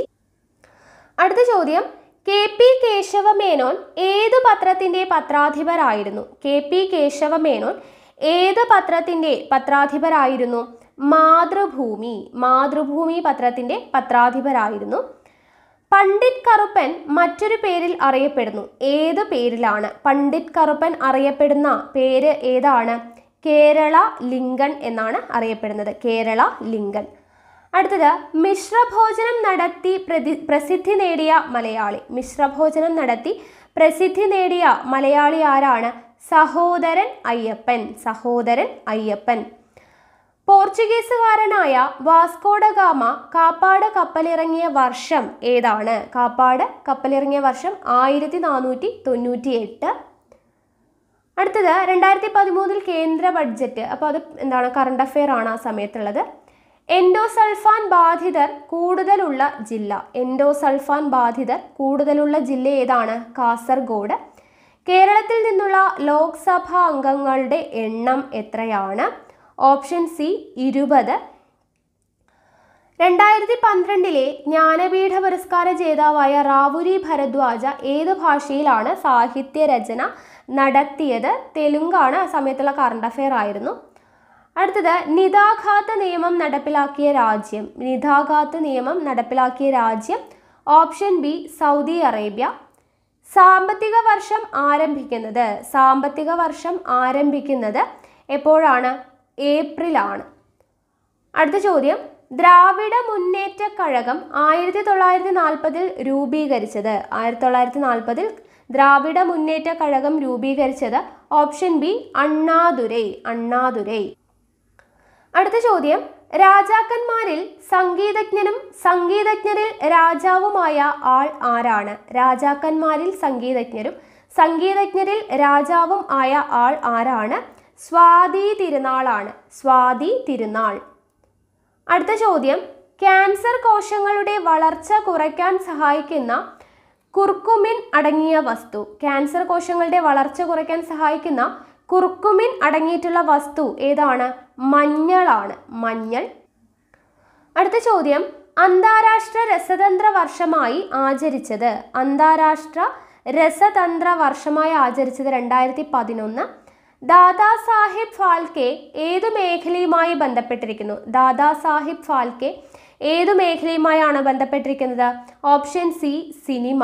A: അടുത്ത ചോദ്യം കെ പി കേശവമേനോൻ ഏത് പത്രത്തിൻ്റെ പത്രാധിപരായിരുന്നു കെ പി കേശവമേനോൻ ഏത് പത്രത്തിൻ്റെ പത്രാധിപരായിരുന്നു മാതൃഭൂമി മാതൃഭൂമി പത്രത്തിൻ്റെ പത്രാധിപരായിരുന്നു പണ്ഡിറ്റ് കറുപ്പൻ മറ്റൊരു പേരിൽ അറിയപ്പെടുന്നു ഏത് പേരിലാണ് പണ്ഡിറ്റ് കറുപ്പൻ അറിയപ്പെടുന്ന പേര് ഏതാണ് കേരള ലിംഗൻ എന്നാണ് അറിയപ്പെടുന്നത് കേരള ലിംഗൻ അടുത്തത് മിശ്രഭോജനം നടത്തി പ്രതി പ്രസിദ്ധി നേടിയ മലയാളി മിശ്രഭോജനം നടത്തി പ്രസിദ്ധി നേടിയ മലയാളി ആരാണ് സഹോദരൻ അയ്യപ്പൻ സഹോദരൻ അയ്യപ്പൻ പോർച്ചുഗീസുകാരനായ വാസ്കോഡ ഗാമ കാപ്പാട് കപ്പലിറങ്ങിയ വർഷം ഏതാണ് കാപ്പാട് കപ്പലിറങ്ങിയ വർഷം ആയിരത്തി നാനൂറ്റി തൊണ്ണൂറ്റി എട്ട് അടുത്തത് രണ്ടായിരത്തി പതിമൂന്നിൽ കേന്ദ്ര ബഡ്ജറ്റ് അപ്പോൾ അത് എന്താണ് കറണ്ട് അഫെയർ ആണ് ആ സമയത്തുള്ളത് എൻഡോസൾഫാൻ ബാധിതർ കൂടുതലുള്ള ജില്ല എൻഡോസൾഫാൻ ബാധിതർ കൂടുതലുള്ള ജില്ല ഏതാണ് കാസർഗോഡ് കേരളത്തിൽ നിന്നുള്ള ലോക്സഭാ അംഗങ്ങളുടെ എണ്ണം എത്രയാണ് ഓപ്ഷൻ സി ഇരുപത് രണ്ടായിരത്തി പന്ത്രണ്ടിലെ ജ്ഞാനപീഠ പുരസ്കാര ജേതാവായ റാവുരി ഭരദ്വാജ ഏത് ഭാഷയിലാണ് സാഹിത്യരചന നടത്തിയത് തെലുങ്കാണ് ആ സമയത്തുള്ള കറണ്ട് അഫെയർ ആയിരുന്നു അടുത്തത് നിതാഘാത നിയമം നടപ്പിലാക്കിയ രാജ്യം നിതാഘാത നിയമം നടപ്പിലാക്കിയ രാജ്യം ഓപ്ഷൻ ബി സൗദി അറേബ്യ സാമ്പത്തിക വർഷം ആരംഭിക്കുന്നത് സാമ്പത്തിക വർഷം ആരംഭിക്കുന്നത് എപ്പോഴാണ് ഏപ്രിലാണ് അടുത്ത ചോദ്യം ദ്രാവിഡ മുന്നേറ്റ കഴകം ആയിരത്തി തൊള്ളായിരത്തി നാൽപ്പതിൽ രൂപീകരിച്ചത് ആയിരത്തി തൊള്ളായിരത്തി നാൽപ്പതിൽ ദ്രാവിഡ മുന്നേറ്റ കഴകം രൂപീകരിച്ചത് ഓപ്ഷൻ ബി അണ്ണാദുരൈ അണ്ണാദുരൈ അടുത്ത ചോദ്യം രാജാക്കന്മാരിൽ സംഗീതജ്ഞനും സംഗീതജ്ഞരിൽ രാജാവുമായ ആൾ ആരാണ് രാജാക്കന്മാരിൽ സംഗീതജ്ഞരും സംഗീതജ്ഞരിൽ രാജാവും ആയ ആൾ ആരാണ് സ്വാതി തിരുനാളാണ് സ്വാതി തിരുനാൾ അടുത്ത ചോദ്യം ക്യാൻസർ കോശങ്ങളുടെ വളർച്ച കുറയ്ക്കാൻ സഹായിക്കുന്ന കുർക്കുമിൻ അടങ്ങിയ വസ്തു ക്യാൻസർ കോശങ്ങളുടെ വളർച്ച കുറയ്ക്കാൻ സഹായിക്കുന്ന കുർക്കുമിൻ അടങ്ങിയിട്ടുള്ള വസ്തു ഏതാണ് മഞ്ഞളാണ് മഞ്ഞൾ അടുത്ത ചോദ്യം അന്താരാഷ്ട്ര രസതന്ത്ര വർഷമായി ആചരിച്ചത് അന്താരാഷ്ട്ര രസതന്ത്ര വർഷമായി ആചരിച്ചത് രണ്ടായിരത്തി പതിനൊന്ന് ദാദാ സാഹിബ് ഫാൽക്കെ ഏതു മേഖലയുമായി ബന്ധപ്പെട്ടിരിക്കുന്നു ദാദാ സാഹിബ് ഫാൽക്കെ ഏതു മേഖലയുമായാണ് ബന്ധപ്പെട്ടിരിക്കുന്നത് option C cinema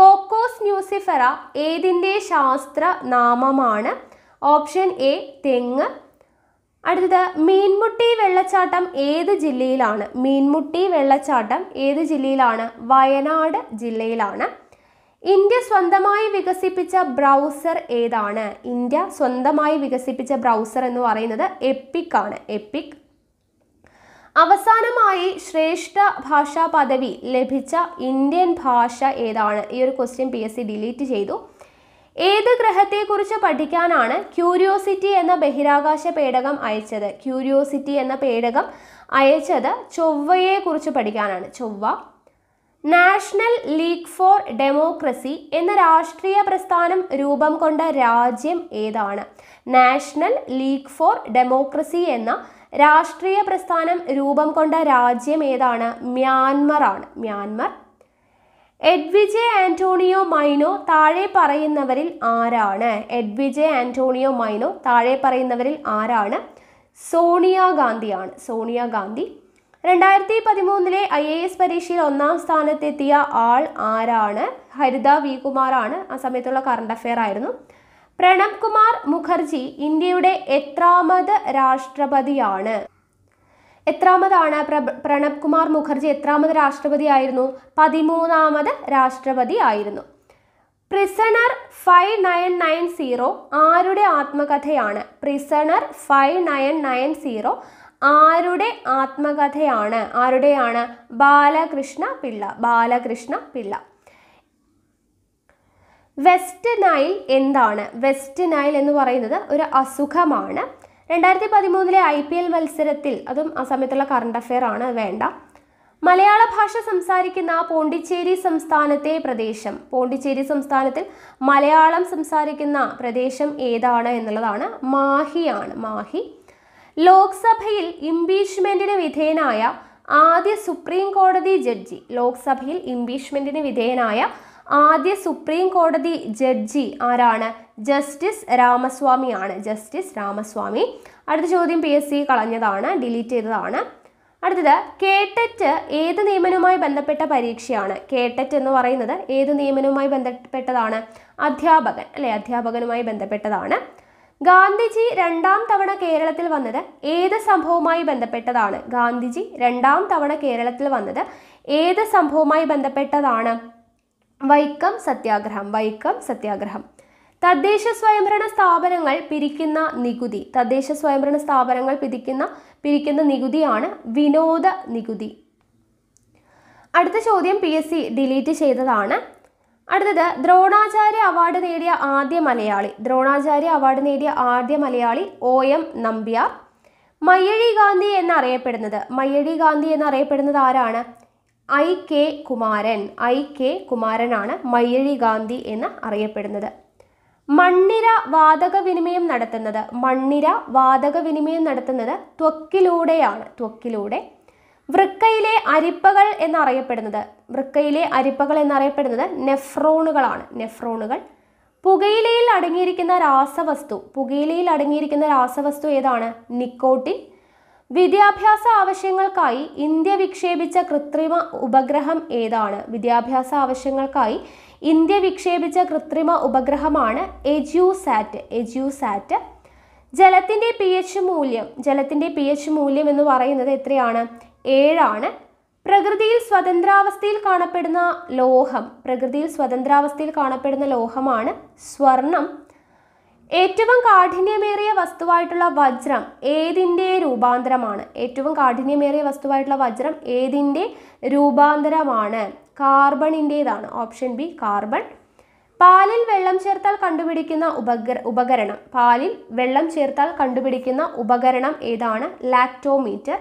A: cocos nucifera ഏതിൻ്റെ ശാസ്ത്ര നാമമാണ് ഓപ്ഷൻ എ തെങ്ങ് അടുത്തത് മീൻമുട്ടി വെള്ളച്ചാട്ടം ഏത് ജില്ലയിലാണ് മീൻമുട്ടി വെള്ളച്ചാട്ടം ഏത് ജില്ലയിലാണ് വയനാട് ജില്ലയിലാണ് ഇന്ത്യ സ്വന്തമായി വികസിപ്പിച്ച ബ്രൗസർ ഏതാണ് ഇന്ത്യ സ്വന്തമായി വികസിപ്പിച്ച ബ്രൗസർ എന്ന് പറയുന്നത് എപ്പിക് ആണ് എപ്പിക് അവസാനമായി ശ്രേഷ്ഠ ഭാഷാ പദവി ലഭിച്ച ഇന്ത്യൻ ഭാഷ ഏതാണ് ഈ ഒരു question P S C delete ചെയ്തു ഏത് ഗ്രഹത്തെക്കുറിച്ച് പഠിക്കാനാണ് ക്യൂരിയോസിറ്റി എന്ന ബഹിരാകാശ പേടകം അയച്ചത് ക്യൂരിയോസിറ്റി എന്ന പേടകം അയച്ചത് ചൊവ്വയെക്കുറിച്ച് പഠിക്കാനാണ് ചൊവ്വ നാഷണൽ ലീഗ് ഫോർ ഡെമോക്രസി എന്ന രാഷ്ട്രീയ പ്രസ്ഥാനം രൂപം കൊണ്ട രാജ്യം ഏതാണ് നാഷണൽ ലീഗ് ഫോർ ഡെമോക്രസി എന്ന രാഷ്ട്രീയ പ്രസ്ഥാനം രൂപം കൊണ്ട രാജ്യം ഏതാണ് മ്യാൻമർ ആണ് മ്യാൻമർ എഡ്വിജെ ആന്റോണിയോ മൈനോ താഴെ പറയുന്നവരിൽ ആരാണ് എഡ്വിജെ ആന്റോണിയോ മൈനോ താഴെ പറയുന്നവരിൽ ആരാണ് സോണിയാ ഗാന്ധി രണ്ടായിരത്തി പതിമൂന്നിലെ ഐ എ എസ് പരീക്ഷയിൽ ഒന്നാം സ്ഥാനത്തെത്തിയ ആൾ ആരാണ് ഹരിത വി കുമാറാണ് ആ സമയത്തുള്ള കറണ്ട് അഫെയർ ആയിരുന്നു പ്രണബ് കുമാർ മുഖർജി ഇന്ത്യയുടെ എത്രാമത് രാഷ്ട്രപതിയാണ് എത്രാമതാണ് പ്രണബ് കുമാർ മുഖർജി എത്രാമത് ആയിരുന്നു പതിമൂന്നാമത് രാഷ്ട്രപതി ആയിരുന്നു prisoner five nine nine zero ആരുടെ ആത്മകഥയാണ് prisoner five nine nine zero ആരുടെ ആത്മകഥയാണ് ആരുടെയാണ് ബാലകൃഷ്ണ പിള്ള ബാലകൃഷ്ണ പിള്ള വെസ്റ്റ് നൈൽ എന്താണ് വെസ്റ്റ് നൈൽ എന്ന് പറയുന്നത് ഒരു അസുഖമാണ് രണ്ടായിരത്തി പതിമൂന്നിലെ ഐ പി എൽ മത്സരത്തിൽ അതും ആ സമയത്തുള്ള കറണ്ട് അഫെയർ ആണ് വേണ്ട മലയാള ഭാഷ സംസാരിക്കുന്ന പോണ്ടിച്ചേരി സംസ്ഥാനത്തെ പ്രദേശം പോണ്ടിച്ചേരി സംസ്ഥാനത്തിൽ മലയാളം സംസാരിക്കുന്ന പ്രദേശം ഏതാണ് എന്നുള്ളതാണ് മാഹിയാണ് മാഹി ലോക്സഭയിൽ ഇംപീച്ച്മെന്റിന് വിധേയനായ ആദ്യ സുപ്രീം കോടതി ജഡ്ജി ലോക്സഭയിൽ ഇംപീച്ച്മെന്റിന് വിധേയനായ ആദ്യ സുപ്രീം കോടതി ജഡ്ജി ആരാണ് ജസ്റ്റിസ് രാമസ്വാമിയാണ് ജസ്റ്റിസ് രാമസ്വാമി അടുത്ത ചോദ്യം പി എസ് സി കളഞ്ഞതാണ് ഡിലീറ്റ് ചെയ്തതാണ് അടുത്തത് കേട്ടറ്റ് ഏത് നിയമനവുമായി ബന്ധപ്പെട്ട പരീക്ഷയാണ് കേട്ടറ്റ് എന്ന് പറയുന്നത് ഏത് നിയമനവുമായി ബന്ധപ്പെട്ടതാണ് അധ്യാപകൻ അല്ലെ അധ്യാപകനുമായി ബന്ധപ്പെട്ടതാണ് ഗാന്ധിജി രണ്ടാം തവണ കേരളത്തിൽ വന്നത് ഏത് സംഭവവുമായി ബന്ധപ്പെട്ടതാണ് ഗാന്ധിജി രണ്ടാം തവണ കേരളത്തിൽ വന്നത് ഏത് സംഭവവുമായി ബന്ധപ്പെട്ടതാണ് വൈക്കം സത്യാഗ്രഹം വൈക്കം സത്യാഗ്രഹം തദ്ദേശ സ്വയംഭരണ സ്ഥാപനങ്ങൾ പിരിക്കുന്ന നികുതി തദ്ദേശ സ്വയംഭരണ സ്ഥാപനങ്ങൾ പിരിക്കുന്ന പിരിക്കുന്ന നികുതിയാണ് വിനോദ നികുതി അടുത്ത ചോദ്യം പി എസ് സി ഡിലീറ്റ് ചെയ്തതാണ് അടുത്തത് ദ്രോണാചാര്യ അവാർഡ് നേടിയ ആദ്യ മലയാളി ദ്രോണാചാര്യ അവാർഡ് നേടിയ ആദ്യ മലയാളി ഒ എം നമ്പ്യാർ മയ്യഴി ഗാന്ധി എന്നറിയപ്പെടുന്നത് മയ്യഴി ഗാന്ധി എന്നറിയപ്പെടുന്നത് ആരാണ് I K Kumaran I K കുമാരനാണ് മയ്യഴി ഗാന്ധി എന്ന് അറിയപ്പെടുന്നത് മണ്ണിര വാതക വിനിമയം നടത്തുന്നത് മണ്ണിര വാതക വിനിമയം നടത്തുന്നത് ത്വക്കിലൂടെയാണ് ത്വക്കിലൂടെ വൃക്കയിലെ അരിപ്പകൾ എന്നറിയപ്പെടുന്നത് വൃക്കയിലെ അരിപ്പകൾ എന്നറിയപ്പെടുന്നത് നെഫ്രോണുകളാണ് നെഫ്രോണുകൾ പുകയിലയിൽ അടങ്ങിയിരിക്കുന്ന രാസവസ്തു പുകയിലയിൽ അടങ്ങിയിരിക്കുന്ന രാസവസ്തു ഏതാണ് നിക്കോട്ടിൻ വിദ്യാഭ്യാസ ആവശ്യങ്ങൾക്കായി ഇന്ത്യ വിക്ഷേപിച്ച കൃത്രിമ ഉപഗ്രഹം ഏതാണ് വിദ്യാഭ്യാസ ആവശ്യങ്ങൾക്കായി ഇന്ത്യ വിക്ഷേപിച്ച കൃത്രിമ ഉപഗ്രഹമാണ് എജ്യൂസാറ്റ് എജ്യൂസാറ്റ് ജലത്തിൻ്റെ പി എച്ച് മൂല്യം ജലത്തിൻ്റെ പി എച്ച് മൂല്യം എന്ന് പറയുന്നത് എത്രയാണ് ഏഴാണ് പ്രകൃതിയിൽ സ്വതന്ത്രാവസ്ഥയിൽ കാണപ്പെടുന്ന ലോഹം പ്രകൃതിയിൽ സ്വതന്ത്രാവസ്ഥയിൽ കാണപ്പെടുന്ന ലോഹമാണ് സ്വർണം ഏറ്റവും കാഠിന്യമേറിയ വസ്തുവായിട്ടുള്ള വജ്രം ഏതിൻ്റെ രൂപാന്തരമാണ് ഏറ്റവും കാഠിന്യമേറിയ വസ്തുവായിട്ടുള്ള വജ്രം ഏതിൻ്റെ രൂപാന്തരമാണ് കാർബണിൻ്റേതാണ് ഓപ്ഷൻ ബി കാർബൺ പാലിൽ വെള്ളം ചേർത്താൽ കണ്ടുപിടിക്കുന്ന ഉപകര ഉപകരണം പാലിൽ വെള്ളം ചേർത്താൽ കണ്ടുപിടിക്കുന്ന ഉപകരണം ഏതാണ് ലാക്ടോമീറ്റർ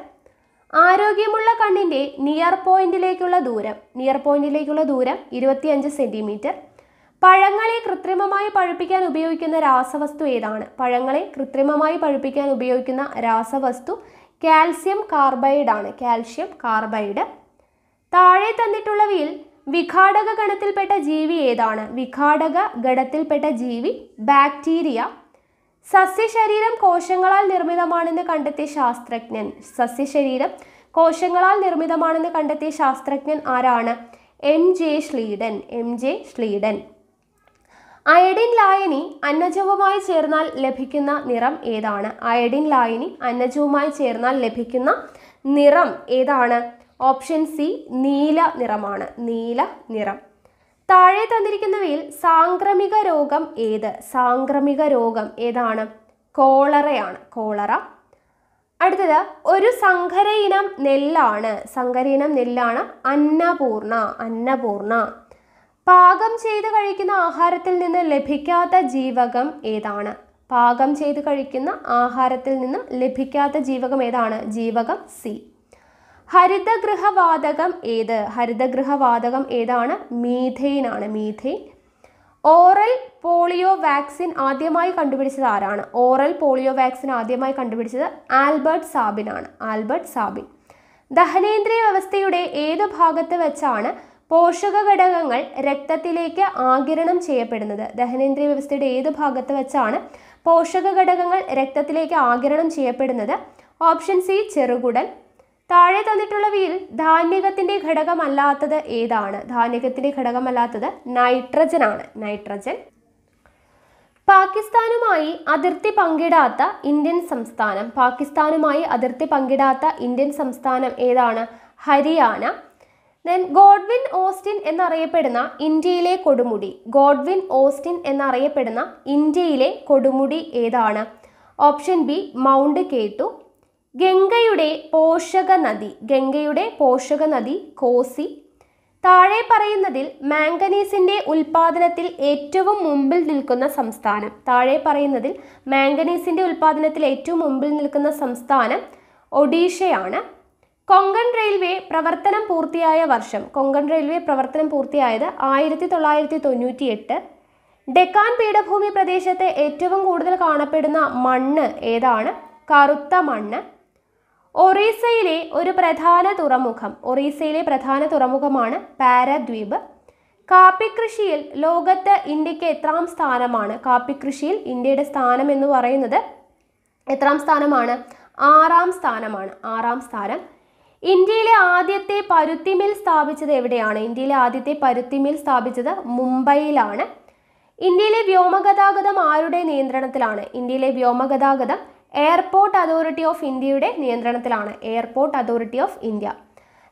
A: ആരോഗ്യമുള്ള കണ്ണിൻ്റെ നിയർ പോയിന്റിലേക്കുള്ള ദൂരം നിയർ പോയിന്റിലേക്കുള്ള ദൂരം ഇരുപത്തിയഞ്ച് സെൻറ്റിമീറ്റർ പഴങ്ങളെ കൃത്രിമമായി പഴുപ്പിക്കാൻ ഉപയോഗിക്കുന്ന രാസവസ്തു ഏതാണ് പഴങ്ങളെ കൃത്രിമമായി പഴുപ്പിക്കാൻ ഉപയോഗിക്കുന്ന രാസവസ്തു കാൽസ്യം കാർബൈഡ് ആണ് കാൽഷ്യം കാർബൈഡ് താഴെ തന്നിട്ടുള്ളവയിൽ വിഘാടക ഗണത്തിൽപ്പെട്ട ജീവി ഏതാണ് വിഘാടക ഗണത്തിൽപ്പെട്ട ജീവി ബാക്ടീരിയ സസ്യശരീരം കോശങ്ങളാൽ നിർമ്മിതമാണെന്ന് കണ്ടെത്തിയ ശാസ്ത്രജ്ഞൻ സസ്യശരീരം കോശങ്ങളാൽ നിർമ്മിതമാണെന്ന് കണ്ടെത്തിയ ശാസ്ത്രജ്ഞൻ ആരാണ് M J Schleiden M J Schleiden iodine ലായനി അന്നജവുമായി ചേർന്നാൽ ലഭിക്കുന്ന നിറം ഏതാണ് അയഡിൻ ലായനി അന്നജവുമായി ചേർന്നാൽ ലഭിക്കുന്ന നിറം ഏതാണ് ഓപ്ഷൻ സി നീല നിറമാണ് നീല നിറം താഴെ തന്നിരിക്കുന്നവയിൽ സാംക്രമിക രോഗം ഏത് സാംക്രമിക രോഗം ഏതാണ് കോളറയാണ് കോളറ അടുത്തത് ഒരു സങ്കര ഇനം നെല്ലാണ് സങ്കര ഇനം നെല്ലാണ് അന്നപൂർണ അന്നപൂർണ പാകം ചെയ്ത് കഴിക്കുന്ന ആഹാരത്തിൽ നിന്ന് ലഭിക്കാത്ത ജീവകം ഏതാണ് പാകം ചെയ്ത് കഴിക്കുന്ന ആഹാരത്തിൽ നിന്നും ലഭിക്കാത്ത ജീവകം ഏതാണ് ജീവകം സി ഹരിതഗൃഹവാതകം ഏത് ഹരിതഗൃഹവാതകം ഏതാണ് മീഥെയിൻ ആണ് മീഥെയിൻ ഓറൽ പോളിയോ വാക്സിൻ ആദ്യമായി കണ്ടുപിടിച്ചത് ആരാണ് ഓറൽ പോളിയോ വാക്സിൻ ആദ്യമായി കണ്ടുപിടിച്ചത് ആൽബർട്ട് സാബിൻ ആണ് ആൽബർട്ട് സാബിൻ ദഹനേന്ദ്രിയ വ്യവസ്ഥയുടെ ഏത് ഭാഗത്ത് വെച്ചാണ് പോഷക ഘടകങ്ങൾ രക്തത്തിലേക്ക് ആകിരണം ചെയ്യപ്പെടുന്നത് ദഹനേന്ദ്രിയ വ്യവസ്ഥയുടെ ഏത് ഭാഗത്ത് വെച്ചാണ് പോഷക ഘടകങ്ങൾ രക്തത്തിലേക്ക് ആകിരണം ചെയ്യപ്പെടുന്നത് ഓപ്ഷൻ സി ചെറുകുടൽ താഴെ തന്നിട്ടുള്ളവയിൽ ധാന്യകത്തിൻ്റെ ഘടകമല്ലാത്തത് ഏതാണ് ധാന്യകത്തിൻ്റെ ഘടകമല്ലാത്തത് നൈട്രജൻ ആണ് നൈട്രജൻ പാകിസ്ഥാനുമായി അതിർത്തി പങ്കിടാത്ത ഇന്ത്യൻ സംസ്ഥാനം പാകിസ്ഥാനുമായി അതിർത്തി പങ്കിടാത്ത ഇന്ത്യൻ സംസ്ഥാനം ഏതാണ് ഹരിയാന ദെൻ ഗോഡ്വിൻ ഓസ്റ്റിൻ എന്നറിയപ്പെടുന്ന ഇന്ത്യയിലെ കൊടുമുടി ഗോഡ്വിൻ ഓസ്റ്റിൻ എന്നറിയപ്പെടുന്ന ഇന്ത്യയിലെ കൊടുമുടി ഏതാണ് ഓപ്ഷൻ ബി മൗണ്ട് കേട്ടു ഗംഗയുടെ പോഷക നദി ഗംഗയുടെ പോഷക നദി കോസി താഴെ പറയുന്നതിൽ മാംഗനീസിന്റെ ഉൽപാദനത്തിൽ ഏറ്റവും മുമ്പിൽ നിൽക്കുന്ന സംസ്ഥാനം താഴെ പറയുന്നതിൽ മാംഗനീസിന്റെ ഉൽപാദനത്തിൽ ഏറ്റവും മുമ്പിൽ നിൽക്കുന്ന സംസ്ഥാനം ഒഡീഷയാണ് കൊങ്കൺ റെയിൽവേ പ്രവർത്തനം പൂർത്തിയായ വർഷം കൊങ്കൺ റെയിൽവേ പ്രവർത്തനം പൂർത്തിയായത് ആയിരത്തി തൊള്ളായിരത്തി തൊണ്ണൂറ്റി എട്ട് ഡെക്കാൻ പീഠഭൂമി പ്രദേശത്തെ ഏറ്റവും കൂടുതൽ കാണപ്പെടുന്ന മണ്ണ് ഏതാണ് കറുത്ത മണ്ണ് ഒറീസയിലെ ഒരു പ്രധാന തുറമുഖം ഒറീസയിലെ പ്രധാന തുറമുഖമാണ് പാരദ്വീപ് കാപ്പിക്കൃഷിയിൽ ലോകത്ത് ഇന്ത്യക്ക് എത്രാം സ്ഥാനമാണ് കാപ്പിക്കൃഷിയിൽ ഇന്ത്യയുടെ സ്ഥാനം എന്ന് പറയുന്നത് എത്രാം സ്ഥാനമാണ് ആറാം സ്ഥാനമാണ് ആറാം സ്ഥാനം ഇന്ത്യയിലെ ആദ്യത്തെ പരുത്തി മിൽ സ്ഥാപിച്ചത് എവിടെയാണ് ഇന്ത്യയിലെ ആദ്യത്തെ പരുത്തി മിൽ സ്ഥാപിച്ചത് മുംബൈയിലാണ് ഇന്ത്യയിലെ വ്യോമഗതാഗതം ആരുടെ നിയന്ത്രണത്തിലാണ് ഇന്ത്യയിലെ വ്യോമഗതാഗതം എയർപോർട്ട് അതോറിറ്റി ഓഫ് ഇന്ത്യയുടെ നിയന്ത്രണത്തിലാണ് എയർപോർട്ട് അതോറിറ്റി ഓഫ് ഇന്ത്യ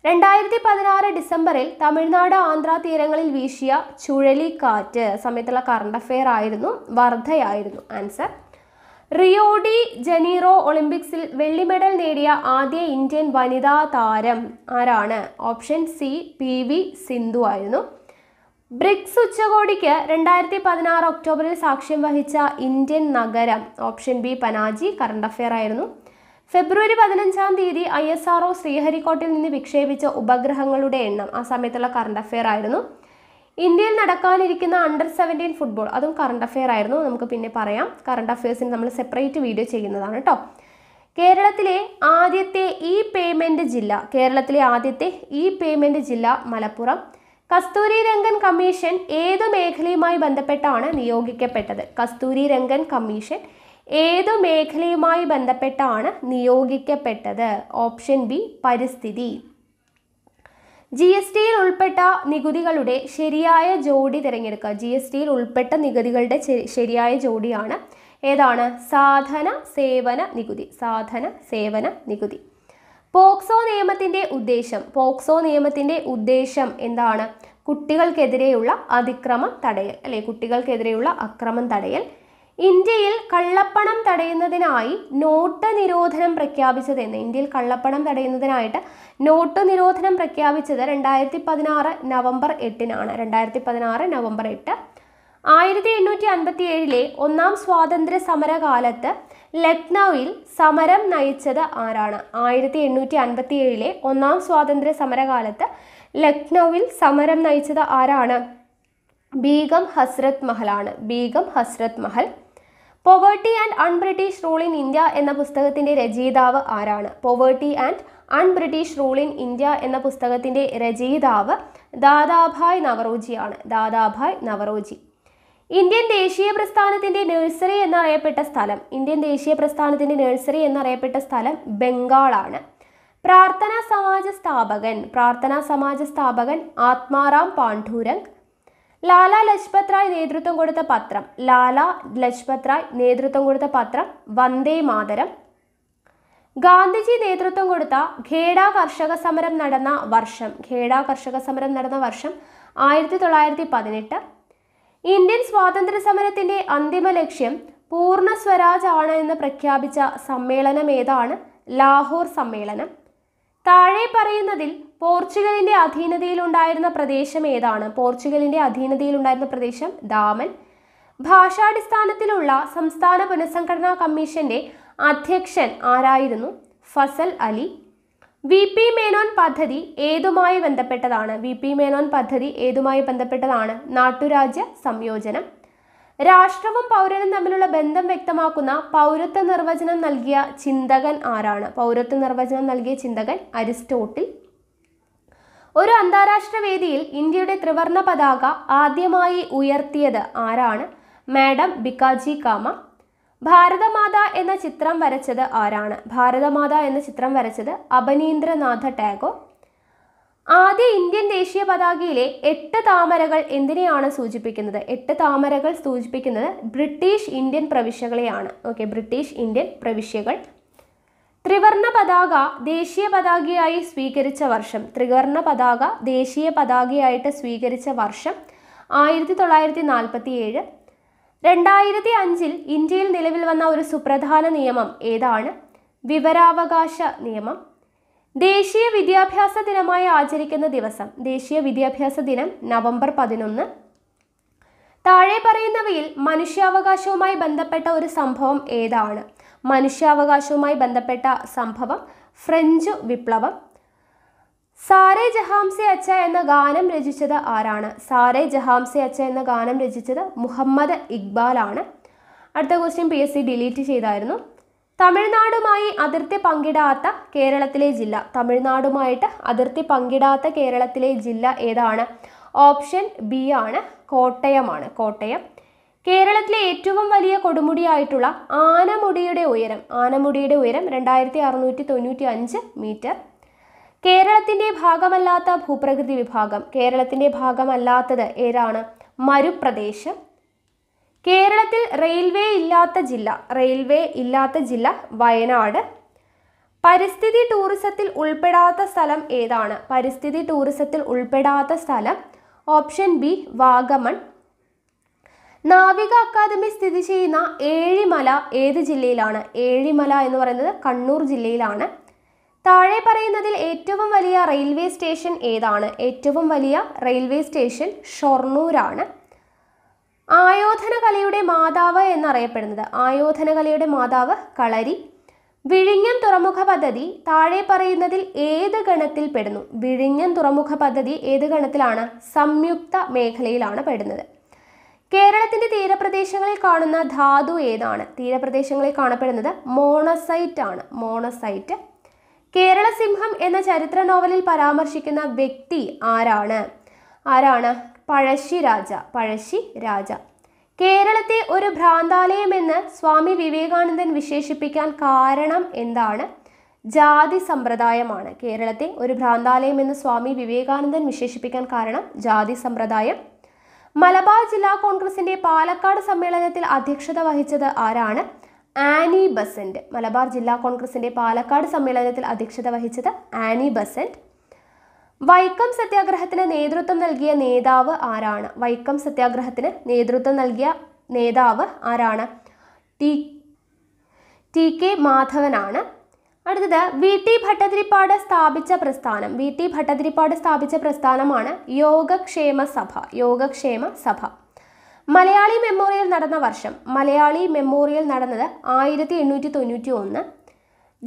A: രണ്ടായിരത്തി പതിനാറ് ഡിസംബറിൽ തമിഴ്നാട് ആന്ധ്ര തീരങ്ങളിൽ വീശിയ ചുഴലിക്കാറ്റ് സമയത്തുള്ള കറണ്ട് അഫെയർ ആയിരുന്നു വർദ്ധയായിരുന്നു ആൻസർ റിയോഡി ജനീറോ ഒളിമ്പിക്സിൽ വെള്ളി മെഡൽ നേടിയ ആദ്യ ഇന്ത്യൻ വനിതാ താരം ആരാണ് option C P V Sindhu ആയിരുന്നു ബ്രിക്സ് ഉച്ചകോടിക്ക് രണ്ടായിരത്തി പതിനാറ് ഒക്ടോബറിൽ സാക്ഷ്യം വഹിച്ച ഇന്ത്യൻ നഗരം option B Panaji current affair ആയിരുന്നു ഫെബ്രുവരി പതിനഞ്ചാം തീയതി ഐ എസ് ആർ ശ്രീഹരിക്കോട്ടിൽ നിന്ന് വിക്ഷേപിച്ച ഉപഗ്രഹങ്ങളുടെ എണ്ണം ആ സമയത്തുള്ള കറണ്ട് അഫെയർ ആയിരുന്നു ഇന്ത്യയിൽ നടക്കാനിരിക്കുന്ന അണ്ടർ സെവൻറ്റീൻ ഫുട്ബോൾ അതും കറണ്ട് അഫെയർ ആയിരുന്നു നമുക്ക് പിന്നെ പറയാം കറണ്ട് അഫെയർസിന് നമ്മൾ സെപ്പറേറ്റ് വീഡിയോ ചെയ്യുന്നതാണ് കേട്ടോ കേരളത്തിലെ ആദ്യത്തെ ഇ പേയ്മെൻറ്റ് ജില്ല കേരളത്തിലെ ആദ്യത്തെ ഇ പേയ്മെൻറ്റ് ജില്ല മലപ്പുറം കസ്തൂരി രംഗൻ കമ്മീഷൻ ഏതു മേഖലയുമായി ബന്ധപ്പെട്ടാണ് നിയോഗിക്കപ്പെട്ടത് കസ്തൂരി രംഗൻ കമ്മീഷൻ ഏതു മേഖലയുമായി ബന്ധപ്പെട്ടാണ് നിയോഗിക്കപ്പെട്ടത് ഓപ്ഷൻ ബി പരിസ്ഥിതി ജി എസ് ടിയിൽ ഉൾപ്പെട്ട നികുതികളുടെ ശരിയായ ജോഡി തിരഞ്ഞെടുക്കുക ജി എസ് ടിയിൽ ഉൾപ്പെട്ട നികുതികളുടെ ശരിയായ ജോഡിയാണ് ഏതാണ് സാധന സേവന നികുതി സാധന സേവന നികുതി പോക്സോ നിയമത്തിന്റെ ഉദ്ദേശം പോക്സോ നിയമത്തിന്റെ ഉദ്ദേശം എന്താണ് കുട്ടികൾക്കെതിരെയുള്ള അതിക്രമം തടയൽ അല്ലെ കുട്ടികൾക്കെതിരെയുള്ള അക്രമം തടയൽ ഇന്ത്യയിൽ കള്ളപ്പണം തടയുന്നതിനായി നോട്ട് നിരോധനം പ്രഖ്യാപിച്ചത് എന്ന് ഇന്ത്യയിൽ കള്ളപ്പണം തടയുന്നതിനായിട്ട് നോട്ട് നിരോധനം പ്രഖ്യാപിച്ചത് രണ്ടായിരത്തി പതിനാറ് നവംബർ എട്ടിനാണ് രണ്ടായിരത്തി പതിനാറ് നവംബർ എട്ട് ആയിരത്തി എണ്ണൂറ്റി അൻപത്തി ഏഴിലെ ഒന്നാം സ്വാതന്ത്ര്യ സമരകാലത്ത് ലക്നൌവിൽ സമരം നയിച്ചത് ആരാണ് ആയിരത്തി എണ്ണൂറ്റി അൻപത്തി ഏഴിലെ ഒന്നാം സ്വാതന്ത്ര്യ സമരകാലത്ത് ലക്നൌവിൽ സമരം നയിച്ചത് ആരാണ് ബീഗം ഹസ്രത് മഹലാണ് Begum Hazrat Mahal poverty and unBritish rule in India എന്ന പുസ്തകത്തിൻ്റെ രചയിതാവ് ആരാണ് poverty and unBritish rule in India എന്ന പുസ്തകത്തിൻ്റെ രചയിതാവ് ദാദാഭായ് നവറോജിയാണ് ദാദാഭായ് നവറോജി ഇന്ത്യൻ ദേശീയ പ്രസ്ഥാനത്തിന്റെ നഴ്സറി എന്നറിയപ്പെട്ട സ്ഥലം ഇന്ത്യൻ ദേശീയ പ്രസ്ഥാനത്തിന്റെ നഴ്സറി എന്നറിയപ്പെട്ട സ്ഥലം ബംഗാളാണ് പ്രാർത്ഥനാ സമാജ സ്ഥാപകൻ പ്രാർത്ഥനാ സമാജ സ്ഥാപകൻ ആത്മാറാം പാണ്ഡൂരംഗ് ലാല ലജ്പത് റായ് നേതൃത്വം കൊടുത്ത പത്രം ലാല ലജ്പത് റായ് നേതൃത്വം കൊടുത്ത പത്രം വന്ദേ മാതരം ഗാന്ധിജി നേതൃത്വം കൊടുത്ത ഖേഡ കർഷക സമരം നടന്ന വർഷം ഖേഡ കർഷക സമരം നടന്ന വർഷം ആയിരത്തി തൊള്ളായിരത്തി പതിനെട്ട് ഇന്ത്യൻ സ്വാതന്ത്ര്യ സമരത്തിന്റെ അന്തിമ ലക്ഷ്യം പൂർണ്ണ സ്വരാജ് ആണ് എന്ന് പ്രഖ്യാപിച്ച സമ്മേളനം ഏതാണ് ലാഹോർ സമ്മേളനം താഴെ പറയുന്നതിൽ പോർച്ചുഗലിന്റെ അധീനതയിലുണ്ടായിരുന്ന പ്രദേശം ഏതാണ് പോർച്ചുഗലിന്റെ അധീനതയിലുണ്ടായിരുന്ന പ്രദേശം ദാമൻ ഭാഷാടിസ്ഥാനത്തിലുള്ള സംസ്ഥാന പുനഃസംഘടനാ കമ്മീഷന്റെ അധ്യക്ഷൻ ആരായിരുന്നു ഫസൽ അലി വി പി മേനോൻ പദ്ധതി ഏതുമായി ബന്ധപ്പെട്ടതാണ് വി പി മേനോൻ പദ്ധതി ഏതുമായി ബന്ധപ്പെട്ടതാണ് നാട്ടുരാജ്യ സംയോജനം രാഷ്ട്രവും പൗരനും തമ്മിലുള്ള ബന്ധം വ്യക്തമാക്കുന്ന പൗരത്വ നിർവചനം നൽകിയ ചിന്തകൻ ആരാണ് പൗരത്വ നിർവചനം നൽകിയ ചിന്തകൻ അരിസ്റ്റോട്ടിൽ ഒരു അന്താരാഷ്ട്ര വേദിയിൽ ഇന്ത്യയുടെ ത്രിവർണ പതാക ആദ്യമായി ഉയർത്തിയത് ആരാണ് മാഡം ബിക്കാജി കാമ ഭാരതമാത എന്ന ചിത്രം വരച്ചത് ആരാണ് ഭാരതമാത എന്ന ചിത്രം വരച്ചത് അപനീന്ദ്രനാഥ ടാഗോ ആദ്യ ഇന്ത്യൻ ദേശീയ പതാകയിലെ എട്ട് താമരകൾ എന്തിനെയാണ് സൂചിപ്പിക്കുന്നത് എട്ട് താമരകൾ സൂചിപ്പിക്കുന്നത് ബ്രിട്ടീഷ് ഇന്ത്യൻ പ്രവിശ്യകളെയാണ് ഓക്കെ ബ്രിട്ടീഷ് ഇന്ത്യൻ പ്രവിശ്യകൾ ത്രിവർണ പതാക ദേശീയ പതാകയായി സ്വീകരിച്ച വർഷം ത്രിവർണ പതാക ദേശീയ പതാകയായിട്ട് സ്വീകരിച്ച വർഷം ആയിരത്തി തൊള്ളായിരത്തി നാൽപ്പത്തി ഏഴ് രണ്ടായിരത്തി അഞ്ചിൽ ഇന്ത്യയിൽ നിലവിൽ വന്ന ഒരു സുപ്രധാന നിയമം ഏതാണ് വിവരാവകാശ നിയമം ദേശീയ വിദ്യാഭ്യാസ ദിനമായി ആചരിക്കുന്ന ദിവസം ദേശീയ വിദ്യാഭ്യാസ ദിനം നവംബർ പതിനൊന്ന് താഴെ പറയുന്നവയിൽ മനുഷ്യാവകാശവുമായി ബന്ധപ്പെട്ട ഒരു സംഭവം ഏതാണ് മനുഷ്യാവകാശവുമായി ബന്ധപ്പെട്ട സംഭവം ഫ്രഞ്ച് വിപ്ലവം സാരേ ജഹാംസെ അച്ഛ എന്ന ഗാനം രചിച്ചത് ആരാണ് സാരേ ജഹാംസെ അച്ഛ എന്ന ഗാനം രചിച്ചത് മുഹമ്മദ് ആണ് അടുത്ത question P S C delete ചെയ്തായിരുന്നു തമിഴ്നാടുമായി അതിർത്തി പങ്കിടാത്ത കേരളത്തിലെ ജില്ല തമിഴ്നാടുമായിട്ട് അതിർത്തി പങ്കിടാത്ത കേരളത്തിലെ ജില്ല ഏതാണ് ഓപ്ഷൻ ബി ആണ് കോട്ടയമാണ് കോട്ടയം കേരളത്തിലെ ഏറ്റവും വലിയ കൊടുമുടിയായിട്ടുള്ള ആനമുടിയുടെ ഉയരം ആനമുടിയുടെ ഉയരം രണ്ടായിരത്തി അറുന്നൂറ്റി തൊണ്ണൂറ്റി അഞ്ച് മീറ്റർ കേരളത്തിന്റെ ഭാഗമല്ലാത്ത ഭൂപ്രകൃതി വിഭാഗം കേരളത്തിന്റെ ഭാഗമല്ലാത്തത് ഏതാണ് മരുപ്രദേശം കേരളത്തിൽ റെയിൽവേ ഇല്ലാത്ത ജില്ല റെയിൽവേ ഇല്ലാത്ത ജില്ല വയനാട് പരിസ്ഥിതി ടൂറിസത്തിൽ ഉൾപ്പെടാത്ത സ്ഥലം ഏതാണ് പരിസ്ഥിതി ടൂറിസത്തിൽ ഉൾപ്പെടാത്ത സ്ഥലം ഓപ്ഷൻ ബി വാഗമൺ നാവിക അക്കാദമി സ്ഥിതി ചെയ്യുന്ന ഏഴിമല ഏത് ജില്ലയിലാണ് ഏഴിമല എന്ന് പറയുന്നത് കണ്ണൂർ ജില്ലയിലാണ് താഴെ പറയുന്നതിൽ ഏറ്റവും വലിയ റെയിൽവേ സ്റ്റേഷൻ ഏതാണ് ഏറ്റവും വലിയ റെയിൽവേ സ്റ്റേഷൻ ഷൊർണൂരാണ് ആയോധന കലയുടെ മാതാവ് എന്നറിയപ്പെടുന്നത് ആയോധന കലയുടെ മാതാവ് കളരി വിഴിഞ്ഞം തുറമുഖ പദ്ധതി താഴെ പറയുന്നതിൽ ഏത് ഗണത്തിൽ പെടുന്നു വിഴിഞ്ഞം തുറമുഖ പദ്ധതി ഏത് ഗണത്തിലാണ് സംയുക്ത മേഖലയിലാണ് പെടുന്നത് കേരളത്തിന്റെ തീരപ്രദേശങ്ങളിൽ കാണുന്ന ധാതു ഏതാണ് തീരപ്രദേശങ്ങളിൽ കാണപ്പെടുന്നത് മോണസൈറ്റ് ആണ് മോണസൈറ്റ് കേരള സിംഹം എന്ന ചരിത്ര നോവലിൽ പരാമർശിക്കുന്ന വ്യക്തി ആരാണ് ആരാണ് പഴശ്ശി രാജ പഴശ്ശി രാജ കേരളത്തെ ഒരു ഭ്രാന്താലയമെന്ന് സ്വാമി വിവേകാനന്ദൻ വിശേഷിപ്പിക്കാൻ കാരണം എന്താണ് ജാതി സമ്പ്രദായമാണ് കേരളത്തെ ഒരു ഭ്രാന്താലയം എന്ന് സ്വാമി വിവേകാനന്ദൻ വിശേഷിപ്പിക്കാൻ കാരണം ജാതി സമ്പ്രദായം മലബാർ ജില്ലാ കോൺഗ്രസിന്റെ പാലക്കാട് സമ്മേളനത്തിൽ അധ്യക്ഷത വഹിച്ചത് ആരാണ് ആനി ബസന്റ് മലബാർ ജില്ലാ കോൺഗ്രസിന്റെ പാലക്കാട് സമ്മേളനത്തിൽ അധ്യക്ഷത വഹിച്ചത് ആനി ബസന്റ് വൈക്കം സത്യാഗ്രഹത്തിന് നേതൃത്വം നൽകിയ നേതാവ് ആരാണ് വൈക്കം സത്യാഗ്രഹത്തിന് നേതൃത്വം നൽകിയ നേതാവ് ആരാണ് ടി ടി കെ മാധവനാണ് അടുത്തത് വി ടി ഭട്ടതിരിപ്പാട് സ്ഥാപിച്ച പ്രസ്ഥാനം വി ടി ഭട്ടതിരിപ്പാട് സ്ഥാപിച്ച പ്രസ്ഥാനമാണ് യോഗക്ഷേമ സഭ യോഗക്ഷേമ സഭ മലയാളി മെമ്മോറിയൽ നടന്ന വർഷം മലയാളി മെമ്മോറിയൽ നടന്നത് ആയിരത്തി എണ്ണൂറ്റി തൊണ്ണൂറ്റി ഒന്ന്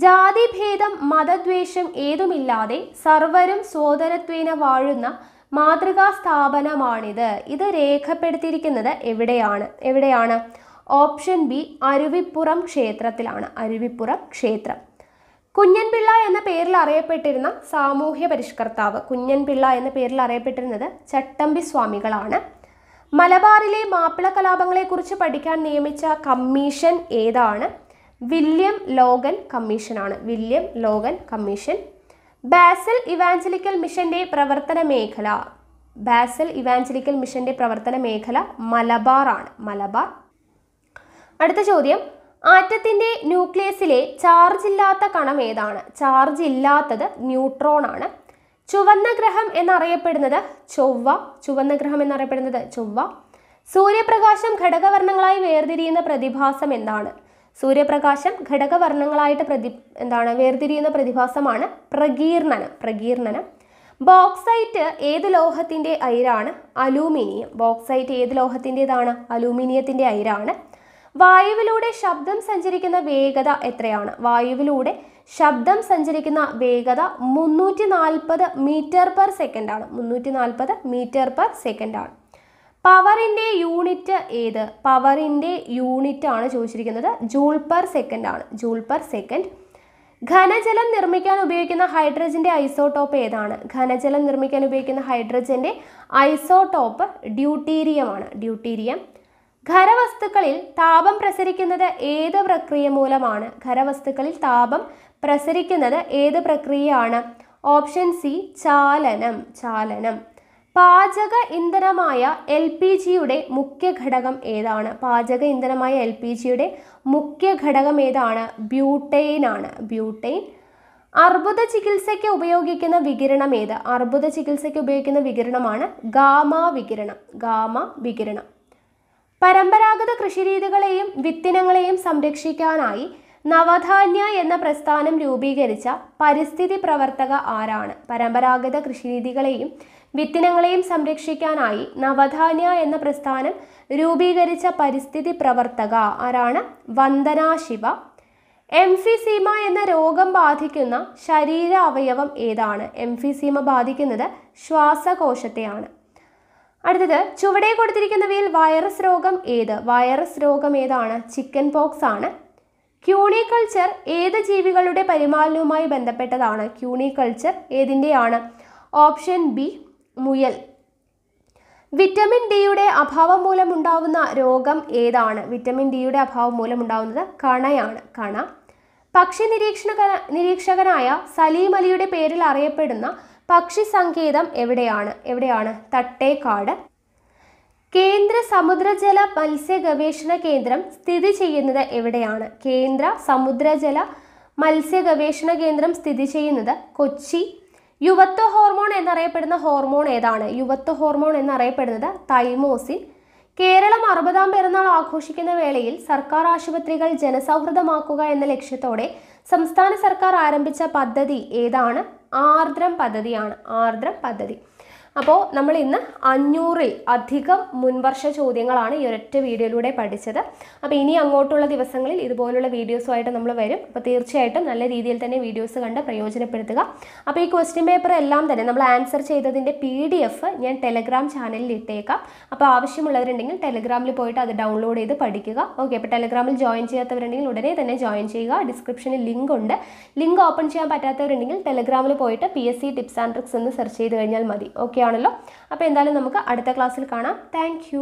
A: ജാതിഭേദം മതദ്വേഷം ഏതുമില്ലാതെ സർവരും സോദരത്വേന വാഴുന്ന മാതൃകാ സ്ഥാപനമാണിത് ഇത് രേഖപ്പെടുത്തിയിരിക്കുന്നത് എവിടെയാണ് എവിടെയാണ് ഓപ്ഷൻ ബി അരുവിപ്പുറം ക്ഷേത്രത്തിലാണ് അരുവിപ്പുറം ക്ഷേത്രം കുഞ്ഞൻപിള്ള എന്ന പേരിൽ അറിയപ്പെട്ടിരുന്ന സാമൂഹ്യ പരിഷ്കർത്താവ് കുഞ്ഞൻപിള്ള എന്ന പേരിൽ അറിയപ്പെട്ടിരുന്നത് ചട്ടമ്പി സ്വാമികളാണ് മലബാറിലെ മാപ്പിള കലാപങ്ങളെക്കുറിച്ച് പഠിക്കാൻ നിയമിച്ച കമ്മീഷൻ ഏതാണ് വില്യം ലോഗൻ കമ്മീഷനാണ് William Logan commission Basel evangelical മിഷന്റെ പ്രവർത്തന മേഖല ബാസൽ ഇവാഞ്ചലിക്കൽ മിഷന്റെ പ്രവർത്തന മേഖല മലബാറാണ് മലബാർ അടുത്ത ചോദ്യം ആറ്റത്തിന്റെ ന്യൂക്ലിയസിലെ ചാർജ് ഇല്ലാത്ത കണം ഏതാണ് ചാർജ് ഇല്ലാത്തത് ന്യൂട്രോൺ ആണ് ചുവന്ന ഗ്രഹം എന്നറിയപ്പെടുന്നത് ചൊവ്വ ചുവന്ന ഗ്രഹം എന്നറിയപ്പെടുന്നത് ചൊവ്വ സൂര്യപ്രകാശം ഘടകവർണ്ണങ്ങളായി വേർതിരിയുന്ന പ്രതിഭാസം എന്താണ് സൂര്യപ്രകാശം ഘടകവർണ്ണങ്ങളായിട്ട് പ്രതി എന്താണ് വേർതിരിയുന്ന പ്രതിഭാസമാണ് പ്രകീർണനം പ്രകീർണനം ബോക്സൈറ്റ് ഏത് ലോഹത്തിൻ്റെ അയിരാണ് അലൂമിനിയം ബോക്സൈറ്റ് ഏത് ലോഹത്തിൻ്റെതാണ് അലൂമിനിയത്തിൻ്റെ അയിരാണ് വായുവിലൂടെ ശബ്ദം സഞ്ചരിക്കുന്ന വേഗത എത്രയാണ് വായുവിലൂടെ ശബ്ദം സഞ്ചരിക്കുന്ന വേഗത മുന്നൂറ്റി നാൽപ്പത് മീറ്റർ പെർ സെക്കൻഡ് ആണ് മുന്നൂറ്റി നാൽപ്പത് മീറ്റർ പെർ സെക്കൻഡ് ആണ് പവറിൻ്റെ യൂണിറ്റ് ഏത് പവറിൻ്റെ യൂണിറ്റ് ആണ് ചോദിച്ചിരിക്കുന്നത് ജൂൾ പെർ സെക്കൻഡ് ആണ് ജൂൾ പെർ സെക്കൻഡ് ഘനജലം നിർമ്മിക്കാൻ ഉപയോഗിക്കുന്ന ഹൈഡ്രജൻ്റെ ഐസോടോപ്പ് ഏതാണ് ഘനജലം നിർമ്മിക്കാൻ ഉപയോഗിക്കുന്ന ഹൈഡ്രജൻ്റെ ഐസോടോപ്പ് ഡ്യൂട്ടീരിയമാണ് ഡ്യൂട്ടീരിയം ഖരവസ്തുക്കളിൽ താപം പ്രസരിക്കുന്നത് ഏത് പ്രക്രിയ മൂലമാണ് ഖരവസ്തുക്കളിൽ താപം പ്രസരിക്കുന്നത് ഏത് പ്രക്രിയയാണ് ഓപ്ഷൻ സി ചാലനം ചാലനം പാചക ഇന്ധനമായ എൽ പി ജിയുടെ മുഖ്യ ഘടകം ഏതാണ് പാചക ഇന്ധനമായ എൽ പി ജിയുടെ മുഖ്യ ഘടകം ഏതാണ് ബ്യൂട്ടെയിൻ ആണ് ബ്യൂട്ടെയിൻ അർബുദ ചികിത്സയ്ക്ക് ഉപയോഗിക്കുന്ന വികിരണം ഏത് അർബുദ ചികിത്സയ്ക്ക് ഉപയോഗിക്കുന്ന വികിരണമാണ് ഗാമ വികിരണം ഗാമ വികിരണം പരമ്പരാഗത കൃഷിരീതികളെയും വിത്തിനങ്ങളെയും സംരക്ഷിക്കാനായി നവധാന്യ എന്ന പ്രസ്ഥാനം രൂപീകരിച്ച പരിസ്ഥിതി പ്രവർത്തക ആരാണ് പരമ്പരാഗത കൃഷിരീതികളെയും വിത്തിനങ്ങളെയും സംരക്ഷിക്കാനായി നവധാന്യ എന്ന പ്രസ്ഥാനം രൂപീകരിച്ച പരിസ്ഥിതി പ്രവർത്തക ആരാണ് വന്ദനാ ശിവ എംഫിസീമ എന്ന രോഗം ബാധിക്കുന്ന ശരീര അവയവം ഏതാണ് എംഫിസീമ ബാധിക്കുന്നത് ശ്വാസകോശത്തെയാണ് അടുത്തത് ചുവടെ കൊടുത്തിരിക്കുന്നവയിൽ വൈറസ് രോഗം ഏത് വൈറസ് രോഗം ഏതാണ് ചിക്കൻ പോക്സ് ആണ് ക്യൂണിക്കൾച്ചർ ഏത് ജീവികളുടെ പരിപാലനവുമായി ബന്ധപ്പെട്ടതാണ് ക്യൂണിക്കൾച്ചർ ഏതിൻ്റെയാണ് ഓപ്ഷൻ ബി മുയൽ വിറ്റമിൻ ഡിയുടെ അഭാവം മൂലമുണ്ടാവുന്ന രോഗം ഏതാണ് വിറ്റമിൻ ഡിയുടെ അഭാവം മൂലമുണ്ടാവുന്നത് കണയാണ് കണ പക്ഷി നിരീക്ഷണ നിരീക്ഷകനായ സലീം അലിയുടെ പേരിൽ അറിയപ്പെടുന്ന പക്ഷി സങ്കേതം എവിടെയാണ് എവിടെയാണ് തട്ടേക്കാട് കേന്ദ്ര സമുദ്രജല മത്സ്യ ഗവേഷണ കേന്ദ്രം സ്ഥിതി ചെയ്യുന്നത് എവിടെയാണ് കേന്ദ്ര സമുദ്രജല മത്സ്യ ഗവേഷണ കേന്ദ്രം സ്ഥിതി ചെയ്യുന്നത് കൊച്ചി യുവത്വ ഹോർമോൺ എന്നറിയപ്പെടുന്ന ഹോർമോൺ ഏതാണ് യുവത്വ ഹോർമോൺ എന്നറിയപ്പെടുന്നത് തൈമോസിൻ കേരളം അറുപതാം പിറന്നാൾ ആഘോഷിക്കുന്ന വേളയിൽ സർക്കാർ ആശുപത്രികൾ ജനസൗഹൃദമാക്കുക എന്ന ലക്ഷ്യത്തോടെ സംസ്ഥാന സർക്കാർ ആരംഭിച്ച പദ്ധതി ഏതാണ് ആർദ്രം പദ്ധതിയാണ് ആർദ്രം പദ്ധതി അപ്പോൾ നമ്മൾ ഇന്ന് അഞ്ഞൂറിൽ അധികം മുൻവർഷ ചോദ്യങ്ങളാണ് ഈ ഒരൊറ്റ വീഡിയോയിലൂടെ പഠിച്ചത് അപ്പോൾ ഇനി അങ്ങോട്ടുള്ള ദിവസങ്ങളിൽ ഇതുപോലുള്ള വീഡിയോസുമായിട്ട് നമ്മൾ വരും അപ്പോൾ തീർച്ചയായിട്ടും നല്ല രീതിയിൽ തന്നെ വീഡിയോസ് കണ്ട് പ്രയോജനപ്പെടുത്തുക അപ്പോൾ ഈ ക്വസ്റ്റ്യൻ പേപ്പർ എല്ലാം തന്നെ നമ്മൾ ആൻസർ ചെയ്തതിൻ്റെ പി ഡി എഫ് ഞാൻ ടെലഗ്രാം ചാനലിൽ ഇട്ടേക്കാം അപ്പോൾ ആവശ്യമുള്ളവരുണ്ടെങ്കിൽ ടെലഗ്രാമിൽ പോയിട്ട് അത് ഡൗൺലോഡ് ചെയ്ത് പഠിക്കുക ഓക്കെ അപ്പോൾ ടെലഗ്രാമിൽ ജോയിൻ ചെയ്യാത്തവരുണ്ടെങ്കിൽ ഉടനെ തന്നെ ജോയിൻ ചെയ്യുക ഡിസ്ക്രിപ്ഷനിൽ ലിങ്ക് ഉണ്ട് ലിങ്ക് ഓപ്പൺ ചെയ്യാൻ പറ്റാത്തവരുണ്ടെങ്കിൽ ടെലഗ്രാമിൽ പോയിട്ട് P S C tips and tricks എന്ന് സെർച്ച് ചെയ്ത് കഴിഞ്ഞാൽ മതി ഓക്കെ ആണല്ലോ അപ്പോൾ എന്തായാലും നമുക്ക് അടുത്ത ക്ലാസ്സിൽ കാണാം താങ്ക്